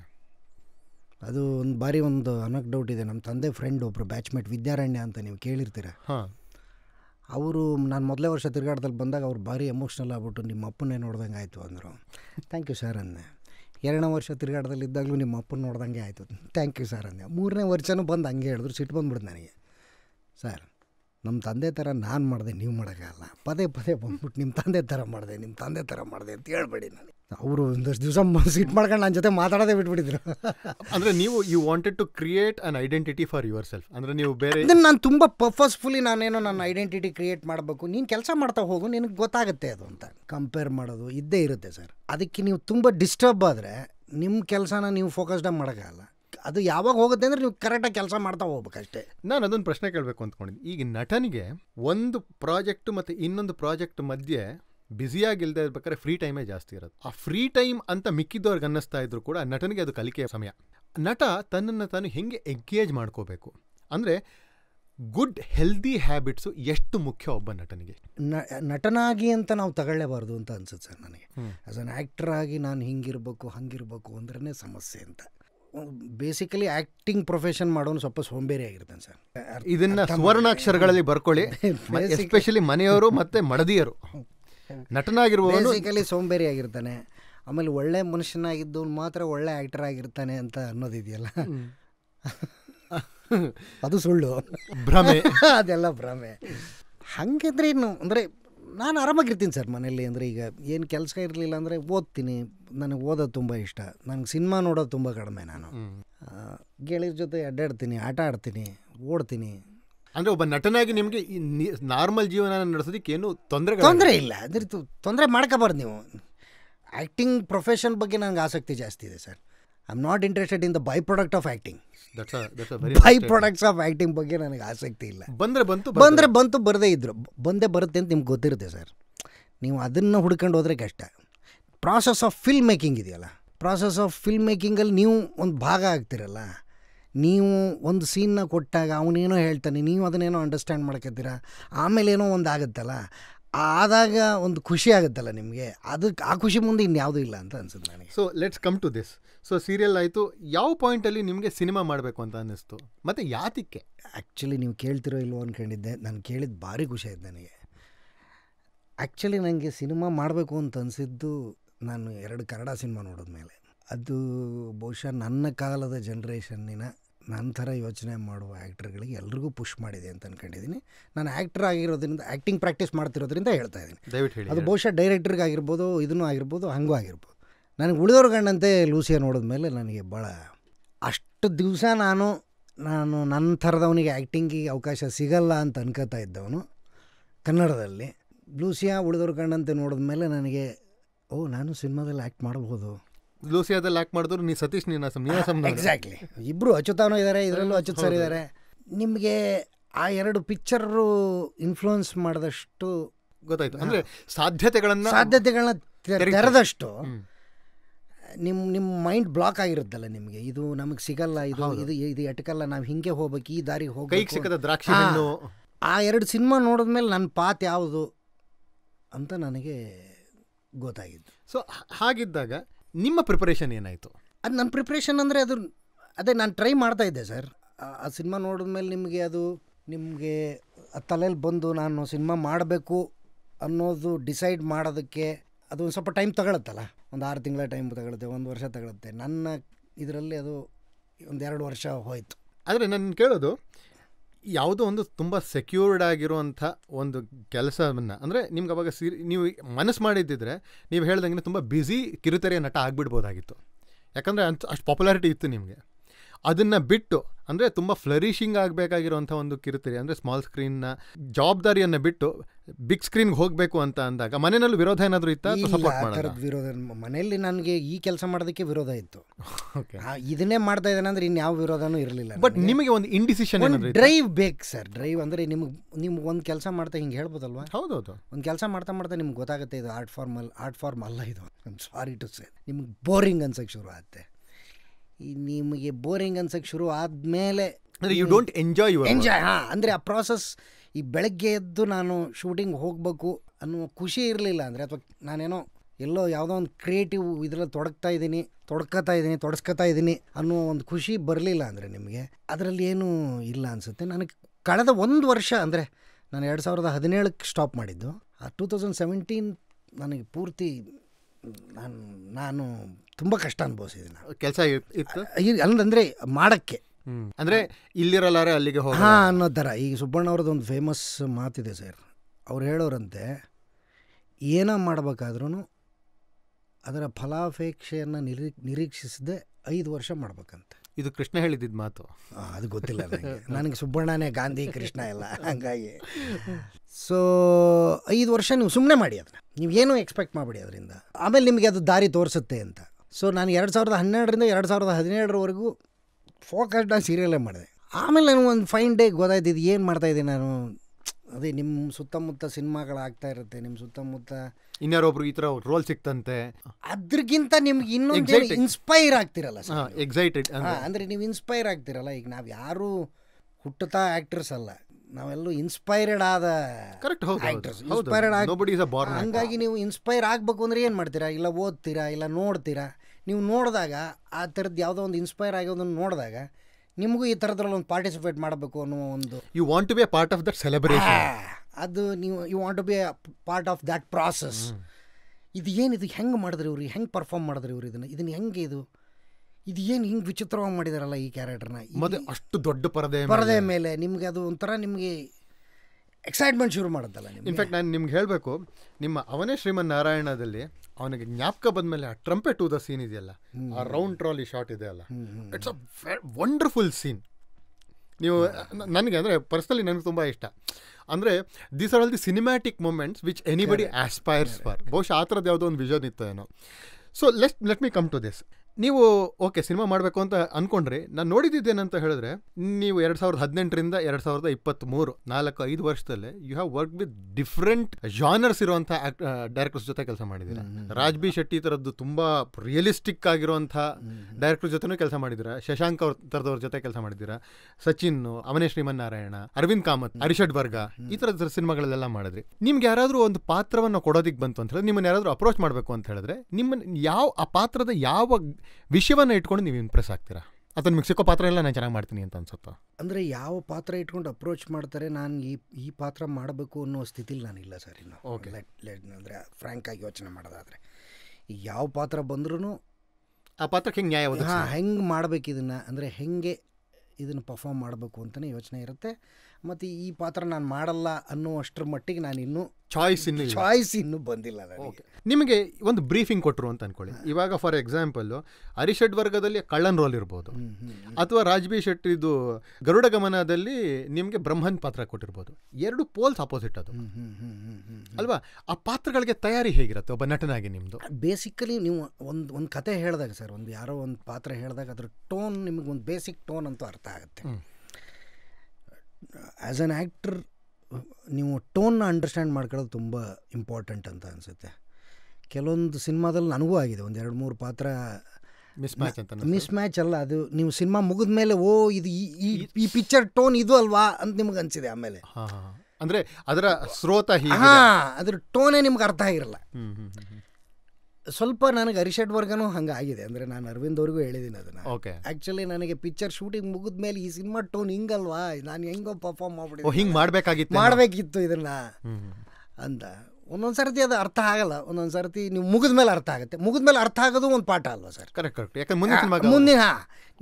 ಅದು ಒಂದು ಬಾರಿ ಒಂದು ಅನಕ್ ಡೌಟ್ ಇದೆ ನಮ್ಮ ತಂದೆ ಫ್ರೆಂಡ್ ಒಬ್ಬರು ಬ್ಯಾಚ್ಮೇಟ್ ವಿದ್ಯಾರಣ್ಯ ಅಂತ ನೀವು ಕೇಳಿರ್ತೀರ ಅವರು ನಾನು ಮೊದಲೇ ವರ್ಷ ತಿರ್ಗಾಡ್ದಲ್ಲಿ ಬಂದಾಗ ಅವ್ರು ಭಾರಿ ಎಮೋಷ್ನಲ್ ಆಗ್ಬಿಟ್ಟು ನಿಮ್ಮ ಅಪ್ಪನೇ ನೋಡ್ದಂಗೆ ಆಯಿತು ಅಂದರು ಥ್ಯಾಂಕ್ ಯು ಸರ್ ಅಂದೆ ಎರಡನೇ ವರ್ಷ ತಿರ್ಗಾಡ್ದಲ್ಲಿ ಇದ್ದಾಗಲೂ ನಿಮ್ಮ ಅಪ್ಪನ ನೋಡ್ದಂಗೆ ಆಯಿತು ಥ್ಯಾಂಕ್ ಯು ಸರ್ ಅಂದೆ ಮೂರನೇ ವರ್ಷನೂ ಬಂದು ಹಂಗೆ ಹೇಳಿದ್ರು ಸಿಟ್ಟು ಬಂದ್ಬಿಡ್ತು ನನಗೆ ಸರ್ ನಮ್ಮ ತಂದೆ ಥರ ನಾನು ಮಾಡಿದೆ ನೀವು ಮಾಡೋಕ್ಕಾಗಲ್ಲ ಪದೇ ಪದೇ ಬಂದ್ಬಿಟ್ಟು ನಿಮ್ಮ ತಂದೆ ಥರ ಮಾಡಿದೆ ನಿಮ್ಮ ತಂದೆ ಥರ ಮಾಡಿದೆ ಅಂತ ಹೇಳ್ಬೇಡಿ ನಾನು ಅವರು ಒಂದಷ್ಟು ದಿವಸ ಸಿಟ್ ಮಾಡ್ಕೊಂಡು ನನ್ನ ಜೊತೆ ಮಾತಾಡೋದೇ ಬಿಟ್ಬಿಟ್ಟಿದ್ರು ಅಂದರೆ ನೀವು you wanted to create an identity for yourself ಅಂದರೆ ನೀವು ಬೇರೆ ಇದನ್ನು ನಾನು ತುಂಬ ಪರ್ಪಸ್ಫುಲಿ ನಾನೇನೋ ನನ್ನ ಐಡೆಂಟಿಟಿ ಕ್ರಿಯೇಟ್ ಮಾಡಬೇಕು ನೀನು ಕೆಲಸ ಮಾಡ್ತಾ ಹೋಗು ನಿನಗೆ ಗೊತ್ತಾಗುತ್ತೆ ಅದು ಅಂತ ಕಂಪೇರ್ ಮಾಡೋದು ಇದ್ದೇ ಇರುತ್ತೆ ಸರ್ ಅದಕ್ಕೆ ನೀವು ತುಂಬ ಡಿಸ್ಟರ್ಬ್ ಆದರೆ ನಿಮ್ಮ ಕೆಲಸನ ನೀವು ಫೋಕಸ್ಡಾಗಿ ಮಾಡೋಕ್ಕಾಗಲ್ಲ ಅದು ಯಾವಾಗ ಹೋಗುತ್ತೆ ಅಂದರೆ ನೀವು ಕರೆಕ್ಟಾಗಿ ಕೆಲಸ ಮಾಡ್ತಾ ಹೋಗ್ಬೇಕಷ್ಟೇ ನಾನು ಅದೊಂದು ಪ್ರಶ್ನೆ ಕೇಳಬೇಕು ಅಂದ್ಕೊಂಡಿದ್ದೀನಿ ಈಗ ನಟನಿಗೆ ಒಂದು ಪ್ರಾಜೆಕ್ಟ್ ಮತ್ತು ಇನ್ನೊಂದು ಪ್ರಾಜೆಕ್ಟ್ ಮಧ್ಯೆ ಬ್ಯುಸಿಯಾಗಿಲ್ಲದೆ ಇರ್ಬೇಕಾದ್ರೆ ಫ್ರೀ ಟೈಮೇ ಜಾಸ್ತಿ ಇರೋದು ಆ ಫ್ರೀ ಟೈಮ್ ಅಂತ ಮಿಕ್ಕಿದ್ದವ್ರಿಗೆ ಅನ್ನಿಸ್ತಾ ಇದ್ರು ಕೂಡ ನಟನಿಗೆ ಅದು ಕಲಿಕೆಯ ಸಮಯ ನಟ ತನ್ನನ್ನು ತಾನು ಹೆಂಗೆ ಎಂಗೇಜ್ ಮಾಡ್ಕೋಬೇಕು ಅಂದರೆ ಗುಡ್ ಹೆಲ್ದಿ ಹ್ಯಾಬಿಟ್ಸು ಎಷ್ಟು ಮುಖ್ಯ ಒಬ್ಬ ನಟನಿಗೆ ನಟನಾಗಿ ಅಂತ ನಾವು ತಗೊಳ್ಳೇಬಾರ್ದು ಅಂತ ಅನ್ಸುತ್ತೆ ಸರ್ ನನಗೆ ಆ್ಯಸ್ ಅನ್ ಆ್ಯಕ್ಟ್ರಾಗಿ ನಾನು ಹಿಂಗಿರಬೇಕು ಹಂಗಿರಬೇಕು ಅಂದ್ರೇ ಸಮಸ್ಯೆ ಅಂತ ಬೇಸಿಕಲಿ ಆ್ಯಕ್ಟಿಂಗ್ ಪ್ರೊಫೆಷನ್ ಮಾಡೋನು ಸ್ವಲ್ಪ ಸೋಂಬೇರಿ ಆಗಿರ್ತಾನೆ ಸರ್ ಇದನ್ನ ಸುವರ್ಣಾಕ್ಷರಗಳಲ್ಲಿ ಬರ್ಕೊಳ್ಳಿ ಎಸ್ಪೆಷಲಿ [laughs] ಮನೆಯವರು ಮತ್ತೆ ಮಡದಿಯರು ನಟನಾಗಿರ್ಬೋದು ಸೋಂಬೇರಿ ಆಗಿರ್ತಾನೆ ಆಮೇಲೆ ಒಳ್ಳೆ ಮನುಷ್ಯನಾಗಿದ್ದು ಮಾತ್ರ ಒಳ್ಳೆ ಆಕ್ಟರ್ ಆಗಿರ್ತಾನೆ ಅಂತ ಅನ್ನೋದಿದೆಯಲ್ಲ ಅದು ಸುಳ್ಳು ಭ್ರಮೆ [laughs] ಅದೆಲ್ಲ ಭ್ರಮೆ ಹಂಗಿದ್ರೆ ಇನ್ನು ಅಂದರೆ ನಾನು ಆರಾಮಾಗಿರ್ತೀನಿ ಸರ್ ಮನೆಯಲ್ಲಿ ಅಂದರೆ ಈಗ ಏನು ಕೆಲಸ ಇರಲಿಲ್ಲ ಅಂದರೆ ಓದ್ತೀನಿ ನನಗೆ ಓದೋದು ತುಂಬ ಇಷ್ಟ ನನಗೆ ಸಿನಿಮಾ ನೋಡೋದು ತುಂಬ ಕಡಿಮೆ ನಾನು ಗೆಳೆಯರ ಜೊತೆ ಅಡ್ಡಾಡ್ತೀನಿ ಆಟ ಆಡ್ತೀನಿ ಓಡ್ತೀನಿ ಅಂದರೆ ಒಬ್ಬ ನಟನಾಗಿ ನಿಮಗೆ ನಾರ್ಮಲ್ ಜೀವನ ನಡೆಸೋದಕ್ಕೆ ಏನು ತೊಂದರೆ ತೊಂದರೆ ಇಲ್ಲ ಅಂದರೆ ತೊಂದರೆ ಮಾಡ್ಕೋಬಾರ್ದು ನೀವು ಆ್ಯಕ್ಟಿಂಗ್ ಪ್ರೊಫೆಷನ್ ಬಗ್ಗೆ ನನಗೆ ಆಸಕ್ತಿ ಜಾಸ್ತಿ ಇದೆ sir I am not interested in the by product of acting by products of acting ಬಗ್ಗೆ ನನಗೆ ಆಸಕ್ತಿ ಇಲ್ಲ ಬಂದರೆ ಬಂತು ಬಂದರೆ ಬಂತು ಬರದೇ ಇದ್ರು ಬಂದೇ ಬರುತ್ತೆ ಅಂತ ನಿಮ್ಗೆ ಗೊತ್ತಿರುತ್ತೆ ಸರ್ ನೀವು ಅದನ್ನು ಹುಡ್ಕೊಂಡು ಹೋದ್ರೆ ಕಷ್ಟ ಪ್ರಾಸೆಸ್ ಆಫ್ ಫಿಲ್ಮ್ ಮೇಕಿಂಗ್ ಇದೆಯಲ್ಲ ಪ್ರಾಸೆಸ್ ಆಫ್ ಫಿಲ್ಮ್ ಮೇಕಿಂಗಲ್ಲಿ ನೀವು ಒಂದು ಭಾಗ ಆಗ್ತಿರಲ್ಲ ನೀವು ಒಂದು ಸೀನ್ನ ಕೊಟ್ಟಾಗ ಅವನೇನೋ ಹೇಳ್ತಾನೆ ನೀವು ಅದನ್ನೇನೋ ಅಂಡರ್ಸ್ಟ್ಯಾಂಡ್ ಆಮೇಲೆ ಏನೋ ಒಂದು ಆಗುತ್ತಲ್ಲ ಆದಾಗ ಒಂದು ಖುಷಿ ಆಗುತ್ತಲ್ಲ ನಿಮಗೆ ಅದಕ್ಕೆ ಆ ಖುಷಿ ಮುಂದೆ ಇನ್ಯಾವುದೂ ಇಲ್ಲ ಅಂತ ಅನ್ಸುತ್ತೆ ನನಗೆ so let's come to this so serial ಆಯಿತು ಯಾವ ಪಾಯಿಂಟಲ್ಲಿ ನಿಮಗೆ ಸಿನಿಮಾ ಮಾಡಬೇಕು ಅಂತ ಅನ್ನಿಸ್ತು ಮತ್ತು ಯಾತಕ್ಕೆ ಆ್ಯಕ್ಚುಲಿ ನೀವು ಕೇಳ್ತಿರೋ ಇಲ್ವೋ ಅಂದ್ಕೊಂಡಿದ್ದೆ ನಾನು ಕೇಳಿದ್ದು ಭಾರಿ ಖುಷಿ ಆಯ್ತು ನನಗೆ ಆ್ಯಕ್ಚುಲಿ ನನಗೆ ಸಿನಿಮಾ ಮಾಡಬೇಕು ಅಂತ ಅನಿಸಿದ್ದು ನಾನು ಎರಡು ಕನ್ನಡ ಸಿನಿಮಾ ನೋಡಿದ ಮೇಲೆ ಅದು ಬಹುಶಃ ನನ್ನ ಕಾಲದ ಜನ್ರೇಷನ್ನಿನ ನನ್ನ ಥರ ಯೋಚನೆ ಮಾಡುವ ಆ್ಯಕ್ಟ್ರ್ಗಳಿಗೆ ಎಲ್ರಿಗೂ ಪುಷ್ ಮಾಡಿದೆ ಅಂತ ಅಂದ್ಕೊಂಡಿದ್ದೀನಿ ನಾನು ಆ್ಯಕ್ಟ್ರ್ ಆಗಿರೋದ್ರಿಂದ ಆ್ಯಕ್ಟಿಂಗ್ ಪ್ರಾಕ್ಟೀಸ್ ಮಾಡ್ತಿರೋದ್ರಿಂದ ಹೇಳ್ತಾ ಇದ್ದೀನಿ ಅದು ಬಹುಶಃ ಡೈರೆಕ್ಟ್ರಿಗಾಗಿರ್ಬೋದು ಇದನ್ನೂ ಆಗಿರ್ಬೋದು ಹಂಗೂ ಆಗಿರ್ಬೋದು ನನಗೆ ಉಳಿದವ್ರ ಗಂಡಂತೆ ಲೂಸಿಯ ನೋಡಿದ ಮೇಲೆ ನನಗೆ ಭಾಳ ಅಷ್ಟು ದಿವಸ ನಾನು ನಾನು ನನ್ನ ಥರದವನಿಗೆ ಆ್ಯಕ್ಟಿಂಗಿಗೆ ಅವಕಾಶ ಸಿಗಲ್ಲ ಅಂತ ಅನ್ಕೋತಾ ಇದ್ದವನು ಕನ್ನಡದಲ್ಲಿ ಲೂಸಿಯಾ ಉಳಿದವ್ರ ಗಂಡಂತೆ ನೋಡಿದ ಮೇಲೆ ನನಗೆ ಓ ನಾನು ಸಿನಿಮಾದಲ್ಲಿ ಆ್ಯಕ್ಟ್ ಮಾಡಬಹುದು ಲೂಸಿಯಾದಲ್ಲಿ ಆ್ಯಕ್ಟ್ ಮಾಡಿದ್ರು ನೀ ಸತೀಶ್ ನೀನಾಸಮ್ ನೀನಾಸಮ್ ಎಕ್ಸಾಕ್ಟ್ಲಿ ಇಬ್ಬರು ಅಚ್ಯುತಾನು ಇದ್ದಾರೆ ಇದರಲ್ಲೂ ಅಚ್ಯುತ್ ಸರ್ ಇದ್ದಾರೆ ನಿಮಗೆ ಆ ಎರಡು ಪಿಕ್ಚರು ಇನ್ಫ್ಲೂಯೆನ್ಸ್ ಮಾಡಿದಷ್ಟು ಗೊತ್ತಾಯ್ತು ಅಂದರೆ ಸಾಧ್ಯತೆಗಳನ್ನು ಸಾಧ್ಯತೆಗಳನ್ನ ತೆರೆದಷ್ಟು ನಿಮ್ಮ ನಿಮ್ಮ ಮೈಂಡ್ ಬ್ಲಾಕ್ ಆಗಿರುತ್ತಲ್ಲ ನಿಮಗೆ ಇದು ನಮಗೆ ಸಿಗಲ್ಲ ಇದು ಇದು ಇದು ಎಟಕಲ್ಲ ನಾವು ಹಿಂಗೆ ಹೋಗ್ಬೇಕು ಈ ದಾರಿಗೆ ಹೋಗಿ ದ್ರಾಕ್ಷಿ ಆ ಎರಡು ಸಿನಿಮಾ ನೋಡಿದ್ಮೇಲೆ ನನ್ನ ಪಾತ್ ಯಾವುದು ಅಂತ ನನಗೆ ಗೊತ್ತಾಗಿದ್ದು ಸೊ ಹಾಗಿದ್ದಾಗ ನಿಮ್ಮ ಪ್ರಿಪರೇಷನ್ ಏನಾಯಿತು ಅದು ನನ್ನ ಪ್ರಿಪ್ರೇಷನ್ ಅಂದರೆ ಅದು ಅದೇ ನಾನು ಟ್ರೈ ಮಾಡ್ತಾ ಇದ್ದೆ ಸರ್ ಆ ಸಿನಿಮಾ ನೋಡಿದ್ಮೇಲೆ ನಿಮಗೆ ಅದು ನಿಮಗೆ ತಲೆಯಲ್ಲಿ ಬಂದು ನಾನು ಸಿನಿಮಾ ಮಾಡಬೇಕು ಅನ್ನೋದು ಡಿಸೈಡ್ ಮಾಡೋದಕ್ಕೆ ಅದು ಸ್ವಲ್ಪ ಟೈಮ್ ತಗೊಳುತ್ತಲ್ಲ ಒಂದು ಆರು ತಿಂಗಳ ಟೈಮ್ ತಗೊಳುತ್ತೆ ಒಂದು ವರ್ಷ ತಗೊಳುತ್ತೆ ನನ್ನ ಇದರಲ್ಲಿ ಅದು ಒಂದೆರಡು ವರ್ಷ ಹೋಯಿತು ಆದರೆ ನಾನು ಕೇಳೋದು ಯಾವುದೋ ಒಂದು ತುಂಬ ಸೆಕ್ಯೂರ್ಡ್ ಆಗಿರುವಂಥ ಒಂದು ಕೆಲಸವನ್ನು ಅಂದರೆ ನಿಮ್ಗೆ ಅವಾಗ ಸೀರಿ ನೀವು ಮನಸ್ಸು ಮಾಡಿದ್ದಿದ್ರೆ ನೀವು ಹೇಳ್ದಂಗೆ ತುಂಬ ಬ್ಯುಸಿ ಕಿರುತೆರೆಯ ನಟ ಆಗಿಬಿಡ್ಬೋದಾಗಿತ್ತು ಯಾಕಂದರೆ ಅಂತ ಅಷ್ಟು ಪಾಪ್ಯುಲಾರಿಟಿ ಇತ್ತು ನಿಮಗೆ ಅದನ್ನು ಬಿಟ್ಟು ಅಂದರೆ ತುಂಬ ಫ್ಲರಿಷಿಂಗ್ ಆಗಬೇಕಾಗಿರುವಂಥ ಒಂದು ಕಿರುತೆರೆ ಅಂದರೆ ಸ್ಮಾಲ್ ಸ್ಕ್ರೀನ್ನ ಜವಾಬ್ದಾರಿಯನ್ನು ಬಿಟ್ಟು ಬಿಗ್ ಸ್ಕ್ರೀನ್ಗೆ ಹೋಗಬೇಕು ಅಂತ ಅಂದಾಗ ಮನೆಯಲ್ಲಿ ವಿರೋಧ ಏನಾದರೂ ಇತ್ತು ಸಪೋರ್ಟ್ ವಿರೋಧ ಮನೆಯಲ್ಲಿ ನನಗೆ ಈ ಕೆಲಸ ಮಾಡೋದಕ್ಕೆ ವಿರೋಧ ಇತ್ತು ಇದನ್ನೇ ಮಾಡ್ತಾ ಇದ್ದಾನೆ ಅಂದರೆ ಇನ್ಯಾವ ವಿರೋಧನೂ ಇರಲಿಲ್ಲ ಬಟ್ ನಿಮಗೆ ಒಂದು ಇಂಡಿಸಿಷನ್ ಡ್ರೈವ್ ಬೇಕು ಸರ್ ಡ್ರೈವ್ ಅಂದರೆ ನಿಮ್ಗೆ ನಿಮ್ಗೆ ಒಂದು ಕೆಲಸ ಮಾಡ್ತಾ ಹಿಂಗೆ ಹೇಳ್ಬೋದಲ್ವಾ ಹೌದೌದು ಒಂದು ಕೆಲಸ ಮಾಡ್ತಾ ಮಾಡ್ತಾ ನಿಮ್ಗೆ ಗೊತ್ತಾಗುತ್ತೆ ಇದು ಆರ್ಟ್ ಫಾರ್ಮಲ್ ಆರ್ಟ್ ಫಾರ್ಮ್ ಅಲ್ಲ ಇದು ಆಮ್ ಸಾರಿ ಟು ಸೇ ನಿಮ್ಗೆ ಬೋರಿಂಗ್ ಅನ್ಸೋಕೆ ಶುರು ಆಗುತ್ತೆ ನಿಮಗೆ ಬೋರಿಂಗ್ ಅನ್ಸಕ್ಕೆ ಶುರು ಆದಮೇಲೆ ಯು ಡೋಂಟ್ ಎಂಜಾಯ್ ಎಂಜಾಯ್ ಹಾಂ ಅಂದರೆ ಆ ಪ್ರಾಸೆಸ್ ಈ ಬೆಳಗ್ಗೆ ಎದ್ದು ನಾನು ಶೂಟಿಂಗ್ ಹೋಗಬೇಕು ಅನ್ನೋ ಖುಷಿ ಇರಲಿಲ್ಲ ಅಂದರೆ ಅಥವಾ ನಾನೇನೋ ಎಲ್ಲೋ ಯಾವುದೋ ಒಂದು ಕ್ರಿಯೇಟಿವ್ ಇದರಲ್ಲಿ ತೊಡಗ್ತಾ ಇದ್ದೀನಿ ತೊಡ್ಕೊತಾ ಇದ್ದೀನಿ ತೊಡಸ್ಕೊತಾ ಇದ್ದೀನಿ ಅನ್ನೋ ಒಂದು ಖುಷಿ ಬರಲಿಲ್ಲ ಅಂದರೆ ನಿಮಗೆ ಅದರಲ್ಲಿ ಏನೂ ಇಲ್ಲ ಅನಿಸುತ್ತೆ ನನಗೆ ಕಳೆದ ಒಂದು ವರ್ಷ ಅಂದರೆ ನಾನು ಎರಡು ಸಾವಿರದ ಹದಿನೇಳಕ್ಕೆ ಸ್ಟಾಪ್ ಮಾಡಿದ್ದು ಆ ಟೂ ತೌಸಂಡ್ ಸೆವೆಂಟೀನ್ ನನಗೆ ಪೂರ್ತಿ ನಾನು ನಾನು ತುಂಬ ಕಷ್ಟ ಅನುಭವಿಸಿದ್ದೀನಿ ನಾನು ಕೆಲಸ ಇತ್ತು ಮಾಡಕ್ಕೆ ಮಾಡೋಕ್ಕೆ ಅಂದರೆ ಇಲ್ಲಿರಲಾರೆ ಅಲ್ಲಿಗೆ ಹೋಗಿ ಅನ್ನೋ ಥರ ಈಗ ಸುಬ್ಬಣ್ಣ ಅವ್ರದ್ದು ಒಂದು ಫೇಮಸ್ ಮಾತಿದೆ ಸರ್ ಅವ್ರು ಹೇಳೋರಂತೆ ಏನೋ ಮಾಡಬೇಕಾದ್ರೂ ಅದರ ಫಲಾಪೇಕ್ಷೆಯನ್ನು ನಿರೀ ನಿರೀಕ್ಷಿಸದೆ ಐದು ವರ್ಷ ಮಾಡ್ಬೇಕಂತೆ ಇದು ಕೃಷ್ಣ ಹೇಳಿದ್ದಿದ್ದು ಮಾತು ಅದು ಗೊತ್ತಿಲ್ಲ ನನಗೆ ನನಗೆ ಸುಬ್ಬಣ್ಣನೇ ಗಾಂಧಿ ಕೃಷ್ಣ ಎಲ್ಲ ಹಾಗಾಗಿ ಸೊ ಐದು ವರ್ಷ ನೀವು ಸುಮ್ಮನೆ ಮಾಡಿ ಅದನ್ನ ನೀವು ಏನು ಎಕ್ಸ್ಪೆಕ್ಟ್ ಮಾಡಬೇಡಿ ಅದರಿಂದ ಆಮೇಲೆ ನಿಮಗೆ ಅದು ದಾರಿ ತೋರಿಸುತ್ತೆ ಅಂತ ಸೊ ನಾನು ಎರಡು ಸಾವಿರದ ಹನ್ನೆರಡರಿಂದ ಎರಡು ಸಾವಿರದ ಹದಿನೇಳರವರೆಗೂ ಫೋಕಸ್ಡ್ ಸೀರಿಯಲೇ ಮಾಡಿದೆ ಆಮೇಲೆ ನಾನು ಒಂದು ಫೈನ್ ಡೇ ಗೊತ್ತಾಯ್ತು ಇದು ಏನು ಮಾಡ್ತಾಯಿದ್ದೀನಿ ನಾನು ಅದೇ ನಿಮ್ಮ ಸುತ್ತಮುತ್ತ ಆಗ್ತಾ ಇರುತ್ತೆ ನಿಮ್ಮ ಸುತ್ತಮುತ್ತ ಇನ್ಯಾರೊಬ್ರು ಈ ಥರ ರೋಲ್ ಸಿಕ್ತಂತೆ ಅದ್ರಗಿಂತ ನಿಮ್ಗೆ ಇನ್ನೊಂದು ಇನ್ಸ್ಪೈರ್ ಆಗ್ತಿರಲ್ಲ ಎಕ್ಸೈಟೆಡ್ ಅಂದರೆ ನೀವು ಇನ್ಸ್ಪೈರ್ ಆಗ್ತಿರಲ್ಲ ಈಗ ನಾವು ಯಾರು ಹುಟ್ಟುತ್ತಾ ಆ್ಯಕ್ಟ್ರಸ್ ಅಲ್ಲ ನಾವೆಲ್ಲೂ ಇನ್ಸ್ಪೈರ್ಡ್ ಆದ ಕರೆಕ್ಟ್ ಇನ್ಸ್ಪೈರ್ಡ್ ಆಗಿ ಹಂಗಾಗಿ ನೀವು ಇನ್ಸ್ಪೈರ್ ಆಗಬೇಕು ಅಂದ್ರೆ ಏನು ಮಾಡ್ತೀರಾ ಇಲ್ಲ ಓದ್ತೀರಾ ಇಲ್ಲ ನೋಡ್ತೀರಾ ನೀವು ನೋಡಿದಾಗ ಆ ಥರದ್ದು ಯಾವುದೋ ಒಂದು ಇನ್ಸ್ಪೈರ್ ಆಗೋದನ್ನು ನೋಡಿದಾಗ ನಿಮಗೂ ಈ ಥರದ್ರಲ್ಲಿ ಒಂದು ಪಾರ್ಟಿಸಿಪೇಟ್ ಮಾಡಬೇಕು ಅನ್ನೋ ಒಂದು you want to be part of that celebration ಅದು ನೀವು you want to be part of that process ಇದು ಏನು ಇದು ಹೆಂಗೆ ಮಾಡಿದ್ರಿ ಇವ್ರಿ ಹೆಂಗೆ ಪರ್ಫಾರ್ಮ್ ಮಾಡಿದ್ರಿ ಇವ್ರು ಇದನ್ನು ಇದನ್ನು ಹೆಂಗೆ ಇದು ಇದು ಏನು ಹಿಂಗೆ ವಿಚಿತ್ರವಾಗಿ ಮಾಡಿದಾರಲ್ಲ ಈ ಕ್ಯಾರೆಕ್ಟರ್ನ ಅಷ್ಟು ದೊಡ್ಡ ಪರದೆ ಪರದೆ ಮೇಲೆ ನಿಮಗೆ ಅದು ಒಂಥರ ನಿಮಗೆ ಎಕ್ಸೈಟ್ಮೆಂಟ್ ಶುರು ಮಾಡುತ್ತಲ್ಲ ಇನ್ಫ್ಯಾಕ್ಟ್ ನಾನು ನಿಮ್ಗೆ ಹೇಳಬೇಕು ನಿಮ್ಮ ಅವನೇ ಶ್ರೀಮನ್ ನಾರಾಯಣದಲ್ಲಿ ಅವನಿಗೆ ಜ್ಞಾಪಕ ಮೇಲೆ ಆ ಟ್ರಂಪೆ ಟು ದ ಸೀನ್ ಇದೆಯಲ್ಲ ಆ ರೌಂಡ್ ಟ್ರಾಲಿ ಶಾಟ್ ಇದೆಯಲ್ಲ ಇಟ್ಸ್ ಅ ವಂಡರ್ಫುಲ್ ಸೀನ್ ನೀವು ನನಗೆ ಅಂದರೆ ಪರ್ಸ್ನಲಿ ನನಗೆ ತುಂಬ ಇಷ್ಟ ಅಂದರೆ these are all the cinematic moments which anybody aspires for ಬಹುಶಃ ಆ ಥರದ್ದು ಯಾವುದೋ ಒಂದು ವಿಷನ್ ಇತ್ತು ಏನೋ so let let me come to this ನೀವು ಓಕೆ ಸಿನಿಮಾ ಮಾಡಬೇಕು ಅಂತ ಅನ್ಕೊಂಡ್ರಿ ನಾನು ನೋಡಿದ್ದೇನಂತ ಹೇಳಿದ್ರೆ ನೀವು ಎರಡು ಸಾವಿರದ ಹದಿನೆಂಟರಿಂದ ಎರಡು ಸಾವಿರದ ಮೂರು ನಾಲ್ಕು ಐದು ವರ್ಷದಲ್ಲಿ you have work with different genres ಇರುವಂಥ ಡೈರೆಕ್ಟರ್ಸ್ ಜೊತೆ ಕೆಲಸ ಮಾಡಿದಿರ ರಾಜ್ ಬಿ ಶೆಟ್ಟಿ ಥರದ್ದು ತುಂಬಾ ರಿಯಲಿಸ್ಟಿಕ್ ಆಗಿರುವಂಥ ಡೈರೆಕ್ಟರ್ ಜೊತೆನೂ ಕೆಲಸ ಮಾಡಿದ್ರ ಶಶಾಂಕ್ ಅವ್ರ ತರದವ್ರ ಜೊತೆ ಕೆಲಸ ಮಾಡಿದ್ದೀರಾ ಸಚಿನ್ ಅವನೇ ಶ್ರೀಮನ್ನಾರಾಯಣ ಅರವಿಂದ್ ಕಾಮತ್ ಅರಿಷಡ್ ವರ್ಗ ಈ ಥರದ ಸಿನಿಮಾಗಳಲ್ಲೆಲ್ಲ ಮಾಡಿದ್ರಿ ನಿಮ್ಗೆ ಯಾರಾದ್ರೂ ಒಂದು ಪಾತ್ರವನ್ನು ಕೊಡೋದಕ್ಕೆ ಬಂತು ಅಂತ ಹೇಳಿದ್ರೆ ನಿಮ್ಮನ್ನ ಯಾರಾದರೂ ಅಪ್ರೋಚ್ ಮಾಡಬೇಕು ಅಂತ ಹೇಳಿದ್ರೆ ನಿಮ್ಮನ್ನು ಯಾವ ಆ ಪಾತ್ರದ ಯಾವ ವಿಷಯವನ್ನು ಇಟ್ಕೊಂಡು ನೀವು ಇಂಪ್ರೆಸ್ ಆಗ್ತೀರಾ ಅದನ್ನು ಮಿಕ್ಸಿಕೋ ಪಾತ್ರ ಎಲ್ಲ ನಾನು ಚೆನ್ನಾಗಿ ಮಾಡ್ತೀನಿ ಅಂತ ಅನ್ಸುತ್ತಾ ಅಂದರೆ ಯಾವ ಪಾತ್ರ ಇಟ್ಕೊಂಡು ಅಪ್ರೋಚ್ ಮಾಡ್ತಾರೆ ನಾನು ಈ ಈ ಪಾತ್ರ ಮಾಡಬೇಕು ಅನ್ನೋ ಸ್ಥಿತಿಲಿ ನಾನಿಲ್ಲ ಸರ್ ಇನ್ನು ಓಕೆ ಅಂದರೆ ಆಗಿ ಯೋಚನೆ ಮಾಡೋದಾದರೆ ಯಾವ ಪಾತ್ರ ಬಂದ್ರೂ ಆ ಪಾತ್ರಕ್ಕೆ ಹೆಂಗೆ ನ್ಯಾಯ ಹಾಂ ಹೆಂಗೆ ಮಾಡಬೇಕು ಇದನ್ನು ಅಂದರೆ ಹೆಂಗೆ ಇದನ್ನು ಪರ್ಫಾರ್ಮ್ ಮಾಡಬೇಕು ಅಂತಲೇ ಯೋಚನೆ ಇರುತ್ತೆ ಮತ್ತೆ ಈ ಪಾತ್ರ ನಾನು ಮಾಡಲ್ಲ ಅನ್ನುವಷ್ಟರ ಮಟ್ಟಿಗೆ ನಾನು ಇನ್ನೂ ಚಾಯ್ಸ್ ಇನ್ನು ಚಾಯ್ಸ್ ಇನ್ನೂ ಬಂದಿಲ್ಲ ನಿಮಗೆ ಒಂದು ಬ್ರೀಫಿಂಗ್ ಕೊಟ್ಟರು ಅಂತ ಅನ್ಕೊಳ್ಳಿ ಇವಾಗ ಫಾರ್ ಎಕ್ಸಾಂಪಲ್ ಹರಿಷಡ್ ವರ್ಗದಲ್ಲಿ ಕಳ್ಳನ್ ರೋಲ್ ಇರ್ಬೋದು ಅಥವಾ ರಾಜ್ಬಿ ಶೆಟ್ಟಿದು ಗರುಡ ಗಮನದಲ್ಲಿ ನಿಮಗೆ ಬ್ರಹ್ಮನ್ ಪಾತ್ರ ಕೊಟ್ಟಿರ್ಬೋದು ಎರಡು ಪೋಲ್ಸ್ ಅಪೋಸಿಟ್ ಅದು ಅಲ್ವಾ ಆ ಪಾತ್ರಗಳಿಗೆ ತಯಾರಿ ಹೇಗಿರುತ್ತೆ ಒಬ್ಬ ನಟನಾಗಿ ನಿಮ್ಮದು ಬೇಸಿಕಲಿ ನೀವು ಒಂದು ಒಂದು ಕತೆ ಹೇಳಿದಾಗ ಸರ್ ಒಂದು ಯಾರೋ ಒಂದು ಪಾತ್ರ ಹೇಳಿದಾಗ ಅದ್ರ ಟೋನ್ ನಿಮಗೆ ಒಂದು ಬೇಸಿಕ್ ಟೋನ್ ಅಂತೂ ಅರ್ಥ ಆಗುತ್ತೆ ಆ್ಯಸ್ ಅನ್ ಆ್ಯಕ್ಟ್ರ್ ನೀವು ಟೋನ್ನ ಅಂಡರ್ಸ್ಟ್ಯಾಂಡ್ ಮಾಡ್ಕೊಳ್ಳೋದು ತುಂಬ ಇಂಪಾರ್ಟೆಂಟ್ ಅಂತ ಅನಿಸುತ್ತೆ ಕೆಲವೊಂದು ಸಿನಿಮಾದಲ್ಲಿ ನನಗೂ ಆಗಿದೆ ಒಂದು ಎರಡು ಮೂರು ಪಾತ್ರ ಮಿಸ್ ಮ್ಯಾಚ್ ಅಂತ ಮಿಸ್ ಮ್ಯಾಚ್ ಅಲ್ಲ ಅದು ನೀವು ಸಿನಿಮಾ ಮುಗಿದ ಮೇಲೆ ಓ ಇದು ಈ ಈ ಪಿಕ್ಚರ್ ಟೋನ್ ಇದು ಅಲ್ವಾ ಅಂತ ನಿಮ್ಗೆ ಅನಿಸಿದೆ ಆಮೇಲೆ ಅಂದರೆ ಅದರ ಸ್ರೋತ ಹಾಂ ಅದ್ರ ಟೋನೇ ನಿಮ್ಗೆ ಅರ್ಥ ಆಗಿರಲ್ಲ ಸ್ವಲ್ಪ ನನಗೆ ವರ್ಗನೂ ಹಂಗೆ ಆಗಿದೆ ಅಂದರೆ ನಾನು ಅರವಿಂದ್ ಅವ್ರಿಗೂ ಹೇಳಿದ್ದೀನಿ ಅದನ್ನು ಓಕೆ ಆ್ಯಕ್ಚುಲಿ ನನಗೆ ಪಿಕ್ಚರ್ ಶೂಟಿಂಗ್ ಮುಗಿದ ಮೇಲೆ ಈ ಸಿನಿಮಾ ಟೋನ್ ಹಿಂಗಲ್ವಾ ನಾನು ಹೆಂಗೋ ಪರ್ಫಾರ್ಮ್ ಮಾಡ್ಬಿಟ್ಟು ಹಿಂಗೆ ಮಾಡಬೇಕಾಗಿತ್ತು ಮಾಡಬೇಕಿತ್ತು ಇದನ್ನ ಅಂತ ಒಂದೊಂದು ಸರ್ತಿ ಅದು ಅರ್ಥ ಆಗಲ್ಲ ಒಂದೊಂದು ಸರ್ತಿ ನೀವು ಮುಗಿದ ಮೇಲೆ ಅರ್ಥ ಆಗುತ್ತೆ ಮುಗಿದ ಮೇಲೆ ಅರ್ಥ ಆಗೋದು ಒಂದು ಪಾಠ ಅಲ್ವಾ ಸರ್ ಕರೆಕ್ಟ್ ಕರೆಕ್ಟ್ ಯಾಕೆ ಮುಂದಿನ ಮುಂದಿನ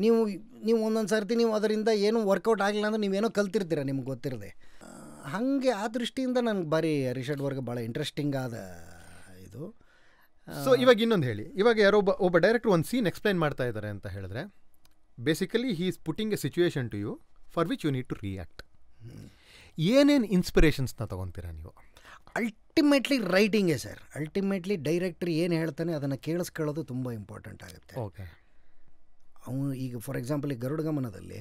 ನೀವು ನೀವು ಒಂದೊಂದು ಸರ್ತಿ ನೀವು ಅದರಿಂದ ಏನೂ ವರ್ಕೌಟ್ ಆಗಿಲ್ಲ ಅಂದ್ರೆ ನೀವೇನೋ ಕಲ್ತಿರ್ತೀರ ನಿಮ್ಗೆ ಗೊತ್ತಿರದೆ ಹಾಗೆ ಆ ದೃಷ್ಟಿಯಿಂದ ನನಗೆ ಬಾರಿ ಹರಿಷಡ್ ವರ್ಗ ಭಾಳ ಇಂಟ್ರೆಸ್ಟಿಂಗ್ ಆದ ಸೊ ಇವಾಗ ಇನ್ನೊಂದು ಹೇಳಿ ಇವಾಗ ಯಾರೋ ಒಬ್ಬ ಒಬ್ಬ ಡೈರೆಕ್ಟರ್ ಒಂದು ಸೀನ್ ಎಕ್ಸ್ಪ್ಲೈನ್ ಮಾಡ್ತಾ ಇದ್ದಾರೆ ಅಂತ ಹೇಳಿದ್ರೆ basically he is putting a situation to you for which you need to react ಏನೇನು ಇನ್ಸ್ಪಿರೇಷನ್ಸ್ನ ತೊಗೊಂತೀರಾ ನೀವು ಅಲ್ಟಿಮೇಟ್ಲಿ ರೈಟಿಂಗೇ ಸರ್ ಅಲ್ಟಿಮೇಟ್ಲಿ ಡೈರೆಕ್ಟ್ರಿ ಏನು ಹೇಳ್ತಾನೆ ಅದನ್ನು ಕೇಳಿಸ್ಕೊಳ್ಳೋದು ತುಂಬ ಇಂಪಾರ್ಟೆಂಟ್ ಆಗುತ್ತೆ ಓಕೆ ಅವನು ಈಗ ಫಾರ್ ಎಕ್ಸಾಂಪಲ್ ಈ ಗರುಡ ಗಮನದಲ್ಲಿ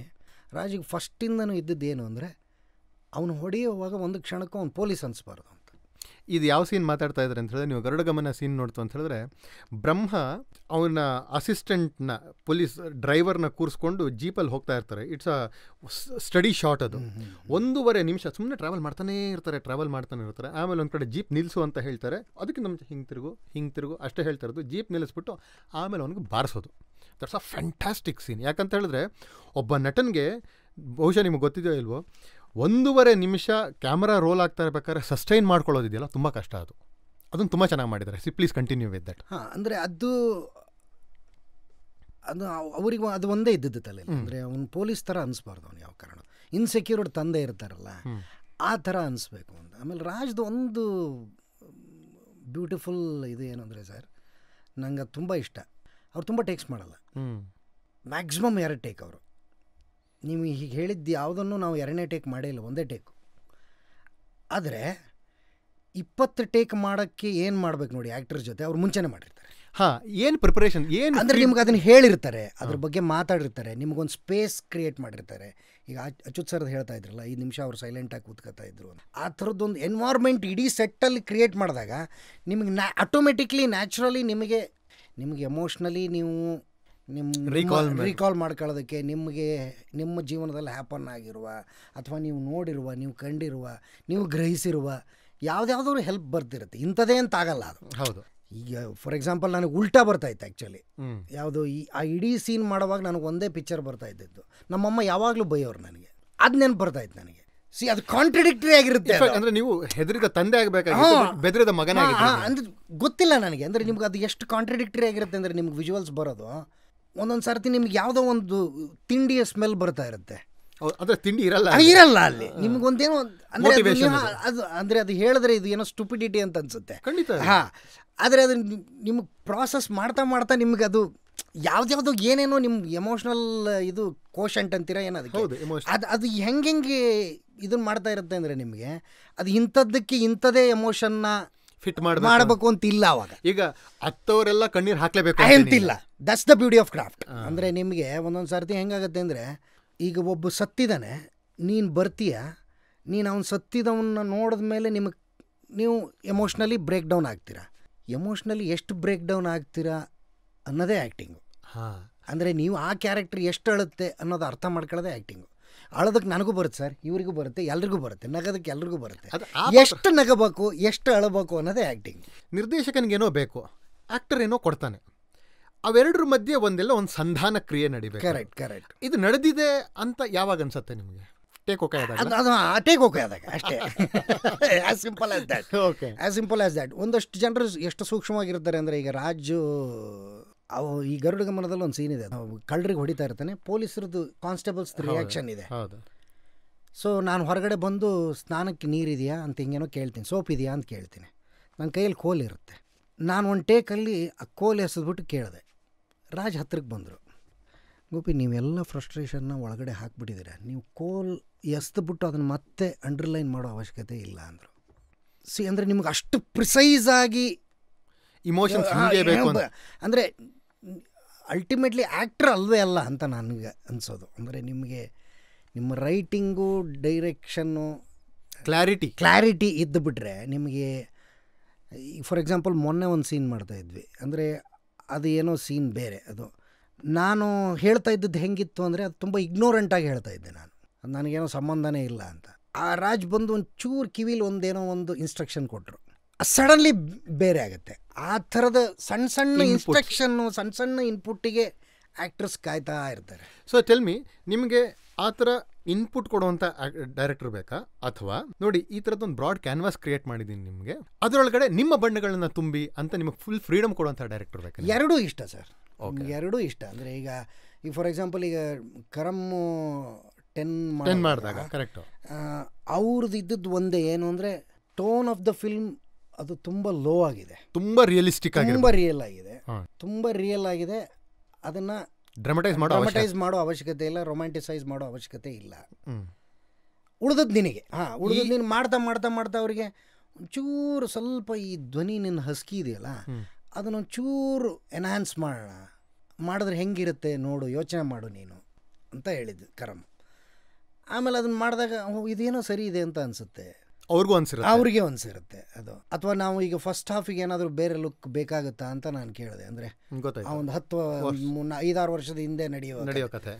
ರಾಜಿಗೆ ಫಸ್ಟಿಂದನೂ ಇದ್ದದ್ದು ಏನು ಅಂದರೆ ಅವನು ಹೊಡೆಯುವಾಗ ಒಂದು ಕ್ಷಣಕ್ಕೂ ಅವ್ನು ಪೊಲೀಸ್ ಅನಿಸ್ಬಾರ್ದು ಇದು ಯಾವ ಸೀನ್ ಮಾತಾಡ್ತಾ ಇದ್ದಾರೆ ಅಂತ ಹೇಳಿದ್ರೆ ನೀವು ಗರುಡ ಗಮನ ಸೀನ್ ನೋಡ್ತು ಅಂತ ಹೇಳಿದ್ರೆ ಬ್ರಹ್ಮ ಅವನ ಅಸಿಸ್ಟೆಂಟ್ನ ಪೊಲೀಸ್ ಡ್ರೈವರ್ನ ಕೂರಿಸ್ಕೊಂಡು ಜೀಪಲ್ಲಿ ಹೋಗ್ತಾ ಇರ್ತಾರೆ ಇಟ್ಸ್ ಅ ಸ್ಟಡಿ ಶಾರ್ಟ್ ಅದು ಒಂದೂವರೆ ನಿಮಿಷ ಸುಮ್ಮನೆ ಟ್ರಾವೆಲ್ ಮಾಡ್ತಾನೇ ಇರ್ತಾರೆ ಟ್ರಾವೆಲ್ ಮಾಡ್ತಾನೆ ಇರ್ತಾರೆ ಆಮೇಲೆ ಒಂದು ಕಡೆ ಜೀಪ್ ನಿಲ್ಲಿಸು ಅಂತ ಹೇಳ್ತಾರೆ ಅದಕ್ಕೆ ನಮ್ಮ ಹಿಂಗೆ ತಿರುಗು ಹಿಂಗೆ ತಿರುಗು ಅಷ್ಟೇ ಹೇಳ್ತಾ ಇರೋದು ಜೀಪ್ ನಿಲ್ಲಿಸ್ಬಿಟ್ಟು ಆಮೇಲೆ ಅವನಿಗೆ ಬಾರಿಸೋದು ದಟ್ಸ್ ಅ ಫ್ಯಾಂಟಾಸ್ಟಿಕ್ ಸೀನ್ ಯಾಕಂತ ಹೇಳಿದ್ರೆ ಒಬ್ಬ ನಟನ್ಗೆ ಬಹುಶಃ ನಿಮಗೆ ಗೊತ್ತಿದೆಯೋ ಇಲ್ವೋ ಒಂದೂವರೆ ನಿಮಿಷ ಕ್ಯಾಮ್ರಾ ರೋಲ್ ಆಗ್ತಾ ಇರಬೇಕಾದ್ರೆ ಸಸ್ಟೈನ್ ಮಾಡ್ಕೊಳ್ಳೋದಿದೆಯಲ್ಲ ತುಂಬ ಕಷ್ಟ ಅದು ಅದನ್ನು ತುಂಬ ಚೆನ್ನಾಗಿ ಮಾಡಿದ್ದಾರೆ see please continue with that ಹಾಂ ಅಂದರೆ ಅದು ಅದು ಅವ್ರಿಗೆ ಅದು ಒಂದೇ ಇದ್ದಿದ್ದು ತಲೆ ಅಂದರೆ ಅವ್ನು ಪೊಲೀಸ್ ಥರ ಅನಿಸ್ಬಾರ್ದು ಅವ್ನು ಯಾವ ಕಾರಣ ಇನ್ಸೆಕ್ಯೂರ್ಡ್ ತಂದೆ ಇರ್ತಾರಲ್ಲ ಆ ಥರ ಅನಿಸ್ಬೇಕು ಅಂತ ಆಮೇಲೆ ರಾಜ್ದು ಒಂದು ಬ್ಯೂಟಿಫುಲ್ ಇದು ಏನು ಅಂದರೆ ಸರ್ ನಂಗೆ ಅದು ತುಂಬ ಇಷ್ಟ ಅವ್ರು ತುಂಬ ಟೇಕ್ಸ್ ಮಾಡಲ್ಲ ಮ್ಯಾಕ್ಸಿಮಮ್ ಎರಡು ಟೇಕ್ ಅವರು ನೀವು ಹೀಗೆ ಹೇಳಿದ್ದು ಯಾವುದನ್ನು ನಾವು ಎರಡನೇ ಟೇಕ್ ಮಾಡೇ ಇಲ್ಲ ಒಂದೇ ಟೇಕು ಆದರೆ ಇಪ್ಪತ್ತು ಟೇಕ್ ಮಾಡೋಕ್ಕೆ ಏನು ಮಾಡ್ಬೇಕು ನೋಡಿ ಆ್ಯಕ್ಟರ್ ಜೊತೆ ಅವ್ರು ಮುಂಚೆನೇ ಮಾಡಿರ್ತಾರೆ ಹಾಂ ಏನು ಪ್ರಿಪರೇಷನ್ ಏನು ಅಂದರೆ ನಿಮ್ಗೆ ಅದನ್ನು ಹೇಳಿರ್ತಾರೆ ಅದ್ರ ಬಗ್ಗೆ ಮಾತಾಡಿರ್ತಾರೆ ನಿಮಗೊಂದು ಸ್ಪೇಸ್ ಕ್ರಿಯೇಟ್ ಮಾಡಿರ್ತಾರೆ ಈಗ ಅಚ್ಯುತ್ ಸರ್ ಹೇಳ್ತಾ ಇದ್ರಲ್ಲ ಐದು ನಿಮಿಷ ಅವ್ರು ಸೈಲೆಂಟಾಗಿ ಕೂತ್ಕೊತಾ ಇದ್ರು ಆ ಥರದ್ದೊಂದು ಎನ್ವಾರ್ಮೆಂಟ್ ಇಡೀ ಸೆಟ್ಟಲ್ಲಿ ಕ್ರಿಯೇಟ್ ಮಾಡಿದಾಗ ನಿಮಗೆ ನ್ಯಾ ಆಟೋಮೆಟಿಕ್ಲಿ ನ್ಯಾಚುರಲಿ ನಿಮಗೆ ನಿಮಗೆ ಎಮೋಷ್ನಲಿ ನೀವು ನಿಮ್ಮ ರೀಕಾಲ್ ರೀಕಾಲ್ ಮಾಡ್ಕೊಳ್ಳೋದಕ್ಕೆ ನಿಮಗೆ ನಿಮ್ಮ ಜೀವನದಲ್ಲಿ ಹ್ಯಾಪನ್ ಆಗಿರುವ ಅಥವಾ ನೀವು ನೋಡಿರುವ ನೀವು ಕಂಡಿರುವ ನೀವು ಗ್ರಹಿಸಿರುವ ಯಾವ್ದಾದ್ರು ಹೆಲ್ಪ್ ಬರ್ತಿರುತ್ತೆ ಇಂಥದೇ ಆಗಲ್ಲ ಅದು ಹೌದು ಈಗ ಫಾರ್ ಎಕ್ಸಾಂಪಲ್ ನನಗೆ ಉಲ್ಟಾ ಬರ್ತಾ ಇತ್ತು ಆ್ಯಕ್ಚುಲಿ ಯಾವುದು ಈ ಆ ಇಡೀ ಸೀನ್ ಮಾಡುವಾಗ ನನಗೆ ಒಂದೇ ಪಿಕ್ಚರ್ ಬರ್ತಾ ಇದ್ದಿದ್ದು ನಮ್ಮಮ್ಮ ಯಾವಾಗಲೂ ಬೈಯೋರು ನನಗೆ ಅದು ನೆನಪು ಬರ್ತಾಯಿತ್ತು ನನಗೆ ಸಿ ಅದು ಕಾಂಟ್ರಡಿಕ್ಟ್ರಿ ಆಗಿರುತ್ತೆ ಅಂದ್ರೆ ನೀವು ಹೆದರಿದ ತಂದೆ ಆಗಬೇಕಾಗಿತ್ತು ಬೆದರಿದ ಮಗನ ಅಂದ್ರೆ ಗೊತ್ತಿಲ್ಲ ನನಗೆ ಅಂದ್ರೆ ನಿಮ್ಗೆ ಅದು ಎಷ್ಟು ಕಾಂಟ್ರಡಿಕ್ಟ್ರಿ ಆಗಿರುತ್ತೆ ಅಂದ್ರೆ ನಿಮ್ಗೆ ವಿಜುವಲ್ಸ್ ಬರೋದು ಒಂದೊಂದು ಸರ್ತಿ ನಿಮ್ಗೆ ಯಾವುದೋ ಒಂದು ತಿಂಡಿಯ ಸ್ಮೆಲ್ ಬರ್ತಾ ಇರುತ್ತೆ ಅಂದ್ರೆ ತಿಂಡಿ ಇರಲ್ಲ ಇರಲ್ಲ ಅಲ್ಲಿ ಒಂದೇನೋ ಅಂದ್ರೆ ಅದು ಅಂದರೆ ಅದು ಹೇಳಿದ್ರೆ ಇದು ಏನೋ ಸ್ಟುಪಿಡಿಟಿ ಅಂತ ಅನ್ಸುತ್ತೆ ಖಂಡಿತ ಹಾಂ ಆದರೆ ಅದು ನಿಮ್ಗೆ ಪ್ರಾಸೆಸ್ ಮಾಡ್ತಾ ಮಾಡ್ತಾ ನಿಮ್ಗೆ ಅದು ಯಾವ್ದ್ಯಾವ್ದು ಏನೇನೋ ನಿಮ್ಮ ಎಮೋಷನಲ್ ಇದು ಕೋಶಂಟ್ ಅಂತೀರಾ ಏನೋ ಅದಕ್ಕೆ ಅದು ಅದು ಹೆಂಗೆ ಇದನ್ನ ಮಾಡ್ತಾ ಇರುತ್ತೆ ಅಂದ್ರೆ ನಿಮಗೆ ಅದು ಇಂಥದ್ದಕ್ಕೆ ಇಂಥದೇ ಎಮೋಷನ್ನ ಫಿಟ್ ಮಾಡಬೇಕು ಅಂತ ಇಲ್ಲ ಅವಾಗ ಈಗ ಹತ್ತವರೆಲ್ಲ ಕಣ್ಣೀರು ಹಾಕ್ಲೇಬೇಕು ಅಂತಿಲ್ಲ that's the beauty of craft ಅಂದರೆ ನಿಮಗೆ ಒಂದೊಂದು ಸರ್ತಿ ಹೆಂಗಾಗತ್ತೆ ಅಂದರೆ ಈಗ ಒಬ್ಬ ಸತ್ತಿದ್ದಾನೆ ನೀನು ಬರ್ತೀಯ ನೀನು ಅವ್ನು ಸತ್ತಿದವನ್ನ ನೋಡಿದ ಮೇಲೆ ನಿಮಗೆ ನೀವು ಎಮೋಷ್ನಲಿ ಬ್ರೇಕ್ ಡೌನ್ ಆಗ್ತೀರಾ ಎಮೋಷ್ನಲಿ ಎಷ್ಟು ಬ್ರೇಕ್ ಡೌನ್ ಆಗ್ತೀರಾ ಅನ್ನೋದೇ ಆ್ಯಕ್ಟಿಂಗು ಅಂದರೆ ನೀವು ಆ ಕ್ಯಾರೆಕ್ಟರ್ ಎಷ್ಟು ಅಳುತ್ತೆ ಅನ್ನೋದು ಅರ್ಥ ಮಾಡ್ಕೊಳ್ಳೋದೇ ಆ್ಯಕ್ಟಿಂಗು ಅಳೋದಕ್ಕೆ ನನಗೂ ಬರುತ್ತೆ ಸರ್ ಇವರಿಗೂ ಬರುತ್ತೆ ಎಲ್ರಿಗೂ ಬರುತ್ತೆ ನಗದಕ್ಕೆ ಎಲ್ರಿಗೂ ಬರುತ್ತೆ ಎಷ್ಟು ನಗಬೇಕು ಎಷ್ಟು ಅಳಬೇಕು ಅನ್ನೋದೇ ಆ್ಯಕ್ಟಿಂಗ್ ನಿರ್ದೇಶಕನಿಗೇನೋ ಬೇಕು ಆ್ಯಕ್ಟರ್ ಏನೋ ಕೊಡ್ತಾನೆ ಅವೆರಡರ ಮಧ್ಯೆ ಒಂದೆಲ್ಲ ಒಂದು ಸಂಧಾನ ಕ್ರಿಯೆ ನಡಿಬೇಕು ಕರೆಕ್ಟ್ ಕರೆಕ್ಟ್ ಇದು ನಡೆದಿದೆ ಅಂತ ಯಾವಾಗ ಅನ್ಸುತ್ತೆ ನಿಮಗೆ ಟೇಕ್ ಓಕೆ ಆದಾಗ ಟೇಕ್ ಓಕೆ ಆದಾಗ ಅಷ್ಟೇ as simple as that okay as simple as that ಒಂದಷ್ಟು ಜನರು ಎಷ್ಟು ಸೂಕ್ಷ್ಮವಾಗಿರ್ತಾರೆ ಅಂದರೆ ಈಗ ರಾಜು ಅವು ಈ ಗರುಡ ಗಮನದಲ್ಲಿ ಒಂದು ಸೀನ್ ಇದೆ ಕಳ್ಳರಿಗೆ ಹೊಡಿತಾ ಇರ್ತಾನೆ ಪೊಲೀಸರದ್ದು ಕಾನ್ಸ್ಟೇಬಲ್ಸ್ ರಿಯಾಕ್ಷನ್ ಇದೆ ಸೊ ನಾನು ಹೊರಗಡೆ ಬಂದು ಸ್ನಾನಕ್ಕೆ ನೀರಿದೆಯಾ ಅಂತ ಹಿಂಗೇನೋ ಕೇಳ್ತೀನಿ ಸೋಪ್ ಇದೆಯಾ ಅಂತ ಕೇಳ್ತೀನಿ ನನ್ನ ಕೈಯಲ್ಲಿ ಕೋಲ್ ಇರುತ್ತೆ ನಾನು ಒಂದು ಟೇಕಲ್ಲಿ ಆ ಕೋಲ್ ಎಸೆದ್ಬಿಟ್ಟು ಕೇಳಿದೆ ರಾಜ್ ಹತ್ತಿರಕ್ಕೆ ಬಂದರು ಗೋಪಿ ನೀವೆಲ್ಲ ಫ್ರಸ್ಟ್ರೇಷನ್ನ ಒಳಗಡೆ ಹಾಕ್ಬಿಟ್ಟಿದ್ದೀರಾ ನೀವು ಕೋಲ್ ಬಿಟ್ಟು ಅದನ್ನು ಮತ್ತೆ ಅಂಡರ್ಲೈನ್ ಮಾಡೋ ಅವಶ್ಯಕತೆ ಇಲ್ಲ ಅಂದರು ಸಿ ಅಂದರೆ ನಿಮ್ಗೆ ಅಷ್ಟು ಪ್ರಿಸೈಸಾಗಿ ಇಮೋಷನ್ಸ್ ಅಂದರೆ ಅಲ್ಟಿಮೇಟ್ಲಿ ಆ್ಯಕ್ಟ್ರ್ ಅಲ್ಲವೇ ಅಲ್ಲ ಅಂತ ನನಗೆ ಅನಿಸೋದು ಅಂದರೆ ನಿಮಗೆ ನಿಮ್ಮ ರೈಟಿಂಗು ಡೈರೆಕ್ಷನ್ನು ಕ್ಲಾರಿಟಿ ಕ್ಲಾರಿಟಿ ಇದ್ದು ಬಿಟ್ಟರೆ ನಿಮಗೆ ಫಾರ್ ಎಕ್ಸಾಂಪಲ್ ಮೊನ್ನೆ ಒಂದು ಸೀನ್ ಮಾಡ್ತಾ ಇದ್ವಿ ಅಂದರೆ ಅದು ಏನೋ ಸೀನ್ ಬೇರೆ ಅದು ನಾನು ಹೇಳ್ತಾ ಇದ್ದದ್ದು ಹೆಂಗಿತ್ತು ಅಂದರೆ ಅದು ತುಂಬ ಇಗ್ನೋರೆಂಟಾಗಿ ಹೇಳ್ತಾ ಇದ್ದೆ ನಾನು ನನಗೇನೋ ಸಂಬಂಧನೇ ಇಲ್ಲ ಅಂತ ಆ ರಾಜ್ ಬಂದು ಒಂದು ಚೂರು ಕಿವಿಲಿ ಒಂದೇನೋ ಒಂದು ಇನ್ಸ್ಟ್ರಕ್ಷನ್ ಕೊಟ್ಟರು ಸಡನ್ಲಿ ಬೇರೆ ಆಗುತ್ತೆ ಆ ಥರದ ಸಣ್ಣ ಸಣ್ಣ ಇನ್ಸ್ಟ್ರಕ್ಷನ್ನು ಸಣ್ಣ ಸಣ್ಣ ಇನ್ಪುಟ್ಟಿಗೆ ಆ್ಯಕ್ಟ್ರಸ್ ಕಾಯ್ತಾ ಇರ್ತಾರೆ ಸೊ ಟೆಲ್ ಮಿ ನಿಮಗೆ ಆ ಥರ ಇನ್ಪುಟ್ ಕೊಡುವಂಥ ಡೈರೆಕ್ಟರ್ ಬೇಕಾ ಅಥವಾ ನೋಡಿ ಈ ಥರದ್ದೊಂದು ಬ್ರಾಡ್ ಕ್ಯಾನ್ವಾಸ್ ಕ್ರಿಯೇಟ್ ಮಾಡಿದ್ದೀನಿ ನಿಮಗೆ ಅದರೊಳಗಡೆ ನಿಮ್ಮ ಬಣ್ಣಗಳನ್ನ ತುಂಬಿ ಅಂತ ನಿಮಗೆ ಫುಲ್ ಫ್ರೀಡಮ್ ಕೊಡುವಂಥ ಡೈರೆಕ್ಟರ್ ಬೇಕಾ ಎರಡೂ ಇಷ್ಟ ಸರ್ ಎರಡೂ ಇಷ್ಟ ಅಂದರೆ ಈಗ ಈಗ ಫಾರ್ ಎಕ್ಸಾಂಪಲ್ ಈಗ ಕರಮ್ ಟೆನ್ ಟೆನ್ ಮಾಡಿದಾಗ ಕರೆಕ್ಟ್ ಅವ್ರದ್ದು ಇದ್ದದ್ದು ಒಂದೇ ಏನು ಅಂದರೆ ಟೋನ್ ಆಫ್ ದ ಫಿಲ್ಮ್ ಅದು ತುಂಬ ಲೋ ಆಗಿದೆ ತುಂಬ ರಿಯಲಿಸ್ಟಿಕ್ ಆಗಿದೆ ತುಂಬ ರಿಯಲ್ ಆಗಿದೆ ತುಂಬ ರಿಯಲ್ ಆಗಿದೆ ಅದನ್ನು ಡ್ರಾಮಟೈಸ್ ಮಾಡೋ ಡ್ರಾಮಟೈಸ್ ಮಾಡೋ ಅವಶ್ಯಕತೆ ಇಲ್ಲ ರೊಮ್ಯಾಂಟಿಸೈಸ್ ಮಾಡೋ ಅವಶ್ಯಕತೆ ಇಲ್ಲ ಉಳಿದದ್ದು ನಿನಗೆ ಹಾಂ ಉಳಿದದ್ದು ನೀನು ಮಾಡ್ತಾ ಮಾಡ್ತಾ ಮಾಡ್ತಾ ಅವರಿಗೆ ಒಂಚೂರು ಸ್ವಲ್ಪ ಈ ಧ್ವನಿ ನಿನ್ನ ಹಸ್ಕಿ ಇದೆಯಲ್ಲ ಅದನ್ನೊಂಚೂರು ಎನ್ಹಾನ್ಸ್ ಮಾಡೋಣ ಮಾಡಿದ್ರೆ ಹೆಂಗಿರುತ್ತೆ ನೋಡು ಯೋಚನೆ ಮಾಡು ನೀನು ಅಂತ ಹೇಳಿದ್ದು ಕರಮ್ ಆಮೇಲೆ ಅದನ್ನ ಮಾಡಿದಾಗ ಇದೇನೋ ಸರಿ ಇದೆ ಅಂತ ಅನಿಸುತ್ತೆ ಅವ್ರಿಗೂ ಅನ್ಸಿರುತ್ತೆ ಅವ್ರಿಗೆ ಅನ್ಸಿರುತ್ತೆ ಅದು ಅಥವಾ ನಾವು ಈಗ ಫಸ್ಟ್ ಹಾಫಿಗೆ ಏನಾದರೂ ಬೇರೆ ಲುಕ್ ಬೇಕಾಗುತ್ತಾ ಅಂತ ನಾನು ಕೇಳಿದೆ ಅಂದರೆ ಒಂದು ಹತ್ತು ಐದಾರು ವರ್ಷದ ಹಿಂದೆ ನಡೆಯುವ ನಡೆಯೋ ಕಥೆ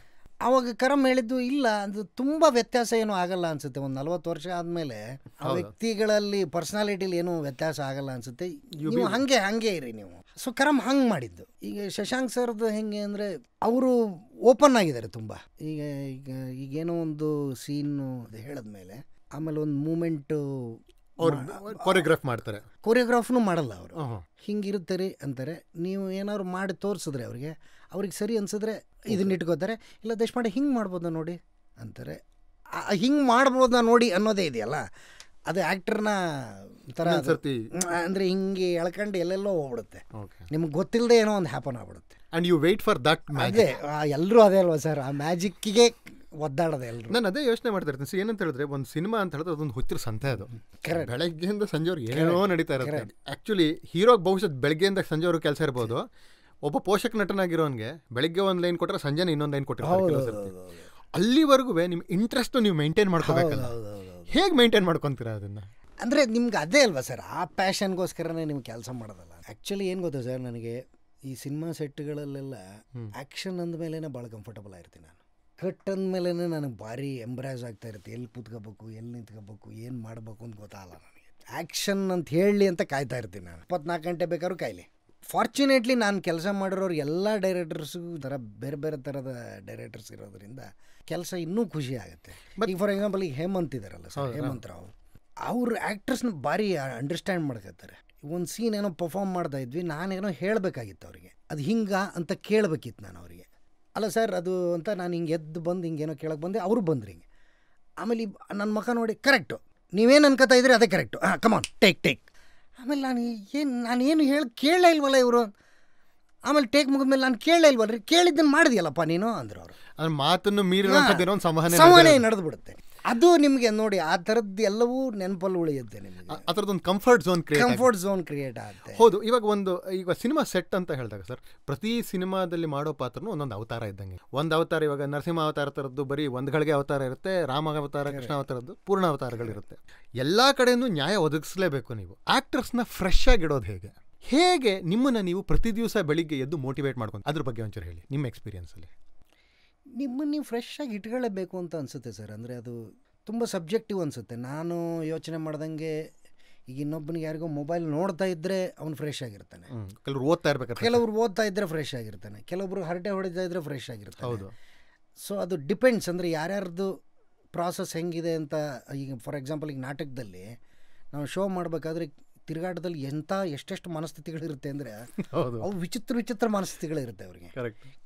ಅವಾಗ ಕರಮ್ ಹೇಳಿದ್ದು ಇಲ್ಲ ಅದು ತುಂಬ ವ್ಯತ್ಯಾಸ ಏನೂ ಆಗಲ್ಲ ಅನ್ಸುತ್ತೆ ಒಂದು ನಲ್ವತ್ತು ವರ್ಷ ಆದಮೇಲೆ ಆ ವ್ಯಕ್ತಿಗಳಲ್ಲಿ ಪರ್ಸ್ನಾಲಿಟಿಲಿ ಏನೂ ವ್ಯತ್ಯಾಸ ಆಗಲ್ಲ ಅನ್ಸುತ್ತೆ ನೀವು ಹಾಗೆ ಹಾಗೆ ಇರಿ ನೀವು ಸೊ ಕರಮ್ ಹಂಗೆ ಮಾಡಿದ್ದು ಈಗ ಶಶಾಂಕ್ ಸರ್ದು ಹೆಂಗೆ ಅಂದರೆ ಅವರು ಓಪನ್ ಆಗಿದ್ದಾರೆ ತುಂಬ ಈಗ ಈಗ ಈಗೇನೋ ಒಂದು ಸೀನು ಹೇಳಿದ್ಮೇಲೆ ಆಮೇಲೆ ಒಂದು ಮೂಮೆಂಟು ಕೊರಿಯೋಗ್ರಾಫ್ ಮಾಡ್ತಾರೆ ಕೊರಿಯೋಗ್ರಾಫ್ನು ಮಾಡಲ್ಲ ಅವರು ಹಿಂಗಿರುತ್ತೆ ರೀ ಅಂತಾರೆ ನೀವು ಏನಾದ್ರು ಮಾಡಿ ತೋರಿಸಿದ್ರೆ ಅವ್ರಿಗೆ ಅವ್ರಿಗೆ ಸರಿ ಅನ್ಸಿದ್ರೆ ಇದನ್ನ ಇಟ್ಕೋತಾರೆ ಇಲ್ಲ ಮಾಡಿ ಹಿಂಗೆ ಮಾಡ್ಬೋದಾ ನೋಡಿ ಅಂತಾರೆ ಹಿಂಗೆ ಮಾಡ್ಬೋದಾ ನೋಡಿ ಅನ್ನೋದೇ ಇದೆಯಲ್ಲ ಅದು ಆ್ಯಕ್ಟರ್ನ ಥರ ಅಂದರೆ ಹಿಂಗೆ ಎಳ್ಕಂಡು ಎಲ್ಲೆಲ್ಲೋ ಹೋಗ್ಬಿಡುತ್ತೆ ನಿಮ್ಗೆ ಗೊತ್ತಿಲ್ಲದೆ ಏನೋ ಒಂದು ಹ್ಯಾಪನ್ ಆಗ್ಬಿಡುತ್ತೆ and you wait for that ಅದೇ ಎಲ್ಲರೂ ಅದೇ ಅಲ್ವಾ ಸರ್ ಆ ಮ್ಯಾಜಿಕ್ಕಿಗೆ ಒದ್ದಾಡದೆ ಎಲ್ಲರೂ ನಾನು ಅದೇ ಯೋಚನೆ ಮಾಡ್ತಾ ಇರ್ತೀನಿ ಏನಂತ ಹೇಳಿದ್ರೆ ಒಂದು ಸಿನಿಮಾ ಅಂತ ಹೇಳಿದ್ರೆ ಅದೊಂದು ಹೊತ್ತಿರ ಸಂತೆ ಅದು ಬೆಳಗ್ಗೆಯಿಂದ ಸಂಜೆವರೆಗೆ ಏನೋ ನಡೀತಾ ಇರುತ್ತೆ ಆ್ಯಕ್ಚುಲಿ ಹೀರೋಗೆ ಬಹುಶಃ ಬೆಳಗ್ಗೆಯಿಂದ ಸಂಜೆ ಅವ್ರಿಗೆ ಕೆಲಸ ಇರ್ಬೋದು ಒಬ್ಬ ಪೋಷಕ ನಟನಾಗಿರೋನ್ಗೆ ಬೆಳಗ್ಗೆ ಒಂದು ಲೈನ್ ಕೊಟ್ಟರೆ ಸಂಜೆ ಇನ್ನೊಂದು ಲೈನ್ ಕೊಟ್ಟಿರ್ತಾರೆ ಅಲ್ಲಿವರೆಗೂ ನಿಮ್ಮ ಇಂಟ್ರೆಸ್ಟ್ ನೀವು ಮೇಂಟೈನ್ ಮಾಡ್ಕೋಬೇಕಲ್ಲ ಹೇಗೆ ಮೇಂಟೈನ್ ಮಾಡ್ಕೊತೀರಾ ಅದನ್ನ ಅಂದರೆ ನಿಮ್ಗೆ ಅದೇ ಅಲ್ವಾ ಸರ್ ಆ ಪ್ಯಾಷನ್ಗೋಸ್ಕರನೇ ನಿಮ್ಗೆ ಕೆಲಸ ಮಾಡೋದಲ್ಲ ಆ್ಯಕ್ಚುಲಿ ಏನು ಗೊತ್ತಾ ಸರ್ ನನಗೆ ಈ ಸಿನಿಮಾ ಸೆಟ್ಗಳಲ್ಲೆಲ್ಲ ಆ್ಯಕ್ಷನ್ ಅಂದಮೇಲೆ ಭಾಳ ಕಂಫರ್ಟಬಲ್ ಆಗಿರ್ತೀನಿ ನಾನು ಕಟ್ ಅಂದಮೇಲೆ ನನಗೆ ಭಾರಿ ಎಂಬ್ರಾಜ್ ಆಗ್ತಾ ಇರುತ್ತೆ ಎಲ್ಲಿ ಕುತ್ಕೋಬೇಕು ಎಲ್ಲಿ ನಿಂತ್ಕೋಬೇಕು ಏನು ಮಾಡಬೇಕು ಅಂತ ಗೊತ್ತಾಗಲ್ಲ ನನಗೆ ಆ್ಯಕ್ಷನ್ ಅಂತ ಹೇಳಿ ಅಂತ ಕಾಯ್ತಾ ಇರ್ತೀನಿ ನಾನು ಇಪ್ಪತ್ನಾಲ್ಕು ಗಂಟೆ ಬೇಕಾದ್ರೂ ಕಾಯಿಲೆ ಫಾರ್ಚುನೇಟ್ಲಿ ನಾನು ಕೆಲಸ ಮಾಡಿರೋರು ಎಲ್ಲ ಡೈರೆಕ್ಟರ್ಸ್ಗೂ ಥರ ಬೇರೆ ಬೇರೆ ಥರದ ಡೈರೆಕ್ಟರ್ಸ್ ಇರೋದ್ರಿಂದ ಕೆಲಸ ಇನ್ನೂ ಖುಷಿ ಆಗುತ್ತೆ ಬಟ್ ಫಾರ್ ಎಕ್ಸಾಂಪಲ್ ಈಗ ಹೇಮಂತ್ ಇದ್ದಾರಲ್ಲ ಸರ್ ಹೇಮಂತ್ ರಾವ್ ಅವರು ಆ್ಯಕ್ಟ್ರಸ್ನ ಭಾರಿ ಅಂಡರ್ಸ್ಟ್ಯಾಂಡ್ ಮಾಡ್ಕೊತಾರೆ ಒಂದು ಸೀನ್ ಏನೋ ಪರ್ಫಾರ್ಮ್ ಮಾಡ್ತಾ ಇದ್ವಿ ನಾನೇನೋ ಹೇಳಬೇಕಾಗಿತ್ತು ಅವರಿಗೆ ಅದು ಹಿಂಗ ಅಂತ ಕೇಳಬೇಕಿತ್ತು ನಾನು ಅವರಿಗೆ ಅಲ್ಲ ಸರ್ ಅದು ಅಂತ ನಾನು ಹಿಂಗೆ ಎದ್ದು ಬಂದು ಹಿಂಗೇನೋ ಕೇಳಕ್ಕೆ ಬಂದೆ ಅವರು ಬಂದ್ರಿ ಹಿಂಗೆ ಆಮೇಲೆ ನನ್ನ ಮುಖ ನೋಡಿ ಕರೆಕ್ಟು ನೀವೇನು ಅನ್ಕೋತಾ ಇದ್ರಿ ಅದೇ ಕರೆಕ್ಟು ಹಾಂ ಕಮಾನ್ ಟೇಕ್ ಟೇಕ್ ಆಮೇಲೆ ನಾನು ಏನು ನಾನು ಏನು ಹೇಳಿ ಕೇಳಲೇ ಇಲ್ವಲ್ಲ ಇವರು ಆಮೇಲೆ ಟೇಕ್ ಮುಗಿದ್ಮೇಲೆ ನಾನು ಕೇಳಲೇ ಇಲ್ವಲ್ಲ ರೀ ಕೇಳಿದ್ದನ್ನು ಮಾಡಿದ್ಯಲ್ಲಪ್ಪ ನೀನು ಅಂದರು ಅವರು ಮಾತನ್ನು ಮೀರಿ ಸಂವಹನೆ ನಡೆದು ಬಿಡುತ್ತೆ ಅದು ನಿಮಗೆ ನೋಡಿ ಆ ಥರದ್ದು ಎಲ್ಲವೂ ನೆನಪಲ್ಲಿ ಉಳಿಯುತ್ತೆ ನಿಮಗೆ ಆ ಥರದ್ದೊಂದು comfort zone create comfort zone create ಆಗುತ್ತೆ ಹೌದು ಇವಾಗ ಒಂದು ಈಗ ಸಿನಿಮಾ ಸೆಟ್ ಅಂತ ಹೇಳಿದಾಗ ಸರ್ ಪ್ರತಿ ಸಿನಿಮಾದಲ್ಲಿ ಮಾಡೋ ಪಾತ್ರನೂ ಒಂದೊಂದು ಅವತಾರ ಇದ್ದಂಗೆ ಒಂದು ಅವತಾರ ಇವಾಗ ನರಸಿಂಹ ಅವತಾರ ಥರದ್ದು ಬರೀ ಒಂದು ಗಳಿಗೆ ಅವತಾರ ಇರುತ್ತೆ ರಾಮ ಅವತಾರ ಕೃಷ್ಣ ಅವತಾರದ್ದು ಪೂರ್ಣ ಅವತಾರಗಳಿರುತ್ತೆ ಎಲ್ಲ ಕಡೆಯೂ ನ್ಯಾಯ ಒದಗಿಸಲೇಬೇಕು ನೀವು ಆಕ್ಟರ್ಸ್ನ ಫ್ರೆಶ್ ಆಗಿಡೋದು ಹೇಗೆ ಹೇಗೆ ನಿಮ್ಮನ್ನು ನೀವು ಪ್ರತಿ ದಿವಸ ಬೆಳಿಗ್ಗೆ ಎದ್ದು ಮೋಟಿವೇಟ್ ಮಾಡ್ಕೊಂಡು ಅದ್ರ ಬಗ್ಗೆ ಒಂಚೂರು ಹೇಳಿ ನಿಮ್ಮ ಎಕ್ಸ್ಪೀರಿಯನ್ಸಲ್ಲಿ ನಿಮ್ಮನ್ನು ನೀವು ಫ್ರೆಶ್ ಆಗಿ ಇಟ್ಕೊಳ್ಳೇಬೇಕು ಅಂತ ಅನಿಸುತ್ತೆ ಸರ್ ಅಂದರೆ ಅದು ತುಂಬ ಸಬ್ಜೆಕ್ಟಿವ್ ಅನಿಸುತ್ತೆ ನಾನು ಯೋಚನೆ ಮಾಡ್ದಂಗೆ ಈಗ ಇನ್ನೊಬ್ಬನಿಗೆ ಯಾರಿಗೋ ಮೊಬೈಲ್ ನೋಡ್ತಾ ಇದ್ದರೆ ಅವನು ಫ್ರೆಶ್ ಆಗಿರ್ತಾನೆ ಕೆಲವರು ಓದ್ತಾ ಇರ್ಬೇಕು ಕೆಲವರು ಓದ್ತಾ ಇದ್ದರೆ ಫ್ರೆಶ್ ಆಗಿರ್ತಾನೆ ಕೆಲವರು ಹರಟೆ ಹೊಡಿತಾ ಇದ್ದರೆ ಫ್ರೆಶ್ ಆಗಿರ್ತಾನೆ ಹೌದು ಸೊ ಅದು ಡಿಪೆಂಡ್ಸ್ ಅಂದರೆ ಯಾರ್ಯಾರ್ದು ಪ್ರಾಸೆಸ್ ಹೆಂಗಿದೆ ಅಂತ ಈಗ ಫಾರ್ ಎಕ್ಸಾಂಪಲ್ ಈಗ ನಾಟಕದಲ್ಲಿ ನಾವು ಶೋ ಮಾಡಬೇಕಾದ್ರೆ ತಿರುಗಾಟದಲ್ಲಿ ಎಂಥ ಎಷ್ಟೆಷ್ಟು ಮನಸ್ಥಿತಿಗಳಿರುತ್ತೆ ಅಂದರೆ ಅವು ವಿಚಿತ್ರ ವಿಚಿತ್ರ ಮನಸ್ಥಿತಿಗಳಿರುತ್ತೆ ಅವರಿಗೆ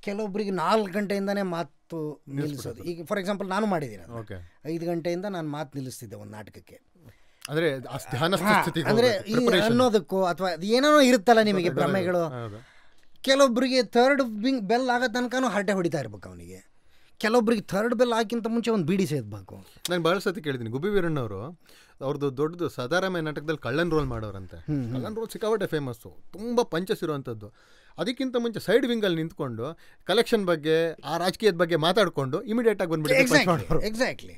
ಕೆಲವೊಬ್ಬರಿಗೆ ನಾಲ್ಕು ಗಂಟೆಯಿಂದನೇ ಮಾತು ನಿಲ್ಲಿಸೋದು ಈಗ ಫಾರ್ ಎಕ್ಸಾಂಪಲ್ ನಾನು ಮಾಡಿದ್ದೀನಿ ಐದು ಗಂಟೆಯಿಂದ ನಾನು ಮಾತು ನಿಲ್ಲಿಸ್ತಿದ್ದೆ ಒಂದು ನಾಟಕಕ್ಕೆ ಅಂದರೆ ಅಂದ್ರೆ ಅನ್ನೋದಕ್ಕೂ ಅಥವಾ ಏನೇನೋ ಇರುತ್ತಲ್ಲ ನಿಮಗೆ ಭ್ರಮೆಗಳು ಕೆಲವೊಬ್ಬರಿಗೆ ಥರ್ಡ್ ಬಿಂಗ್ ಬೆಲ್ ಆಗೋ ತನಕನೂ ಹರಟೆ ಹೊಡಿತಾ ಇರ್ಬೇಕು ಅವನಿಗೆ ಕೆಲವೊಬ್ರಿಗೆ ಥರ್ಡ್ ಬೆಲ್ ಹಾಕಿಂತ ಮುಂಚೆ ಒಂದು ಬೀಡಿ ಸೇದಬೇಕು ನಾನು ಬಹಳ ಸತಿ ಕೇಳಿದ್ದೀನಿ ಗುಬ್ಬಿ ವೀರಣ್ಣ ಅವರು ಅವ್ರದ್ದು ದೊಡ್ಡದು ಸದಾರಾಮಯ್ಯ ನಾಟಕದಲ್ಲಿ ಕಳ್ಳನ್ ರೋಲ್ ಮಾಡೋರಂತೆ ಕಳ್ಳನ್ ರೋಲ್ ಸಿಕ್ಕಾಪಟ್ಟೆ ಫೇಮಸ್ಸು ತುಂಬ ಪಂಚಸ್ ಇರುವಂಥದ್ದು ಅದಕ್ಕಿಂತ ಮುಂಚೆ ಸೈಡ್ ವಿಂಗಲ್ಲಿ ನಿಂತ್ಕೊಂಡು ಕಲೆಕ್ಷನ್ ಬಗ್ಗೆ ಆ ರಾಜಕೀಯದ ಬಗ್ಗೆ ಮಾತಾಡಿಕೊಂಡು ಇಮಿಡಿಯೇಟ್ ಆಗಿ ಬಂದ್ಬಿಟ್ಟು ಎಕ್ಸಾಕ್ಟ್ಲಿ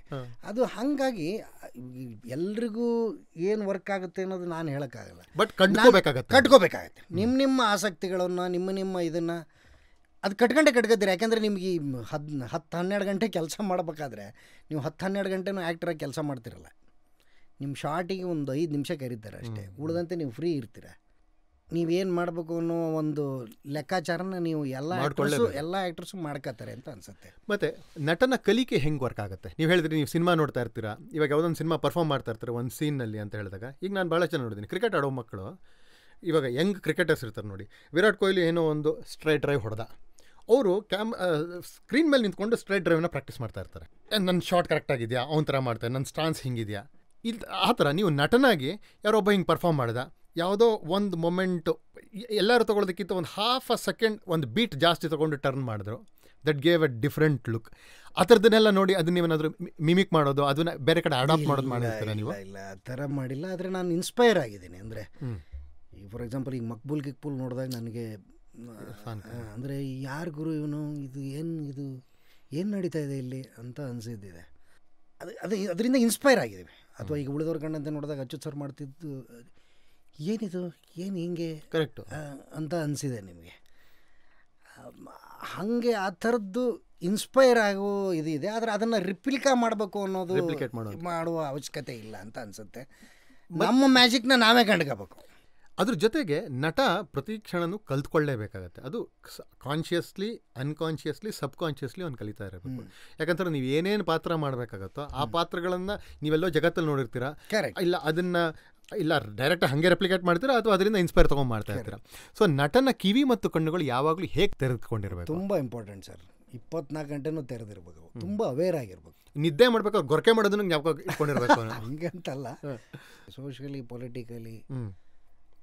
ಅದು ಹಂಗಾಗಿ ಎಲ್ರಿಗೂ ಏನು ವರ್ಕ್ ಆಗುತ್ತೆ ಅನ್ನೋದು ನಾನು ಹೇಳೋಕ್ಕಾಗಲ್ಲ ಬಟ್ ಕಟ್ಕೋಬೇಕಾಗತ್ತೆ ಕಟ್ಕೋಬೇಕಾಗತ್ತೆ ನಿಮ್ಮ ನಿಮ್ಮ ಆಸಕ್ತಿಗಳನ್ನು ನಿಮ್ಮ ನಿಮ್ಮ ಇದನ್ನು ಅದು ಕಟ್ಕೊಂಡೆ ಕಟ್ಕೋತೀರಿ ಯಾಕೆಂದರೆ ನಿಮಗೆ ಈ ಹದ್ ಹತ್ತು ಹನ್ನೆರಡು ಗಂಟೆ ಕೆಲಸ ಮಾಡಬೇಕಾದ್ರೆ ನೀವು ಹತ್ತು ಹನ್ನೆರಡು ಗಂಟೆನೂ ಆ್ಯಕ್ಟ್ರಾಗಿ ಕೆಲಸ ಮಾಡ್ತಿರಲ್ಲ ನಿಮ್ಮ ಶಾರ್ಟಿಗೆ ಒಂದು ಐದು ನಿಮಿಷ ಕರೀತಾರೆ ಅಷ್ಟೇ ಉಳಿದಂತೆ ನೀವು ಫ್ರೀ ಇರ್ತೀರ ನೀವೇನು ಮಾಡಬೇಕು ಅನ್ನೋ ಒಂದು ಲೆಕ್ಕಾಚಾರನ ನೀವು ಎಲ್ಲ ಎಲ್ಲ ಆ್ಯಕ್ಟರ್ಸು ಮಾಡ್ಕೋತಾರೆ ಅಂತ ಅನ್ಸುತ್ತೆ ಮತ್ತು ನಟನ ಕಲಿಕೆ ಹೆಂಗೆ ವರ್ಕ್ ಆಗುತ್ತೆ ನೀವು ಹೇಳಿದ್ರಿ ನೀವು ಸಿನಿಮಾ ನೋಡ್ತಾ ಇರ್ತೀರ ಇವಾಗ ಯಾವುದೊಂದು ಸಿನಿಮಾ ಪರ್ಫಾಮ್ ಮಾಡ್ತಾ ಇರ್ತಾರೆ ಒಂದು ಸೀನಲ್ಲಿ ಅಂತ ಹೇಳಿದಾಗ ಈಗ ನಾನು ಭಾಳ ಚೆನ್ನಾಗಿ ನೋಡಿದ್ದೀನಿ ಕ್ರಿಕೆಟ್ ಆಡೋ ಮಕ್ಕಳು ಇವಾಗ ಯಂಗ್ ಕ್ರಿಕೆಟರ್ಸ್ ಇರ್ತಾರೆ ನೋಡಿ ವಿರಾಟ್ ಕೊಹ್ಲಿ ಏನೋ ಒಂದು ಸ್ಟ್ರೈಟ್ ಡ್ರೈವ್ ಹೊಡೆದ ಅವರು ಕ್ಯಾಮ್ ಸ್ಕ್ರೀನ್ ಮೇಲೆ ನಿಂತ್ಕೊಂಡು ಸ್ಟ್ರೈಟ್ ಡ್ರೈವ್ನ ಪ್ರಾಕ್ಟೀಸ್ ಮಾಡ್ತಾ ಇರ್ತಾರೆ ನನ್ನ ಶಾರ್ಟ್ ಕರೆಕ್ಟ್ ಆಗಿದೆಯಾ ಅವನ ಥರ ಮಾಡ್ತಾರೆ ನನ್ನ ಸ್ಟಾನ್ಸ್ ಹಿಂಗಿದೆಯಾ ಇದು ಆ ಥರ ನೀವು ನಟನಾಗಿ ಯಾರೊಬ್ಬ ಹಿಂಗೆ ಪರ್ಫಾರ್ಮ್ ಮಾಡಿದ ಯಾವುದೋ ಒಂದು ಮೊಮೆಂಟು ಎಲ್ಲರೂ ತೊಗೊಳೋದಕ್ಕಿಂತ ಒಂದು ಹಾಫ್ ಅ ಸೆಕೆಂಡ್ ಒಂದು ಬೀಟ್ ಜಾಸ್ತಿ ತೊಗೊಂಡು ಟರ್ನ್ ಮಾಡಿದ್ರು that gave a different look ಆ ಥರದನ್ನೆಲ್ಲ ನೋಡಿ ಅದನ್ನ ಏನಾದರೂ ಮಿಮಿಕ್ ಮಾಡೋದು ಅದನ್ನ ಬೇರೆ ಕಡೆ ಅಡಾಪ್ಟ್ ಮಾಡೋದು ಮಾಡಿರ್ತೀರ ನೀವು ಇಲ್ಲ ಆ ಥರ ಮಾಡಿಲ್ಲ ಆದರೆ ನಾನು ಇನ್ಸ್ಪೈರ್ ಆಗಿದ್ದೀನಿ ಅಂದರೆ ಫಾರ್ ಎಕ್ಸಾಂಪಲ್ ಈಗ ಮಕ್ಬುಲ್ ಕಿಕ್ಬುಲ್ ನೋಡಿದಾಗ ನನಗೆ ಅಂದರೆ ಯಾರು ಗುರು ಇವನು ಇದು ಏನು ಇದು ಏನು ನಡೀತಾ ಇದೆ ಇಲ್ಲಿ ಅಂತ ಅನಿಸಿದ್ದಿದೆ ಅದು ಅದು ಅದರಿಂದ ಇನ್ಸ್ಪೈರ್ ಆಗಿದ್ದೀವಿ ಅಥವಾ ಈಗ ಉಳಿದವ್ರ ಕಣ್ಣಂತೆ ನೋಡಿದಾಗ ಅಚ್ಚುತ್ ಸರ್ ಮಾಡ್ತಿದ್ದು ಏನಿದು ಏನು ಹಿಂಗೆ ಕರೆಕ್ಟು ಅಂತ ಅನಿಸಿದೆ ನಿಮಗೆ ಹಾಗೆ ಆ ಥರದ್ದು ಇನ್ಸ್ಪೈರ್ ಆಗೋ ಇದು ಇದೆ ಆದರೆ ಅದನ್ನು ರಿಪ್ಲಿಕಾ ಮಾಡಬೇಕು ಅನ್ನೋದು ಮಾಡುವ ಅವಶ್ಯಕತೆ ಇಲ್ಲ ಅಂತ ಅನಿಸುತ್ತೆ ನಮ್ಮ ಮ್ಯಾಜಿಕ್ನ ನಾವೇ ಕಂಡ್ಕೋಬೇಕು ಅದ್ರ ಜೊತೆಗೆ ನಟ ಪ್ರತಿ ಕ್ಷಣನೂ ಕಲ್ತ್ಕೊಳ್ಳೇಬೇಕಾಗತ್ತೆ ಅದು ಕಾನ್ಷಿಯಸ್ಲಿ ಅನ್ಕಾನ್ಷಿಯಸ್ಲಿ ಕಾನ್ಷಿಯಸ್ಲಿ ಅವ್ನು ಕಲಿತಾ ಇರಬೇಕು ಯಾಕಂದ್ರೆ ನೀವು ಏನೇನು ಪಾತ್ರ ಮಾಡಬೇಕಾಗತ್ತೋ ಆ ಪಾತ್ರಗಳನ್ನು ನೀವೆಲ್ಲೋ ಜಗತ್ತಲ್ಲಿ ನೋಡಿರ್ತೀರಾ ಇಲ್ಲ ಅದನ್ನು ಇಲ್ಲ ಡೈರೆಕ್ಟ್ ಹಾಗೆ ರೆಪ್ಲಿಕೇಟ್ ಮಾಡ್ತೀರಾ ಅಥವಾ ಅದರಿಂದ ಇನ್ಸ್ಪೈರ್ ತೊಗೊಂಡು ಮಾಡ್ತಾ ಇರ್ತೀರಾ ಸೊ ನಟನ ಕಿವಿ ಮತ್ತು ಕಣ್ಣುಗಳು ಯಾವಾಗಲೂ ಹೇಗೆ ತೆರೆದುಕೊಂಡಿರಬೇಕು ತುಂಬ ಇಂಪಾರ್ಟೆಂಟ್ ಸರ್ ಇಪ್ಪತ್ನಾಲ್ಕು ಗಂಟೆನೂ ತೆರೆದಿರ್ಬೋದು ತುಂಬ ಅವೇರ್ ಆಗಿರ್ಬೋದು ನಿದ್ದೆ ಮಾಡ್ಬೇಕಾದ್ರೆ ಗೊರಕೆ ಮಾಡೋದನ್ನು ಯಾವಾಗ ಇಟ್ಕೊಂಡಿರ್ಬೇಕು ಅಂತಲ್ಲ ಸೋಷಿಯಲಿ ಪೊಲಿಟಿಕಲಿ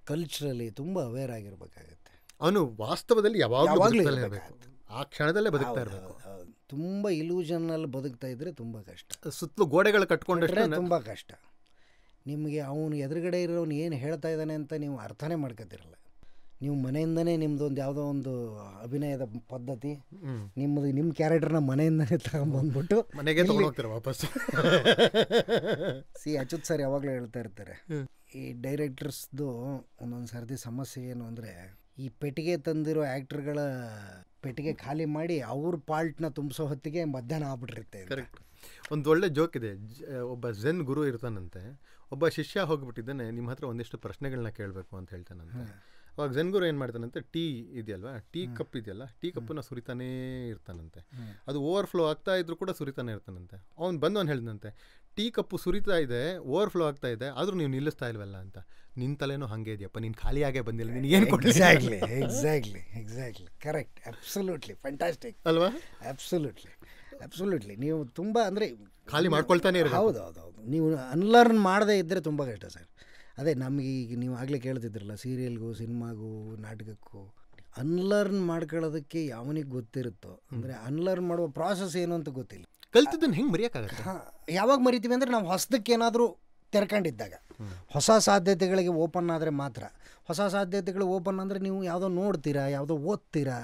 ಕಲ್ಚರಲ್ಲಿ ತುಂಬ ಅವೇರ್ ಆಗಿರ್ಬೇಕಾಗತ್ತೆ ಅವನು ವಾಸ್ತವದಲ್ಲಿ ಯಾವಾಗಲೂ ಆ ಕ್ಷಣದಲ್ಲೇ ಬದುಕ್ತಾ ಇರಬೇಕು ತುಂಬ ಅಲ್ಲಿ ಬದುಕ್ತಾ ಇದ್ರೆ ತುಂಬ ಕಷ್ಟ ಸುತ್ತಲೂ ಗೋಡೆಗಳು ಕಟ್ಕೊಂಡ್ರೆ ತುಂಬ ಕಷ್ಟ ನಿಮಗೆ ಅವನು ಎದುರುಗಡೆ ಇರೋನು ಏನು ಹೇಳ್ತಾ ಇದ್ದಾನೆ ಅಂತ ನೀವು ಅರ್ಥನೇ ಮಾಡ್ಕೋತಿರಲ್ಲ ನೀವು ಮನೆಯಿಂದನೇ ನಿಮ್ಮದೊಂದು ಯಾವುದೋ ಒಂದು ಅಭಿನಯದ ಪದ್ಧತಿ ನಿಮ್ಮದು ನಿಮ್ಮ ಕ್ಯಾರೆಕ್ಟರ್ನ ಮನೆಯಿಂದನೇ ತಗೊಂಬಂದ್ಬಿಟ್ಟು ಮನೆಗೆ ವಾಪಸ್ ಸಿ ಅಚ್ಯುತ್ ಸರ್ ಯಾವಾಗಲೂ ಹೇಳ್ತಾ ಇರ್ತಾರೆ ಈ ಡೈರೆಕ್ಟರ್ಸ್ದು ಒಂದೊಂದು ಸರ್ತಿ ಸಮಸ್ಯೆ ಏನು ಅಂದರೆ ಈ ಪೆಟ್ಟಿಗೆ ತಂದಿರೋ ಆ್ಯಕ್ಟ್ರ್ಗಳ ಪೆಟ್ಟಿಗೆ ಖಾಲಿ ಮಾಡಿ ಅವ್ರ ಪಾಲ್ಟ್ನ ತುಂಬಿಸೋ ಹೊತ್ತಿಗೆ ಮಧ್ಯಾಹ್ನ ಆಗ್ಬಿಟ್ಟಿರುತ್ತೆ ಕರೆಕ್ಟ್ ಒಂದು ಒಳ್ಳೆ ಜೋಕ್ ಇದೆ ಒಬ್ಬ ಝೆನ್ ಗುರು ಇರ್ತಾನಂತೆ ಒಬ್ಬ ಶಿಷ್ಯ ಹೋಗ್ಬಿಟ್ಟಿದ್ದಾನೆ ನಿಮ್ಮ ಹತ್ರ ಒಂದಿಷ್ಟು ಪ್ರಶ್ನೆಗಳನ್ನ ಕೇಳಬೇಕು ಅಂತ ಹೇಳ್ತಾನಂತೆ ಅವಾಗ ಜನ್ಗುರು ಏನು ಮಾಡ್ತಾನಂತೆ ಟೀ ಇದೆಯಲ್ವ ಟೀ ಕಪ್ ಇದೆಯಲ್ಲ ಟೀ ಕಪ್ಪನ್ನು ಸುರಿತಾನೇ ಇರ್ತಾನಂತೆ ಅದು ಓವರ್ ಫ್ಲೋ ಆಗ್ತಾ ಇದ್ರೂ ಕೂಡ ಸುರಿತಾನೆ ಇರ್ತಾನಂತೆ ಅವ್ನು ಬಂದು ಅವ್ನು ಹೇಳಿದಂತೆ ಟೀ ಕಪ್ಪು ಸುರಿತಾ ಇದೆ ಓವರ್ಫ್ಲೋ ಆಗ್ತಾ ಇದೆ ಆದರೂ ನೀವು ನಿಲ್ಲಿಸ್ತಾ ಇಲ್ವಲ್ಲ ಅಂತ ನಿನ್ನ ತಲೆನೂ ಹಾಗೆ ಇದೆಯಪ್ಪ ನೀನು ಖಾಲಿಯಾಗೇ ಬಂದಿಲ್ಲ ನಿನಗೆ ಏನು exactly exactly exactly correct absolutely fantastic ಅಲ್ವಾ ಅಬ್ಸಲ್ಯೂಟ್ಲಿ ಅಬ್ಸಲ್ಯೂಟ್ಲಿ ನೀವು ತುಂಬ ಅಂದರೆ ಖಾಲಿ ಮಾಡ್ಕೊಳ್ತಾನೆ ಹೌದು ಹೌದು ಹೌದು ನೀವು ಅನ್ಲರ್ನ್ ಮಾಡದೇ ಇದ್ದರೆ ತುಂಬ ಕಷ್ಟ ಸರ್ ಅದೇ ನಮಗೆ ಈಗ ನೀವು ಆಗಲೇ ಕೇಳ್ತಿದ್ರಲ್ಲ ಸೀರಿಯಲ್ಗೂ ಸಿನಿಮಾಗೂ ನಾಟಕಕ್ಕೂ ಅನ್ಲರ್ನ್ ಮಾಡ್ಕೊಳ್ಳೋದಕ್ಕೆ ಯಾವನಿಗೆ ಗೊತ್ತಿರುತ್ತೋ ಅಂದರೆ ಅನ್ಲರ್ನ್ ಮಾಡುವ ಪ್ರಾಸೆಸ್ ಏನು ಅಂತ ಗೊತ್ತಿಲ್ಲ ಕಲ್ತಿದ್ದನ್ನು ಹೆಂಗೆ ಮರೆಯೋಕ್ಕಾಗತ್ತೆ ಹಾಂ ಯಾವಾಗ ಮರಿತೀವಿ ಅಂದರೆ ನಾವು ಹೊಸದಕ್ಕೆ ಏನಾದರೂ ತೆರ್ಕೊಂಡಿದ್ದಾಗ ಹೊಸ ಸಾಧ್ಯತೆಗಳಿಗೆ ಓಪನ್ ಆದರೆ ಮಾತ್ರ ಹೊಸ ಸಾಧ್ಯತೆಗಳು ಓಪನ್ ಅಂದರೆ ನೀವು ಯಾವುದೋ ನೋಡ್ತೀರಾ ಯಾವುದೋ ಓದ್ತೀರಾ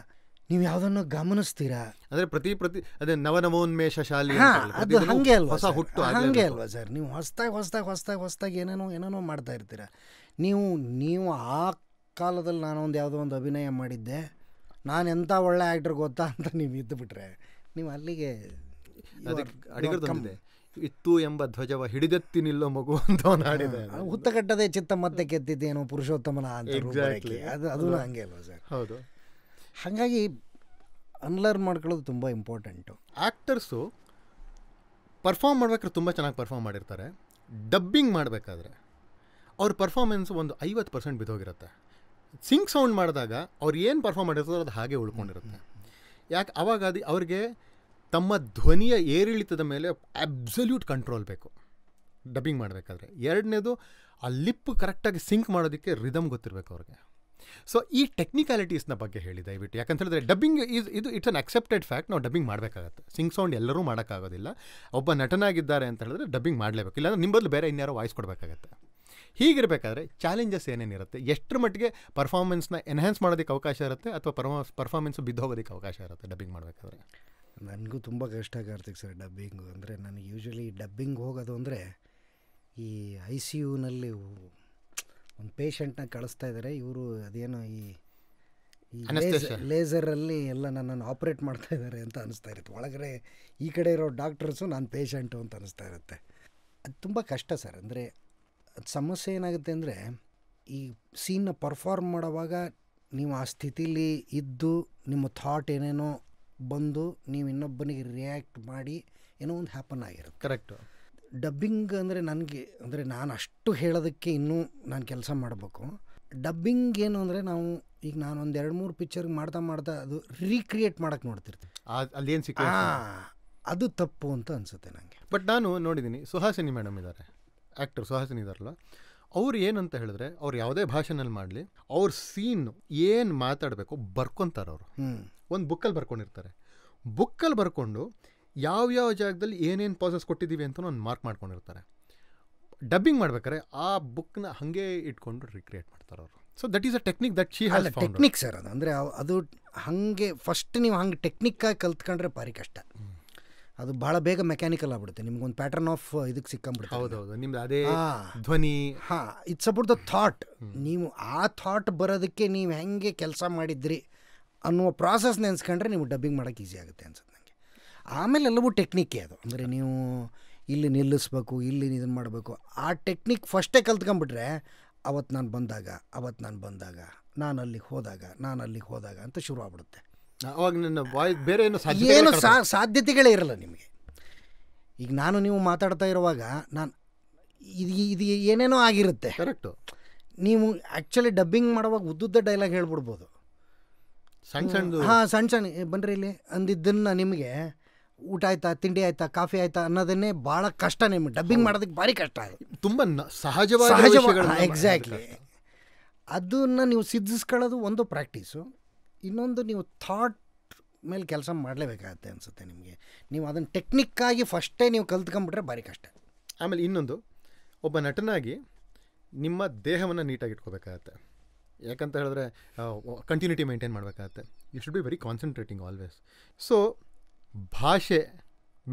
ನೀವು ಯಾವುದನ್ನು ಗಮನಿಸ್ತೀರಾ ಅಂದ್ರೆ ಪ್ರತಿ ಪ್ರತಿ ಅದೇ ನವನವೋನ್ಮೇಷ ಶಾಲೆ ಅದು ಹಾಗೆ ಅಲ್ವಾ ಹೊಸ ಹುಟ್ಟು ಹಾಗೆ ಅಲ್ವಾ ಸರ್ ನೀವು ಹೊಸ್ದಾಗಿ ಹೊಸ್ದಾಗ ಹೊಸ್ದಾಗ ಹೊಸ್ದಾಗ ಏನೇನೋ ಏನೇನೋ ಮಾಡ್ತಾ ಇರ್ತೀರ ನೀವು ನೀವು ಆ ಕಾಲದಲ್ಲಿ ನಾನು ಒಂದು ಯಾವುದೋ ಒಂದು ಅಭಿನಯ ಮಾಡಿದ್ದೆ ನಾನು ಎಂಥ ಒಳ್ಳೆ ಆ್ಯಕ್ಟ್ರ್ ಗೊತ್ತಾ ಅಂತ ನೀವು ಇದ್ದು ಬಿಟ್ರೆ ನೀವು ಅಲ್ಲಿಗೆ ಅದಕ್ಕೆ ಇತ್ತು ಎಂಬ ಧ್ವಜವ ಹಿಡಿದೆತ್ತಿ ನಿಲ್ಲೋ ಮಗು ಅಂತ ಹಾಡಿದೆ ಹುತ್ತಗಟ್ಟದೆ ಚಿತ್ತ ಮತ್ತೆ ಕೆತ್ತಿದ್ದೇನೋ ಪುರುಷೋತ್ತಮನ ಅಂತ ಅದು ಅದು ಹಂಗೆ ಅಲ್ವಾ ಸರ್ ಹೌದು ಹಾಗಾಗಿ ಅನ್ಲರ್ನ್ ಮಾಡ್ಕೊಳ್ಳೋದು ತುಂಬ ಇಂಪಾರ್ಟೆಂಟು ಆ್ಯಕ್ಟರ್ಸು ಪರ್ಫಾರ್ಮ್ ಮಾಡ್ಬೇಕಾದ್ರೆ ತುಂಬ ಚೆನ್ನಾಗಿ ಪರ್ಫಾರ್ಮ್ ಮಾಡಿರ್ತಾರೆ ಡಬ್ಬಿಂಗ್ ಮಾಡಬೇಕಾದ್ರೆ ಅವ್ರ ಪರ್ಫಾರ್ಮೆನ್ಸ್ ಒಂದು ಐವತ್ತು ಪರ್ಸೆಂಟ್ ಬಿದ್ದೋಗಿರುತ್ತೆ ಸಿಂಗ್ ಸೌಂಡ್ ಮಾಡಿದಾಗ ಅವ್ರು ಏನು ಪರ್ಫಾರ್ಮ್ ಮಾಡಿರ್ತಾರೋ ಅದು ಹಾಗೆ ಉಳ್ಕೊಂಡಿರುತ್ತೆ ಯಾಕೆ ಅವಾಗ ಅದು ಅವ್ರಿಗೆ ತಮ್ಮ ಧ್ವನಿಯ ಏರಿಳಿತದ ಮೇಲೆ ಅಬ್ಸಲ್ಯೂಟ್ ಕಂಟ್ರೋಲ್ ಬೇಕು ಡಬ್ಬಿಂಗ್ ಮಾಡಬೇಕಾದ್ರೆ ಎರಡನೇದು ಆ ಲಿಪ್ ಕರೆಕ್ಟಾಗಿ ಸಿಂಕ್ ಮಾಡೋದಕ್ಕೆ ರಿದಮ್ ಗೊತ್ತಿರಬೇಕು ಅವ್ರಿಗೆ ಸೊ ಈ ಟೆಕ್ನಿಕಾಲಿಟೀಸ್ನ ಬಗ್ಗೆ ಹೇಳಿ ದಯವಿಟ್ಟು ಯಾಕಂತ ಹೇಳಿದ್ರೆ ಡಬ್ಬಿಂಗ್ ಈಸ್ ಇದು ಇಟ್ಸ್ ಅನ್ ಅಕ್ಸೆಪ್ಟೆಡ್ ಫ್ಯಾಕ್ಟ್ ನಾವು ಡಬ್ಬಿಂಗ್ ಮಾಡಬೇಕಾಗತ್ತೆ ಸಿಂಗ್ ಸೌಂಡ್ ಎಲ್ಲರೂ ಮಾಡೋಕ್ಕಾಗೋದಿಲ್ಲ ಒಬ್ಬ ನಟನಾಗಿದ್ದಾರೆ ಅಂತ ಹೇಳಿದ್ರೆ ಡಬ್ಬಿಂಗ್ ಮಾಡಲೇಬೇಕು ಇಲ್ಲಾಂದ್ರೆ ನಿಮ್ಮ ಬದಲು ಬೇರೆ ಇನ್ಯಾರೋ ವಾಯ್ಸ್ ಕೊಡಬೇಕಾಗತ್ತೆ ಹೀಗಿರಬೇಕಾದ್ರೆ ಚಾಲೆಂಜಸ್ ಏನೇನಿರುತ್ತೆ ಎಷ್ಟರ ಮಟ್ಟಿಗೆ ಪರ್ಫಾರ್ಮೆನ್ಸ್ನ ಎನ್ಹಾನ್ಸ್ ಮಾಡೋದಕ್ಕೆ ಅವಕಾಶ ಇರುತ್ತೆ ಅಥವಾ ಪರ್ಫಾರ್ಮೆನ್ಸ್ ಬಿದ್ದು ಬಿದ್ದೋಗೋದಕ್ಕೆ ಅವಕಾಶ ಇರುತ್ತೆ ಡಬ್ಬಿಂಗ್ ಮಾಡಬೇಕಾದ್ರೆ ನನಗೂ ತುಂಬ ಕಷ್ಟ ಕಾರ್ತಿಕ್ ಸರ್ ಡಬ್ಬಿಂಗು ಅಂದರೆ ನಾನು ಯೂಶ್ವಲಿ ಡಬ್ಬಿಂಗ್ ಹೋಗೋದು ಅಂದರೆ ಈ ಐ ಸಿ ಯುನಲ್ಲಿ ಒಂದು ಪೇಷಂಟ್ನ ಕಳಿಸ್ತಾ ಇದ್ದಾರೆ ಇವರು ಅದೇನೋ ಈ ಈ ಲೇಸರಲ್ಲಿ ಎಲ್ಲ ನನ್ನನ್ನು ಆಪ್ರೇಟ್ ಮಾಡ್ತಾ ಇದ್ದಾರೆ ಅಂತ ಅನಿಸ್ತಾ ಇರುತ್ತೆ ಒಳಗಡೆ ಈ ಕಡೆ ಇರೋ ಡಾಕ್ಟರ್ಸು ನಾನು ಪೇಷಂಟು ಅಂತ ಅನಿಸ್ತಾ ಇರುತ್ತೆ ಅದು ತುಂಬ ಕಷ್ಟ ಸರ್ ಅಂದರೆ ಸಮಸ್ಯೆ ಏನಾಗುತ್ತೆ ಅಂದರೆ ಈ ಸೀನ್ನ ಪರ್ಫಾರ್ಮ್ ಮಾಡೋವಾಗ ನೀವು ಆ ಸ್ಥಿತಿಲಿ ಇದ್ದು ನಿಮ್ಮ ಥಾಟ್ ಏನೇನೋ ಬಂದು ನೀವು ಇನ್ನೊಬ್ಬನಿಗೆ ರಿಯಾಕ್ಟ್ ಮಾಡಿ ಏನೋ ಒಂದು ಹ್ಯಾಪನ್ ಆಗಿರುತ್ತೆ ಕರೆಕ್ಟು ಡಬ್ಬಿಂಗ್ ಅಂದರೆ ನನಗೆ ಅಂದರೆ ನಾನು ಅಷ್ಟು ಹೇಳೋದಕ್ಕೆ ಇನ್ನೂ ನಾನು ಕೆಲಸ ಮಾಡಬೇಕು ಡಬ್ಬಿಂಗ್ ಏನು ಅಂದರೆ ನಾವು ಈಗ ನಾನು ಒಂದು ಎರಡು ಮೂರು ಪಿಕ್ಚರ್ ಮಾಡ್ತಾ ಮಾಡ್ತಾ ಅದು ರೀಕ್ರಿಯೇಟ್ ಮಾಡೋಕ್ಕೆ ನೋಡ್ತಿರ್ತೀನಿ ಅಲ್ಲೇನು ಸಿಕ್ಕ ಅದು ತಪ್ಪು ಅಂತ ಅನಿಸುತ್ತೆ ನನಗೆ ಬಟ್ ನಾನು ನೋಡಿದ್ದೀನಿ ಸುಹಾಸಿನಿ ಮೇಡಮ್ ಇದ್ದಾರೆ ಆ್ಯಕ್ಟರ್ ಸುಹಾಸಿನಿ ಇದಾರಲ್ಲ ಅವ್ರು ಏನಂತ ಹೇಳಿದ್ರೆ ಅವ್ರು ಯಾವುದೇ ಭಾಷೆನಲ್ಲಿ ಮಾಡಲಿ ಅವ್ರ ಸೀನ್ ಏನು ಮಾತಾಡಬೇಕು ಬರ್ಕೊತಾರೆ ಅವರು ಒಂದು ಬುಕ್ಕಲ್ಲಿ ಬರ್ಕೊಂಡಿರ್ತಾರೆ ಬುಕ್ಕಲ್ಲಿ ಬರ್ಕೊಂಡು ಯಾವ ಯಾವ ಜಾಗದಲ್ಲಿ ಏನೇನು ಪಾಸಸ್ ಕೊಟ್ಟಿದ್ದೀವಿ ಅಂತ ಒಂದು ಮಾರ್ಕ್ ಮಾಡ್ಕೊಂಡಿರ್ತಾರೆ ಡಬ್ಬಿಂಗ್ ಮಾಡ್ಬೇಕಾದ್ರೆ ಆ ಬುಕ್ನ ಹಾಗೆ ಇಟ್ಕೊಂಡು ರಿಕ್ರಿಯೇಟ್ ಮಾಡ್ತಾರೆ ಅವರು so that is a technique that she has technique sir ಅದು ಅಂದರೆ ಅದು ಹಾಗೆ ಫಸ್ಟ್ ನೀವು ಹಂಗೆ ಟೆಕ್ನಿಕ್ಕಾಗಿ ಕಲ್ತ್ಕೊಂಡ್ರೆ ಭಾರಿ ಕಷ್ಟ ಅದು ಬಹಳ ಬೇಗ ಮೆಕ್ಯಾನಿಕಲ್ ಆಗ್ಬಿಡುತ್ತೆ ಒಂದು ಪ್ಯಾಟರ್ನ್ ಆಫ್ ಇದಕ್ಕೆ ಸಿಕ್ಕಂಬಿಡುತ್ತೆ ಹೌದು ನಿಮ್ದು ಅದೇ ಧ್ವನಿ ಹಾಂ ಇಟ್ಸ್ ಅಬೌಟ್ ದ ಥಾಟ್ ನೀವು ಆ ಥಾಟ್ ಬರೋದಕ್ಕೆ ನೀವು ಹೆಂಗೆ ಕೆಲಸ ಮಾಡಿದ್ರಿ ಅನ್ನುವ ಪ್ರಾಸೆಸ್ ನೆನ್ಸ್ಕೊಂಡ್ರೆ ನೀವು ಡಬ್ಬಿಂಗ್ ಮಾಡೋಕ್ಕೆ ಈಸಿ ಆಗುತ್ತೆ ಅನ್ಸುತ್ತೆ ಆಮೇಲೆ ಎಲ್ಲವೂ ಟೆಕ್ನಿಕ್ಕೇ ಅದು ಅಂದರೆ ನೀವು ಇಲ್ಲಿ ನಿಲ್ಲಿಸ್ಬೇಕು ಇಲ್ಲಿ ಇದನ್ನು ಮಾಡಬೇಕು ಆ ಟೆಕ್ನಿಕ್ ಫಸ್ಟೇ ಕಲ್ತ್ಕೊಂಬಿಟ್ರೆ ಅವತ್ತು ನಾನು ಬಂದಾಗ ಅವತ್ತು ನಾನು ಬಂದಾಗ ನಾನು ಅಲ್ಲಿಗೆ ಹೋದಾಗ ನಾನು ಅಲ್ಲಿಗೆ ಹೋದಾಗ ಅಂತ ಶುರು ಆಗ್ಬಿಡುತ್ತೆ ಅವಾಗ ನನ್ನ ವಾಯ್ಸ್ ಬೇರೆ ಏನು ಏನು ಸಾಧ್ಯತೆಗಳೇ ಇರಲ್ಲ ನಿಮಗೆ ಈಗ ನಾನು ನೀವು ಮಾತಾಡ್ತಾ ಇರುವಾಗ ನಾನು ಇದು ಇದು ಏನೇನೋ ಆಗಿರುತ್ತೆ ಕರೆಕ್ಟು ನೀವು ಆ್ಯಕ್ಚುಲಿ ಡಬ್ಬಿಂಗ್ ಮಾಡುವಾಗ ಉದ್ದುದ್ದ ಡೈಲಾಗ್ ಹೇಳ್ಬಿಡ್ಬೋದು ಸಣ್ಣ ಸಣ್ಣ ಹಾಂ ಸಣ್ಣ ಸಣ್ಣ ಬನ್ರಿ ಇಲ್ಲಿ ಅಂದಿದ್ದನ್ನು ನಿಮಗೆ ಊಟ ಆಯ್ತಾ ತಿಂಡಿ ಆಯ್ತಾ ಕಾಫಿ ಆಯ್ತಾ ಅನ್ನೋದನ್ನೇ ಭಾಳ ಕಷ್ಟ ನಿಮ್ಗೆ ಡಬ್ಬಿಂಗ್ ಮಾಡೋದಕ್ಕೆ ಭಾರಿ ಕಷ್ಟ ತುಂಬ ಸಹಜವಾದ ಎಕ್ಸಾಕ್ಟ್ಲಿ ಅದನ್ನು ನೀವು ಸಿದ್ಧಿಸ್ಕೊಳ್ಳೋದು ಒಂದು ಪ್ರಾಕ್ಟೀಸು ಇನ್ನೊಂದು ನೀವು ಥಾಟ್ ಮೇಲೆ ಕೆಲಸ ಮಾಡಲೇಬೇಕಾಗತ್ತೆ ಅನಿಸುತ್ತೆ ನಿಮಗೆ ನೀವು ಅದನ್ನು ಟೆಕ್ನಿಕ್ಕಾಗಿ ಫಸ್ಟೇ ನೀವು ಕಲ್ತ್ಕೊಂಬಿಟ್ರೆ ಭಾರಿ ಕಷ್ಟ ಆಮೇಲೆ ಇನ್ನೊಂದು ಒಬ್ಬ ನಟನಾಗಿ ನಿಮ್ಮ ದೇಹವನ್ನು ನೀಟಾಗಿಟ್ಕೋಬೇಕಾಗತ್ತೆ ಯಾಕಂತ ಹೇಳಿದ್ರೆ ಕಂಟಿನ್ಯೂಟಿ ಮೇಂಟೈನ್ ಮಾಡಬೇಕಾಗತ್ತೆ you should be very concentrating always so ಭಾಷೆ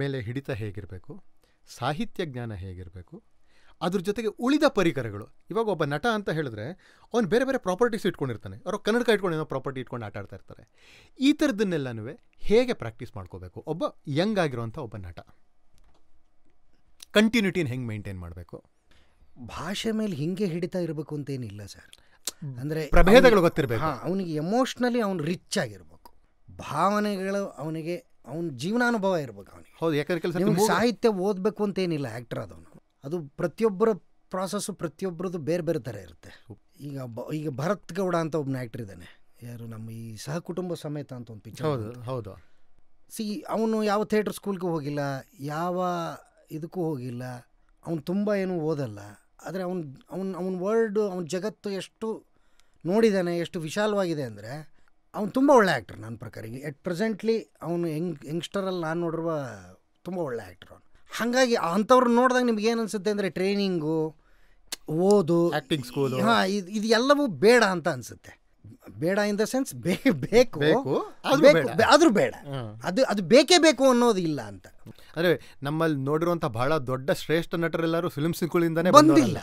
ಮೇಲೆ ಹಿಡಿತ ಹೇಗಿರಬೇಕು ಸಾಹಿತ್ಯ ಜ್ಞಾನ ಹೇಗಿರಬೇಕು ಅದ್ರ ಜೊತೆಗೆ ಉಳಿದ ಪರಿಕರಗಳು ಇವಾಗ ಒಬ್ಬ ನಟ ಅಂತ ಹೇಳಿದ್ರೆ ಅವ್ನು ಬೇರೆ ಬೇರೆ ಪ್ರಾಪರ್ಟೀಸ್ ಇಟ್ಕೊಂಡಿರ್ತಾನೆ ಅವರು ಕನ್ನಡಕ ಇಟ್ಕೊಂಡು ಏನೋ ಪ್ರಾಪರ್ಟಿ ಇಟ್ಕೊಂಡು ಆಟ ಆಡ್ತಾ ಇರ್ತಾರೆ ಈ ಥರದ್ದನ್ನೆಲ್ಲನೂ ಹೇಗೆ ಪ್ರಾಕ್ಟೀಸ್ ಮಾಡ್ಕೋಬೇಕು ಒಬ್ಬ ಯಂಗ್ ಆಗಿರುವಂಥ ಒಬ್ಬ ನಟ ಕಂಟಿನ್ಯೂಟಿನ ಹೆಂಗೆ ಮೇಂಟೈನ್ ಮಾಡಬೇಕು ಭಾಷೆ ಮೇಲೆ ಹಿಂಗೆ ಹಿಡಿತಾ ಇರಬೇಕು ಅಂತೇನಿಲ್ಲ ಸರ್ ಅಂದರೆ ಪ್ರಭೇದಗಳು ಗೊತ್ತಿರಬೇಕು ಅವನಿಗೆ ಎಮೋಷ್ನಲಿ ಅವ್ನು ರಿಚ್ ಆಗಿರಬೇಕು ಭಾವನೆಗಳು ಅವನಿಗೆ ಅವ್ನ ಜೀವನಾನುಭವ ಇರ್ಬೇಕು ಅವನಿಗೆ ಹೌದು ಯಾಕಂದ್ರೆ ಕೆಲಸ ಸಾಹಿತ್ಯ ಓದಬೇಕು ಏನಿಲ್ಲ ಆ್ಯಕ್ಟರ್ ಅದವನು ಅದು ಪ್ರತಿಯೊಬ್ಬರ ಪ್ರಾಸೆಸ್ಸು ಪ್ರತಿಯೊಬ್ಬರದ್ದು ಬೇರೆ ಬೇರೆ ಥರ ಇರುತ್ತೆ ಈಗ ಬ ಈಗ ಭರತ್ ಗೌಡ ಅಂತ ಒಬ್ಬನ ಆ್ಯಕ್ಟರ್ ಇದ್ದಾನೆ ಯಾರು ನಮ್ಮ ಈ ಸಹ ಕುಟುಂಬ ಸಮೇತ ಅಂತ ಒಂದು ಪಿಕ್ಚರ್ ಹೌದು ಹೌದು ಸಿ ಅವನು ಯಾವ ಥಿಯೇಟ್ರ್ ಸ್ಕೂಲ್ಗೂ ಹೋಗಿಲ್ಲ ಯಾವ ಇದಕ್ಕೂ ಹೋಗಿಲ್ಲ ಅವನು ತುಂಬ ಏನು ಓದಲ್ಲ ಆದರೆ ಅವನು ಅವನು ಅವನ ವರ್ಲ್ಡು ಅವ್ನ ಜಗತ್ತು ಎಷ್ಟು ನೋಡಿದ್ದಾನೆ ಎಷ್ಟು ವಿಶಾಲವಾಗಿದೆ ಅಂದರೆ ಅವ್ನು ತುಂಬ ಒಳ್ಳೆ ಆ್ಯಕ್ಟರ್ ನನ್ನ ಪ್ರಕಾರ ಈಗ ಎಟ್ ಪ್ರೆಸೆಂಟ್ಲಿ ಅವನು ಯಂಗ್ ಯಂಗ್ಸ್ಟರಲ್ಲಿ ನಾನು ನೋಡಿರುವ ತುಂಬ ಒಳ್ಳೆ ಆ್ಯಕ್ಟರ್ ಅವನು ಹಾಗಾಗಿ ಅಂಥವ್ರು ನೋಡಿದಾಗ ನಿಮ್ಗೆ ಏನು ಅನಿಸುತ್ತೆ ಅಂದರೆ ಟ್ರೈನಿಂಗು ಓದು ಆ್ಯಕ್ಟಿಂಗ್ ಸ್ಕೂಲು ಹಾಂ ಇದು ಇದು ಎಲ್ಲವೂ ಬೇಡ ಅಂತ ಅನಿಸುತ್ತೆ ಬೇಡ ಇನ್ ದ ಸೆನ್ಸ್ ಬೇಕು ಆದರೂ ಬೇಡ ಅದು ಅದು ಬೇಕೇ ಬೇಕು ಅನ್ನೋದು ಇಲ್ಲ ಅಂತ ಅದೇ ನಮ್ಮಲ್ಲಿ ನೋಡಿರುವಂಥ ಬಹಳ ದೊಡ್ಡ ಶ್ರೇಷ್ಠ ನಟರೆಲ್ಲರೂ ಫಿಲ್ಮ್ ಬಂದಿಲ್ಲ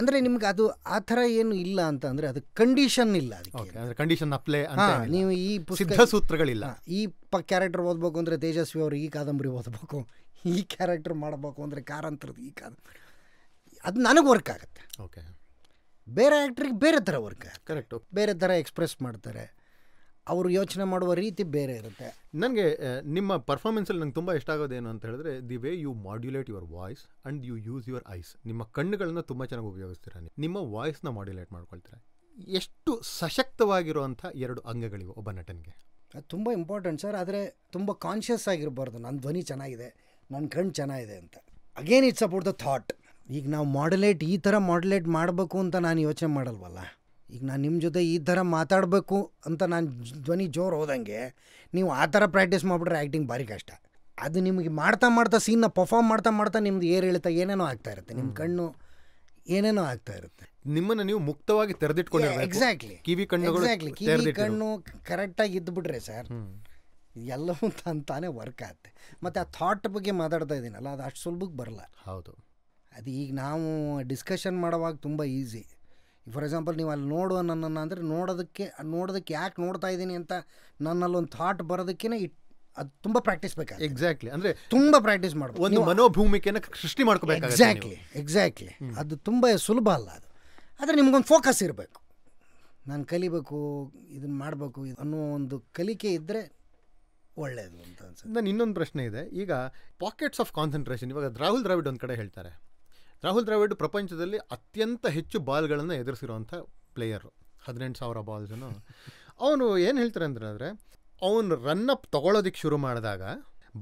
ಅಂದರೆ ನಿಮ್ಗೆ ಅದು ಆ ಥರ ಏನು ಇಲ್ಲ ಅಂತ ಅಂದರೆ ಅದು ಕಂಡೀಷನ್ ಇಲ್ಲ ಅದಕ್ಕೆ ಕಂಡೀಷನ್ ಅಪ್ಲೈ ನೀವು ಈ ಪುಸ್ತಕ ಸೂತ್ರಗಳಿಲ್ಲ ಈ ಪ ಕ್ಯಾರೆಕ್ಟರ್ ಓದಬೇಕು ಅಂದರೆ ತೇಜಸ್ವಿ ಅವರು ಈ ಕಾದಂಬರಿ ಓದಬೇಕು ಈ ಕ್ಯಾರೆಕ್ಟರ್ ಮಾಡಬೇಕು ಅಂದರೆ ಕಾರಂತರದ್ದು ಈ ಕಾದಂಬರಿ ಅದು ನನಗೆ ವರ್ಕ್ ಆಗುತ್ತೆ ಓಕೆ ಬೇರೆ ಆ್ಯಕ್ಟ್ರಿಗೆ ಬೇರೆ ಥರ ವರ್ಕ್ ಕರೆಕ್ಟು ಬೇರೆ ಥರ ಎಕ್ಸ್ಪ್ರೆಸ್ ಮಾಡ್ತಾರೆ ಅವರು ಯೋಚನೆ ಮಾಡುವ ರೀತಿ ಬೇರೆ ಇರುತ್ತೆ ನನಗೆ ನಿಮ್ಮ ಪರ್ಫಾರ್ಮೆನ್ಸಲ್ಲಿ ನಂಗೆ ತುಂಬ ಇಷ್ಟ ಆಗೋದು ಏನು ಅಂತ ಹೇಳಿದ್ರೆ the way you modulate your voice and you use your eyes ನಿಮ್ಮ ಕಣ್ಣುಗಳನ್ನ ತುಂಬ ಚೆನ್ನಾಗಿ ಉಪಯೋಗಿಸ್ತೀರಾ ನಿಮ್ಮ ವಾಯ್ಸ್ನ ಮಾಡ್ಯುಲೇಟ್ ಮಾಡ್ಕೊಳ್ತೀರಾ ಎಷ್ಟು ಸಶಕ್ತವಾಗಿರುವಂಥ ಎರಡು ಅಂಗಗಳಿವೆ ಒಬ್ಬ ನಟನಿಗೆ ಅದು ತುಂಬ ಇಂಪಾರ್ಟೆಂಟ್ ಸರ್ ಆದರೆ ತುಂಬ ಕಾನ್ಷಿಯಸ್ ಆಗಿರಬಾರ್ದು ನನ್ನ ಧ್ವನಿ ಚೆನ್ನಾಗಿದೆ ನನ್ನ ಕಣ್ಣು ಚೆನ್ನಾಗಿದೆ ಅಂತ again it's about the thought ಈಗ ನಾವು ಮಾಡ್ಯುಲೇಟ್ ಈ ಥರ ಮಾಡ್ಯುಲೇಟ್ ಮಾಡಬೇಕು ಅಂತ ನಾನು ಯೋಚನೆ ಮಾಡಲ್ವಲ್ಲ ಈಗ ನಾನು ನಿಮ್ಮ ಜೊತೆ ಈ ಥರ ಮಾತಾಡಬೇಕು ಅಂತ ನಾನು ಧ್ವನಿ ಜೋರು ಹೋದಂಗೆ ನೀವು ಆ ಥರ ಪ್ರಾಕ್ಟೀಸ್ ಮಾಡಿಬಿಟ್ರೆ ಆ್ಯಕ್ಟಿಂಗ್ ಭಾರಿ ಕಷ್ಟ ಅದು ನಿಮಗೆ ಮಾಡ್ತಾ ಮಾಡ್ತಾ ಸೀನ್ನ ಪರ್ಫಾರ್ಮ್ ಮಾಡ್ತಾ ಮಾಡ್ತಾ ನಿಮ್ಮದು ಏರು ಹೇಳ್ತಾ ಏನೇನೋ ಆಗ್ತಾ ಇರುತ್ತೆ ನಿಮ್ಮ ಕಣ್ಣು ಏನೇನೋ ಆಗ್ತಾ ಇರುತ್ತೆ ನಿಮ್ಮನ್ನು ನೀವು ಮುಕ್ತವಾಗಿ ತೆರೆದಿಟ್ಕೊಂಡಿರೋ ಎಕ್ಸಾಕ್ಟ್ಲಿ ಕಿವಿ ಕಣ್ಣು ಎಕ್ಸಾಕ್ಟ್ಲಿ ಕಿವಿ ಕಣ್ಣು ಕರೆಕ್ಟಾಗಿ ಇದ್ದುಬಿಟ್ರೆ ಸರ್ ಎಲ್ಲವೂ ತಾನೇ ವರ್ಕ್ ಆಗುತ್ತೆ ಮತ್ತು ಆ ಥಾಟ್ ಬಗ್ಗೆ ಮಾತಾಡ್ತಾ ಇದ್ದೀನಲ್ಲ ಅದು ಅಷ್ಟು ಸುಲಭಕ್ಕೆ ಬರಲ್ಲ ಹೌದು ಅದು ಈಗ ನಾವು ಡಿಸ್ಕಷನ್ ಮಾಡೋವಾಗ ತುಂಬ ಈಸಿ ಫಾರ್ ಎಕ್ಸಾಂಪಲ್ ನೀವು ಅಲ್ಲಿ ನೋಡುವ ನನ್ನನ್ನು ಅಂದರೆ ನೋಡೋದಕ್ಕೆ ನೋಡೋದಕ್ಕೆ ಯಾಕೆ ನೋಡ್ತಾ ಇದ್ದೀನಿ ಅಂತ ನನ್ನಲ್ಲೊಂದು ಥಾಟ್ ಬರೋದಕ್ಕೇ ಇಟ್ ಅದು ತುಂಬ ಪ್ರಾಕ್ಟೀಸ್ ಬೇಕಾಗ ಎಕ್ಸಾಕ್ಟ್ಲಿ ಅಂದರೆ ತುಂಬ ಪ್ರಾಕ್ಟೀಸ್ ಮಾಡಬೇಕು ಒಂದು ಮನೋಭೂಮಿಕೆಯನ್ನು ಸೃಷ್ಟಿ ಮಾಡ್ಕೋಬೇಕು ಎಕ್ಸಾಕ್ಟ್ಲಿ ಎಕ್ಸಾಕ್ಟ್ಲಿ ಅದು ತುಂಬ ಸುಲಭ ಅಲ್ಲ ಅದು ಆದರೆ ನಿಮಗೊಂದು ಫೋಕಸ್ ಇರಬೇಕು ನಾನು ಕಲಿಬೇಕು ಇದನ್ನು ಮಾಡಬೇಕು ಅನ್ನೋ ಒಂದು ಕಲಿಕೆ ಇದ್ದರೆ ಒಳ್ಳೆಯದು ಅಂತ ಅನ್ಸುತ್ತೆ ನಾನು ಇನ್ನೊಂದು ಪ್ರಶ್ನೆ ಇದೆ ಈಗ ಪಾಕೆಟ್ಸ್ ಆಫ್ ಕಾನ್ಸಂಟ್ರೇಷನ್ ಇವಾಗ ರಾಹುಲ್ ದ್ರಾವಿಡ್ ಒಂದು ಕಡೆ ಹೇಳ್ತಾರೆ ರಾಹುಲ್ ದ್ರಾವಿಡ್ ಪ್ರಪಂಚದಲ್ಲಿ ಅತ್ಯಂತ ಹೆಚ್ಚು ಬಾಲ್ಗಳನ್ನು ಎದುರಿಸಿರುವಂಥ ಪ್ಲೇಯರು ಹದಿನೆಂಟು ಸಾವಿರ ಬಾಲ್ಸನ್ನು ಅವನು ಏನು ಹೇಳ್ತಾರೆ ಅಂದ್ರೆ ಅಂದರೆ ಅವನು ರನ್ನಪ್ ತೊಗೊಳೋದಕ್ಕೆ ಶುರು ಮಾಡಿದಾಗ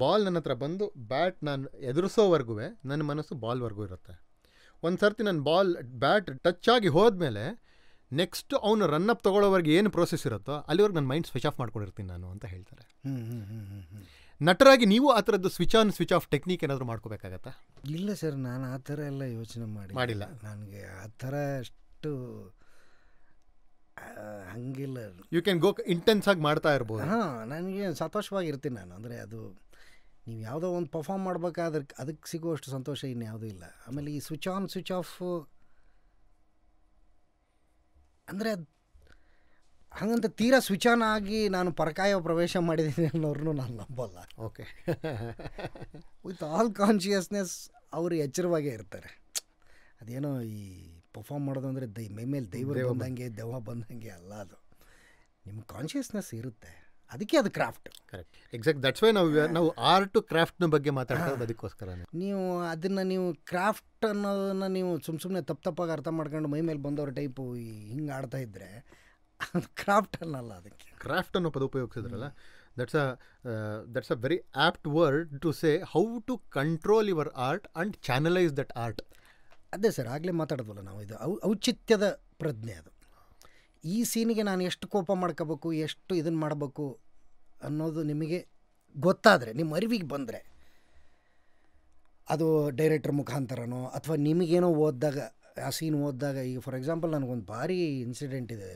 ಬಾಲ್ ನನ್ನ ಹತ್ರ ಬಂದು ಬ್ಯಾಟ್ ನಾನು ಎದುರಿಸೋವರೆಗೂ ನನ್ನ ಮನಸ್ಸು ಬಾಲ್ವರೆಗೂ ಇರುತ್ತೆ ಒಂದು ಸರ್ತಿ ನನ್ನ ಬಾಲ್ ಬ್ಯಾಟ್ ಟಚ್ ಆಗಿ ಹೋದ್ಮೇಲೆ ನೆಕ್ಸ್ಟ್ ಅವನು ರನ್ನಪ್ ತೊಗೊಳೋವರೆಗೆ ಏನು ಪ್ರೋಸೆಸ್ ಇರುತ್ತೋ ಅಲ್ಲಿವರೆಗೆ ನನ್ನ ಮೈಂಡ್ ಸ್ವಿಚ್ ಆಫ್ ಮಾಡ್ಕೊಂಡಿರ್ತೀನಿ ನಾನು ಅಂತ ಹೇಳ್ತಾರೆ ನಟರಾಗಿ ನೀವು ಆ ಥರದ್ದು switch on switch off technique ಏನಾದರೂ ಮಾಡ್ಕೋಬೇಕಾಗತ್ತಾ ಇಲ್ಲ ಸರ್ ನಾನು ಆ ಥರ ಎಲ್ಲ ಯೋಚನೆ ಮಾಡಿ ಮಾಡಿಲ್ಲ ನನಗೆ ಆ ಥರ ಅಷ್ಟು ಹಂಗಿಲ್ಲ ಯು ಕ್ಯಾನ್ ಗೋ ಇಂಟೆನ್ಸ್ ಆಗಿ ಮಾಡ್ತಾ ಇರ್ಬೋದು ಹಾಂ ನನಗೆ ಸಂತೋಷವಾಗಿರ್ತೀನಿ ನಾನು ಅಂದರೆ ಅದು ನೀವು ಯಾವುದೋ ಒಂದು ಪರ್ಫಾರ್ಮ್ ಮಾಡ್ಬೇಕಾದ್ರೆ ಅದಕ್ಕೆ ಸಿಗುವಷ್ಟು ಸಂತೋಷ ಇನ್ಯಾವುದೂ ಇಲ್ಲ ಆಮೇಲೆ ಈ ಸ್ವಿಚ್ ಆನ್ ಸ್ವಿಚ್ ಆಫ್ ಅಂದರೆ ಅದು ಹಾಗಂತ ತೀರಾ ಆನ್ ಆಗಿ ನಾನು ಪರಕಾಯ ಪ್ರವೇಶ ಮಾಡಿದ್ದೀನಿ ಅನ್ನೋರು ನಾನು ನಂಬಲ್ಲ ಓಕೆ ವಿತ್ ಆಲ್ ಕಾನ್ಷಿಯಸ್ನೆಸ್ ಅವರು ಎಚ್ಚರವಾಗೇ ಇರ್ತಾರೆ ಅದೇನೋ ಈ ಪರ್ಫಾರ್ಮ್ ಮಾಡೋದು ಅಂದರೆ ದೈ ಮೈ ಮೇಲೆ ದೈವ ಬಂದಂಗೆ ದೆವ್ವ ಬಂದಂಗೆ ಅಲ್ಲ ಅದು ನಿಮ್ಮ ಕಾನ್ಷಿಯಸ್ನೆಸ್ ಇರುತ್ತೆ ಅದಕ್ಕೆ ಅದು craft correct exact that's why ನಾವು ನಾವು ಆರ್ಟ್ ಕ್ರಾಫ್ಟ್ನ ಬಗ್ಗೆ ಮಾತಾಡ್ತಾ ಅದಕ್ಕೋಸ್ಕರ ನೀವು ಅದನ್ನು ನೀವು ಕ್ರಾಫ್ಟ್ ಅನ್ನೋದನ್ನು ನೀವು ಸುಮ್ಮ ಸುಮ್ಮನೆ ತಪ್ಪು ತಪ್ಪಾಗಿ ಅರ್ಥ ಮಾಡ್ಕೊಂಡು ಮೈ ಮೇಲೆ ಬಂದವ್ರ ಟೈಪು ಹಿಂಗೆ ಆಡ್ತಾ ಇದ್ದರೆ ಕ್ರಾಫ್ಟ್ ಅನ್ನಲ್ಲ ಅದಕ್ಕೆ ಕ್ರಾಫ್ಟ್ ಅನ್ನೋ ಪದ ಉಪಯೋಗಿಸಿದ್ರಲ್ಲ that's a that's a very apt word to say how to control your art and channelise that art ಅದೇ ಸರ್ ಆಗಲೇ ಮಾತಾಡೋದಲ್ಲ ನಾವು ಇದು ಔಚಿತ್ಯದ ಪ್ರಜ್ಞೆ ಅದು ಈ ಸೀನಿಗೆ ನಾನು ಎಷ್ಟು ಕೋಪ ಮಾಡ್ಕೋಬೇಕು ಎಷ್ಟು ಇದನ್ನು ಮಾಡಬೇಕು ಅನ್ನೋದು ನಿಮಗೆ ಗೊತ್ತಾದರೆ ನಿಮ್ಮ ಅರಿವಿಗೆ ಬಂದರೆ ಅದು ಡೈರೆಕ್ಟರ್ ಮುಖಾಂತರನೋ ಅಥವಾ ನಿಮಗೇನೋ ಓದಿದಾಗ ಆ ಸೀನ್ ಓದಿದಾಗ ಈಗ ಫಾರ್ ಎಕ್ಸಾಂಪಲ್ ನನಗೊಂದು ಭಾರಿ ಇನ್ಸಿಡೆಂಟ್ ಇದೆ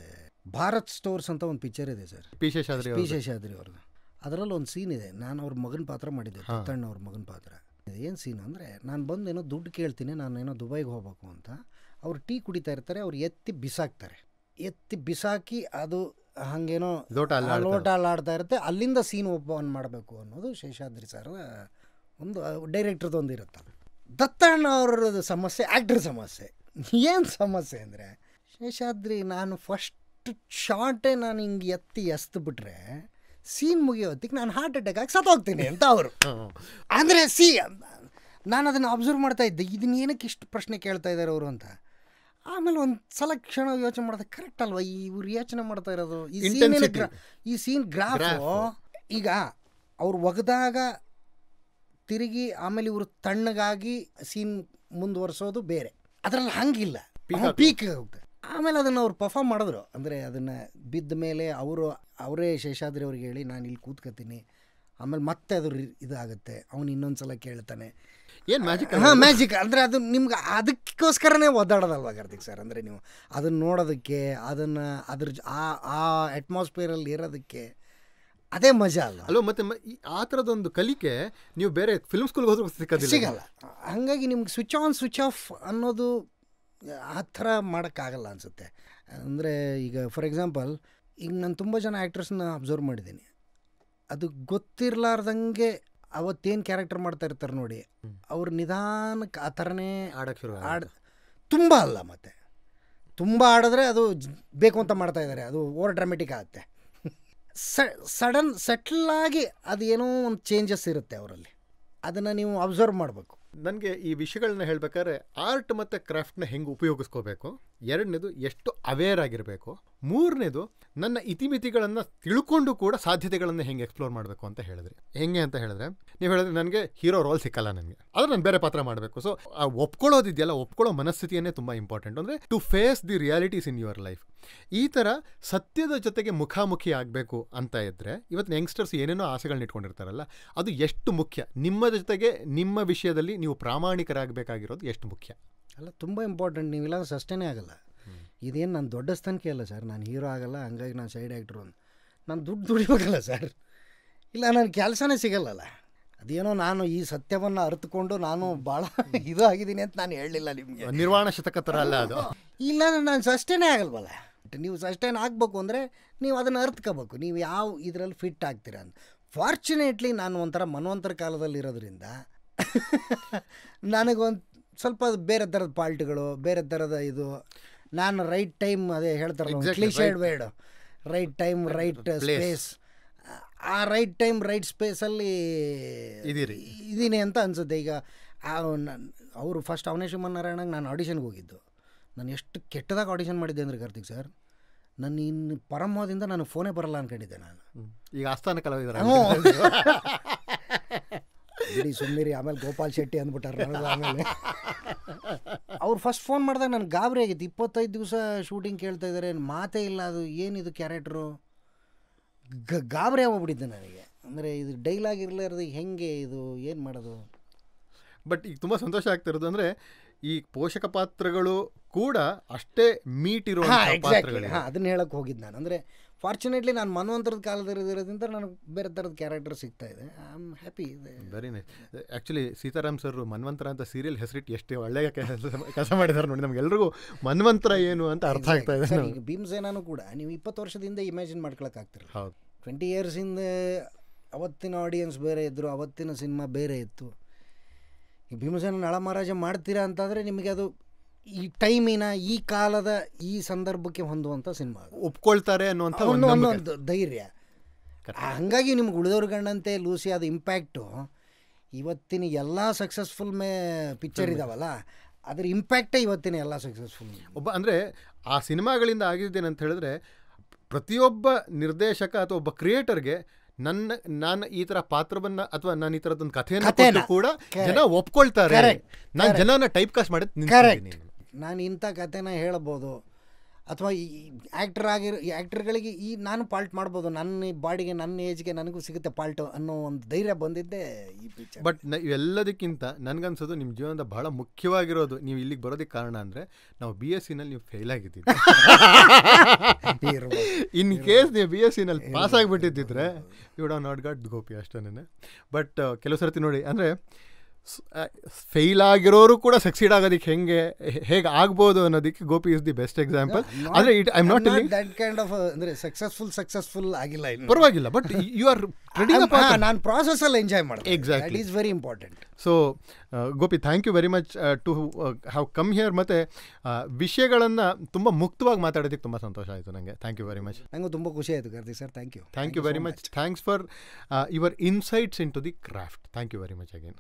ಭಾರತ್ ಸ್ಟೋರ್ಸ್ ಅಂತ ಒಂದು ಪಿಕ್ಚರ್ ಇದೆ sir P Seshadri P Seshadri ಅವ್ರದ್ದು ಅದರಲ್ಲಿ ಒಂದು ಸೀನ್ ಇದೆ ನಾನು ಅವ್ರ ಮಗನ ಪಾತ್ರ ಮಾಡಿದ್ದೆ ಸುತ್ತಣ್ಣ ಅವ್ರ ಮಗನ ಪಾತ್ರ ಏನು ಸೀನ್ ಅಂದರೆ ನಾನು ಬಂದು ಏನೋ ದುಡ್ಡು ಕೇಳ್ತೀನಿ ನಾನು ಏನೋ ದುಬೈಗೆ ಹೋಗ್ಬೇಕು ಅಂತ ಅವ್ರು ಟೀ ಕುಡಿತಾ ಇರ್ತಾರೆ ಅವ್ರು ಎತ್ತಿ ಬಿಸಾಕ್ತಾರೆ ಎತ್ತಿ ಬಿಸಾಕಿ ಅದು ಹಾಗೇನೋ ಲೋಟ ಅಲ್ಲಾಡ್ತಾ ಇರುತ್ತೆ ಅಲ್ಲಿಂದ ಸೀನ್ ಓಪನ್ ಮಾಡಬೇಕು ಅನ್ನೋದು ಶೇಷಾದ್ರಿ ಸರ್ ಒಂದು ಒಂದು ಇರುತ್ತಲ್ಲ ದತ್ತಣ್ಣ ಅವ್ರದ್ದು ಸಮಸ್ಯೆ ಆ್ಯಕ್ಟ್ರ್ ಸಮಸ್ಯೆ ಏನು ಸಮಸ್ಯೆ ಅಂದರೆ ಶೇಷಾದ್ರಿ ನಾನು ಫಸ್ಟ್ ಅಷ್ಟು ಶಾರ್ಟೇ ನಾನು ಹಿಂಗೆ ಎತ್ತಿ ಎಸ್ದು ಬಿಟ್ರೆ ಸೀನ್ ಮುಗಿಯೋದಕ್ಕೆ ನಾನು ಹಾರ್ಟ್ ಅಟ್ಯಾಕ್ ಆಗಿ ಸತ್ತೋಗ್ತೀನಿ ಅಂತ ಅವರು ಅಂದರೆ ಸಿ ನಾನು ಅದನ್ನು ಅಬ್ಸರ್ವ್ ಮಾಡ್ತಾ ಇದ್ದೆ ಇದನ್ನ ಏನಕ್ಕೆ ಇಷ್ಟು ಪ್ರಶ್ನೆ ಕೇಳ್ತಾ ಇದ್ದಾರೆ ಅವರು ಅಂತ ಆಮೇಲೆ ಒಂದು ಸಲ ಕ್ಷಣ ಯೋಚನೆ ಮಾಡ್ತಾ ಕರೆಕ್ಟ್ ಅಲ್ವಾ ಇವ್ರು ಯೋಚನೆ ಮಾಡ್ತಾ ಇರೋದು ಈ ಸೀನ್ ಈ ಸೀನ್ ಗ್ರಾಫು ಈಗ ಅವ್ರು ಒಗೆದಾಗ ತಿರುಗಿ ಆಮೇಲೆ ಇವರು ತಣ್ಣಗಾಗಿ ಸೀನ್ ಮುಂದುವರ್ಸೋದು ಬೇರೆ ಅದರಲ್ಲಿ ಹಂಗಿಲ್ಲ ಪೀಕ್ ಹೋಗ್ತದೆ ಆಮೇಲೆ ಅದನ್ನು ಅವ್ರು ಪರ್ಫಾಮ್ ಮಾಡಿದ್ರು ಅಂದರೆ ಅದನ್ನು ಬಿದ್ದ ಮೇಲೆ ಅವರು ಅವರೇ ಶೇಷಾದ್ರಿ ಅವ್ರಿಗೆ ಹೇಳಿ ನಾನು ಇಲ್ಲಿ ಕೂತ್ಕೋತೀನಿ ಆಮೇಲೆ ಮತ್ತೆ ಅದು ಇದಾಗುತ್ತೆ ಅವನು ಇನ್ನೊಂದು ಸಲ ಕೇಳ್ತಾನೆ ಏನು ಮ್ಯಾಜಿಕ್ ಹಾಂ ಮ್ಯಾಜಿಕ್ ಅಂದರೆ ಅದು ನಿಮ್ಗೆ ಅದಕ್ಕೋಸ್ಕರನೇ ಒದ್ದಾಡೋದಲ್ವ ಕಾರ್ತಿಕ್ ಸರ್ ಅಂದರೆ ನೀವು ಅದನ್ನು ನೋಡೋದಕ್ಕೆ ಅದನ್ನು ಅದ್ರ ಆ ಆ ಅಟ್ಮಾಸ್ಫಿಯರಲ್ಲಿ ಇರೋದಕ್ಕೆ ಅದೇ ಮಜಾ ಅಲ್ಲ ಅಲ್ಲೋ ಮತ್ತೆ ಆ ಥರದೊಂದು ಕಲಿಕೆ ನೀವು ಬೇರೆ ಫಿಲ್ಮ್ ಸ್ಕೂಲ್ಗೆ ಹೋದ್ರೂ ಸಿಗಲ್ಲ ಹಾಗಾಗಿ ನಿಮ್ಗೆ ಸ್ವಿಚ್ ಆನ್ ಸ್ವಿಚ್ ಆಫ್ ಅನ್ನೋದು ಆ ಥರ ಮಾಡೋಕ್ಕಾಗಲ್ಲ ಅನಿಸುತ್ತೆ ಅಂದರೆ ಈಗ ಫಾರ್ ಎಕ್ಸಾಂಪಲ್ ಈಗ ನಾನು ತುಂಬ ಜನ ಆ್ಯಕ್ಟ್ರಸ್ನ ಅಬ್ಸರ್ವ್ ಮಾಡಿದ್ದೀನಿ ಅದು ಗೊತ್ತಿರಲಾರ್ದಂಗೆ ಅವತ್ತೇನು ಕ್ಯಾರೆಕ್ಟರ್ ಮಾಡ್ತಾ ಇರ್ತಾರೆ ನೋಡಿ ಅವ್ರು ನಿಧಾನಕ್ಕೆ ಆ ಥರನೇ ಆಡೋಕ್ಕೆ ಆಡ ತುಂಬ ಅಲ್ಲ ಮತ್ತೆ ತುಂಬ ಆಡಿದ್ರೆ ಅದು ಬೇಕು ಅಂತ ಮಾಡ್ತಾ ಇದ್ದಾರೆ ಅದು ಓವರ್ ಡ್ರಾಮೆಟಿಕ್ ಆಗುತ್ತೆ [laughs] ಸ ಸಡನ್ ಅದು ಏನೋ ಒಂದು ಚೇಂಜಸ್ ಇರುತ್ತೆ ಅವರಲ್ಲಿ ಅದನ್ನು ನೀವು ಅಬ್ಸರ್ವ್ ಮಾಡಬೇಕು ನನಗೆ ಈ ವಿಷಯಗಳನ್ನ ಹೇಳಬೇಕಾದ್ರೆ ಆರ್ಟ್ ಮತ್ತು ಕ್ರಾಫ್ಟ್ನ ಹೆಂಗೆ ಉಪಯೋಗಿಸ್ಕೋಬೇಕು ಎರಡನೇದು ಎಷ್ಟು ಅವೇರ್ ಆಗಿರಬೇಕು ಮೂರನೇದು ನನ್ನ ಇತಿಮಿತಿಗಳನ್ನು ತಿಳ್ಕೊಂಡು ಕೂಡ ಸಾಧ್ಯತೆಗಳನ್ನು ಹೆಂಗೆ ಎಕ್ಸ್ಪ್ಲೋರ್ ಮಾಡಬೇಕು ಅಂತ ಹೇಳಿದ್ರೆ ಹೆಂಗೆ ಅಂತ ಹೇಳಿದ್ರೆ ನೀವು ಹೇಳಿದ್ರೆ ನನಗೆ ಹೀರೋ ರೋಲ್ ಸಿಕ್ಕಲ್ಲ ನನಗೆ ಆದರೆ ನಾನು ಬೇರೆ ಪಾತ್ರ ಮಾಡಬೇಕು ಸೊ ಆ ಒಪ್ಕೊಳ್ಳೋದಿದೆಯಲ್ಲ ಒಪ್ಕೊಳ್ಳೋ ಮನಸ್ಥಿತಿಯೇ ತುಂಬ ಇಂಪಾರ್ಟೆಂಟ್ ಅಂದರೆ to face the realities in your life ಈ ಥರ ಸತ್ಯದ ಜೊತೆಗೆ ಮುಖಾಮುಖಿ ಆಗಬೇಕು ಅಂತ ಇದ್ದರೆ ಇವತ್ತು ಯಂಗ್ಸ್ಟರ್ಸ್ ಏನೇನೋ ಆಸೆಗಳನ್ನ ಇಟ್ಕೊಂಡಿರ್ತಾರಲ್ಲ ಅದು ಎಷ್ಟು ಮುಖ್ಯ ನಿಮ್ಮ ಜೊತೆಗೆ ನಿಮ್ಮ ವಿಷಯದಲ್ಲಿ ನೀವು ಪ್ರಾಮಾಣಿಕರಾಗಬೇಕಾಗಿರೋದು ಎಷ್ಟು ಮುಖ್ಯ ಅಲ್ಲ ತುಂಬ ಇಂಪಾರ್ಟೆಂಟ್ ನೀವಿಲ್ಲ ಸಸ್ಟೇನೇ ಆಗಲ್ಲ ಇದೇನು ನಾನು ದೊಡ್ಡ ಸ್ಥಾನಕ್ಕೆ ಅಲ್ಲ ಸರ್ ನಾನು ಹೀರೋ ಆಗಲ್ಲ ಹಂಗಾಗಿ ನಾನು ಸೈಡ್ ಆ್ಯಕ್ಟ್ರು ಅಂತ ನಾನು ದುಡ್ಡು ದುಡಿಬೇಕಲ್ಲ ಸರ್ ಇಲ್ಲ ನನ್ನ ಕೆಲಸನೇ ಸಿಗಲ್ಲಲ್ಲ ಅದೇನೋ ನಾನು ಈ ಸತ್ಯವನ್ನು ಅರ್ತ್ಕೊಂಡು ನಾನು ಭಾಳ [laughs] ಇದು ಆಗಿದ್ದೀನಿ ಅಂತ ನಾನು ಹೇಳಲಿಲ್ಲ ನಿಮಗೆ ನಿರ್ವಹಣಾ ಶತಕ ಥರ ಅಲ್ಲ ಅದು ಇಲ್ಲ ನಾನು ಸಷ್ಟೇನೇ ಆಗಲ್ವಲ್ಲ ನೀವು ಸಷ್ಟೇನೇ ಆಗಬೇಕು ಅಂದರೆ ನೀವು ಅದನ್ನು ಅರ್ತ್ಕೋಬೇಕು ನೀವು ಯಾವ ಇದರಲ್ಲಿ ಫಿಟ್ ಆಗ್ತೀರ ಅಂತ ಫಾರ್ಚುನೇಟ್ಲಿ ನಾನು ಒಂಥರ ಮನ್ವಂತರ ಕಾಲದಲ್ಲಿರೋದ್ರಿಂದ [laughs] ನನಗೊಂದು ಸ್ವಲ್ಪ ಬೇರೆ ಥರದ ಪಾಲ್ಟ್ಗಳು ಬೇರೆ ಥರದ ಇದು ನಾನು ರೈಟ್ ಟೈಮ್ ಅದೇ ಹೇಳ್ತಾರೆ ಬೇಡ ರೈಟ್ ಟೈಮ್ ರೈಟ್ ಸ್ಪೇಸ್ ಆ ರೈಟ್ ಟೈಮ್ ರೈಟ್ ಸ್ಪೇಸಲ್ಲಿ ಇದೀರಿ ಇದ್ದೀನಿ ಅಂತ ಅನಿಸುತ್ತೆ ಈಗ ಅವರು ಫಸ್ಟ್ ಅವನೇ ಶಿವನಾರಾಯಣಗೆ ನಾನು ಆಡಿಷನ್ಗೆ ಹೋಗಿದ್ದು ನಾನು ಎಷ್ಟು ಕೆಟ್ಟದಾಗ ಆಡಿಷನ್ ಮಾಡಿದ್ದೆ ಅಂದ್ರೆ ಕಾರ್ತಿಕ್ ಸರ್ ನನ್ನ ಇನ್ನು ಪರಮದಿಂದ ನಾನು ಫೋನೇ ಬರಲ್ಲ ಅಂದ್ಕೊಂಡಿದ್ದೆ ನಾನು ಈಗ ಆಸ್ಥಾನ ಕಲಾವಿದರ [laughs] ಬಿಡಿ ಆಮೇಲೆ ಗೋಪಾಲ್ ಶೆಟ್ಟಿ ಅಂದ್ಬಿಟ್ಟಾರೆ ಆಮೇಲೆ ಅವ್ರು ಫಸ್ಟ್ ಫೋನ್ ಮಾಡಿದಾಗ ನನಗೆ ಗಾಬರಿ ಆಗಿತ್ತು ಇಪ್ಪತ್ತೈದು ದಿವಸ ಶೂಟಿಂಗ್ ಕೇಳ್ತಾ ಇದ್ದಾರೆ ಮಾತೇ ಇಲ್ಲ ಅದು ಏನಿದು ಕ್ಯಾರೆಕ್ಟ್ರು ಗ ಗಾಬರಿ ಆಗೋಗ್ಬಿಟ್ಟಿದ್ದೆ ನನಗೆ ಅಂದರೆ ಇದು ಡೈಲಾಗ್ ಇರಲಾರ್ದು ಹೆಂಗೆ ಇದು ಏನು ಮಾಡೋದು ಬಟ್ ಈಗ ತುಂಬ ಸಂತೋಷ ಆಗ್ತಿರೋದು ಅಂದರೆ ಈ ಪೋಷಕ ಪಾತ್ರಗಳು ಕೂಡ ಅಷ್ಟೇ ಮೀಟ್ ಇರೋ ಹಾಂ ಅದನ್ನ ಹೇಳಕ್ಕೆ ಹೋಗಿದ್ದು ನಾನು ಅಂದರೆ ಫಾರ್ಚುನೇಟ್ಲಿ ನಾನು ಮನ್ವಂತರದ ಕಾಲದಲ್ಲಿರೋದ್ರಿಂದ ನನಗೆ ಬೇರೆ ಥರದ ಕ್ಯಾರೆಕ್ಟರ್ ಸಿಗ್ತಾ ಇದೆ I am happy very nice actually Sitaram sir Manvantara ಅಂತ ಸೀರಿಯಲ್ ಹೆಸರಿಟ್ಟು ಎಷ್ಟು ಒಳ್ಳೆಯ ಕೆಲಸ ಮಾಡಿದ್ದಾರೆ ನೋಡಿ ನಮಗೆಲ್ರಿಗೂ ಮನ್ವಂತರ ಏನು ಅಂತ ಅರ್ಥ ಆಗ್ತಾ ಇದೆ ಭೀಮಸೇನೂ ಕೂಡ ನೀವು ಇಪ್ಪತ್ತು ವರ್ಷದಿಂದ ಇಮ್ಯಾಜಿನ್ ಆಗ್ತಿರಲ್ಲ ಹೌದು ಟ್ವೆಂಟಿ ಇಯರ್ಸ್ ಹಿಂದೆ ಅವತ್ತಿನ ಆಡಿಯನ್ಸ್ ಬೇರೆ ಇದ್ದರು ಅವತ್ತಿನ ಸಿನಿಮಾ ಬೇರೆ ಇತ್ತು ಈ ಭೀಮಸೇನ ನಳ ಮಹಾರಾಜ ಮಾಡ್ತೀರಾ ಅಂತಂದರೆ ನಿಮಗೆ ಅದು ಈ ಟೈಮಿನ ಈ ಕಾಲದ ಈ ಸಂದರ್ಭಕ್ಕೆ ಹೊಂದುವಂಥ ಸಿನಿಮಾ ಒಪ್ಕೊಳ್ತಾರೆ ಅನ್ನುವಂಥ ಒಂದು ಧೈರ್ಯ ಹಾಗಾಗಿ ನಿಮ್ಗೆ ಉಳಿದವ್ರ ಗಂಡಂತೆ ಲೂಸಿ ಅದು ಇಂಪ್ಯಾಕ್ಟು ಇವತ್ತಿನ ಎಲ್ಲ ಸಕ್ಸಸ್ಫುಲ್ ಮೇ ಪಿಕ್ಚರ್ ಇದಾವಲ್ಲ ಅದ್ರ ಇಂಪ್ಯಾಕ್ಟೇ ಇವತ್ತಿನ ಎಲ್ಲ ಸಕ್ಸಸ್ಫುಲ್ ಒಬ್ಬ ಅಂದರೆ ಆ ಸಿನಿಮಾಗಳಿಂದ ಆಗಿದ್ದೇನಂತ ಹೇಳಿದ್ರೆ ಪ್ರತಿಯೊಬ್ಬ ನಿರ್ದೇಶಕ ಅಥವಾ ಒಬ್ಬ ಕ್ರಿಯೇಟರ್ಗೆ ನನ್ನ ನಾನು ಈ ತರ ಪಾತ್ರವನ್ನ ಅಥವಾ ನಾನು ಈ ಥರದ್ದೊಂದು ಕಥೆಯನ್ನು ಕೂಡ ಜನ ಒಪ್ಕೊಳ್ತಾರೆ ನಾನು ಜನನ ಟೈಪ್ ಕಾಸ್ಟ್ ಮಾಡಿದ್ ನಾನು ಇಂಥ ಕಥೆನ ಹೇಳ್ಬೋದು ಅಥವಾ ಈ ಆ್ಯಕ್ಟರ್ ಆಗಿರೋ ಈ ಆ್ಯಕ್ಟರ್ಗಳಿಗೆ ಈ ನಾನು ಪಾಲ್ಟ್ ಮಾಡ್ಬೋದು ನನ್ನ ಬಾಡಿಗೆ ನನ್ನ ಏಜ್ಗೆ ನನಗೂ ಸಿಗುತ್ತೆ ಪಾಲ್ಟ್ ಅನ್ನೋ ಒಂದು ಧೈರ್ಯ ಬಂದಿದ್ದೆ ಈ ಪಿಕ್ಚರ್ ಬಟ್ ಇವೆಲ್ಲದಕ್ಕಿಂತ ನನಗನ್ಸೋದು ನಿಮ್ಮ ಜೀವನದ ಬಹಳ ಮುಖ್ಯವಾಗಿರೋದು ನೀವು ಇಲ್ಲಿಗೆ ಬರೋದಕ್ಕೆ ಕಾರಣ ಅಂದರೆ ನಾವು ಬಿ ಎಸ್ ಸಿನಲ್ಲಿ ನೀವು ಫೇಲ್ ಆಗಿದ್ದೀವಿ ಇನ್ ಕೇಸ್ ನೀವು ಬಿ ಎಸ್ ಸಿನಲ್ಲಿ ಪಾಸ್ ಆಗಿಬಿಟ್ಟಿದ್ದಿದ್ರೆ you do not got Gopi ಅಷ್ಟೇ ಬಟ್ ಕೆಲವು ಸರ್ತಿ ನೋಡಿ ಅಂದರೆ ಫೇಲ್ ಆಗಿರೋರು ಕೂಡ ಸಕ್ಸೀಡ್ ಆಗೋದಕ್ಕೆ ಹೆಂಗೆ ಹೇಗೆ ಆಗ್ಬೋದು ಅನ್ನೋದಕ್ಕೆ Gopi is the best example ಆದರೆ it I not that kind of ಅಂದರೆ ಸಕ್ಸಸ್ಫುಲ್ ಸಕ್ಸಸ್ಫುಲ್ ಆಗಿಲ್ಲ ಪರವಾಗಿಲ್ಲ ಬಟ್ ಯು ಆರ್ ನಾನು ಪ್ರಾಸೆಸ್ ಅಲ್ಲಿ ಎಂಜಾಯ್ ಮಾಡಿ exact is very important so Gopi thank you very much to have come here ಮತ್ತೆ ವಿಷಯಗಳನ್ನು ತುಂಬ ಮುಕ್ತವಾಗಿ ಮಾತಾಡೋದಕ್ಕೆ ತುಂಬ ಸಂತೋಷ ಆಯಿತು ನನಗೆ ಥ್ಯಾಂಕ್ ಯು ವೆರಿ ಮಚ್ ನಂಗೆ ತುಂಬ ಖುಷಿ ಆಯಿತು sir thank you thank you very much thanks for your insights in to the craft thank you very much again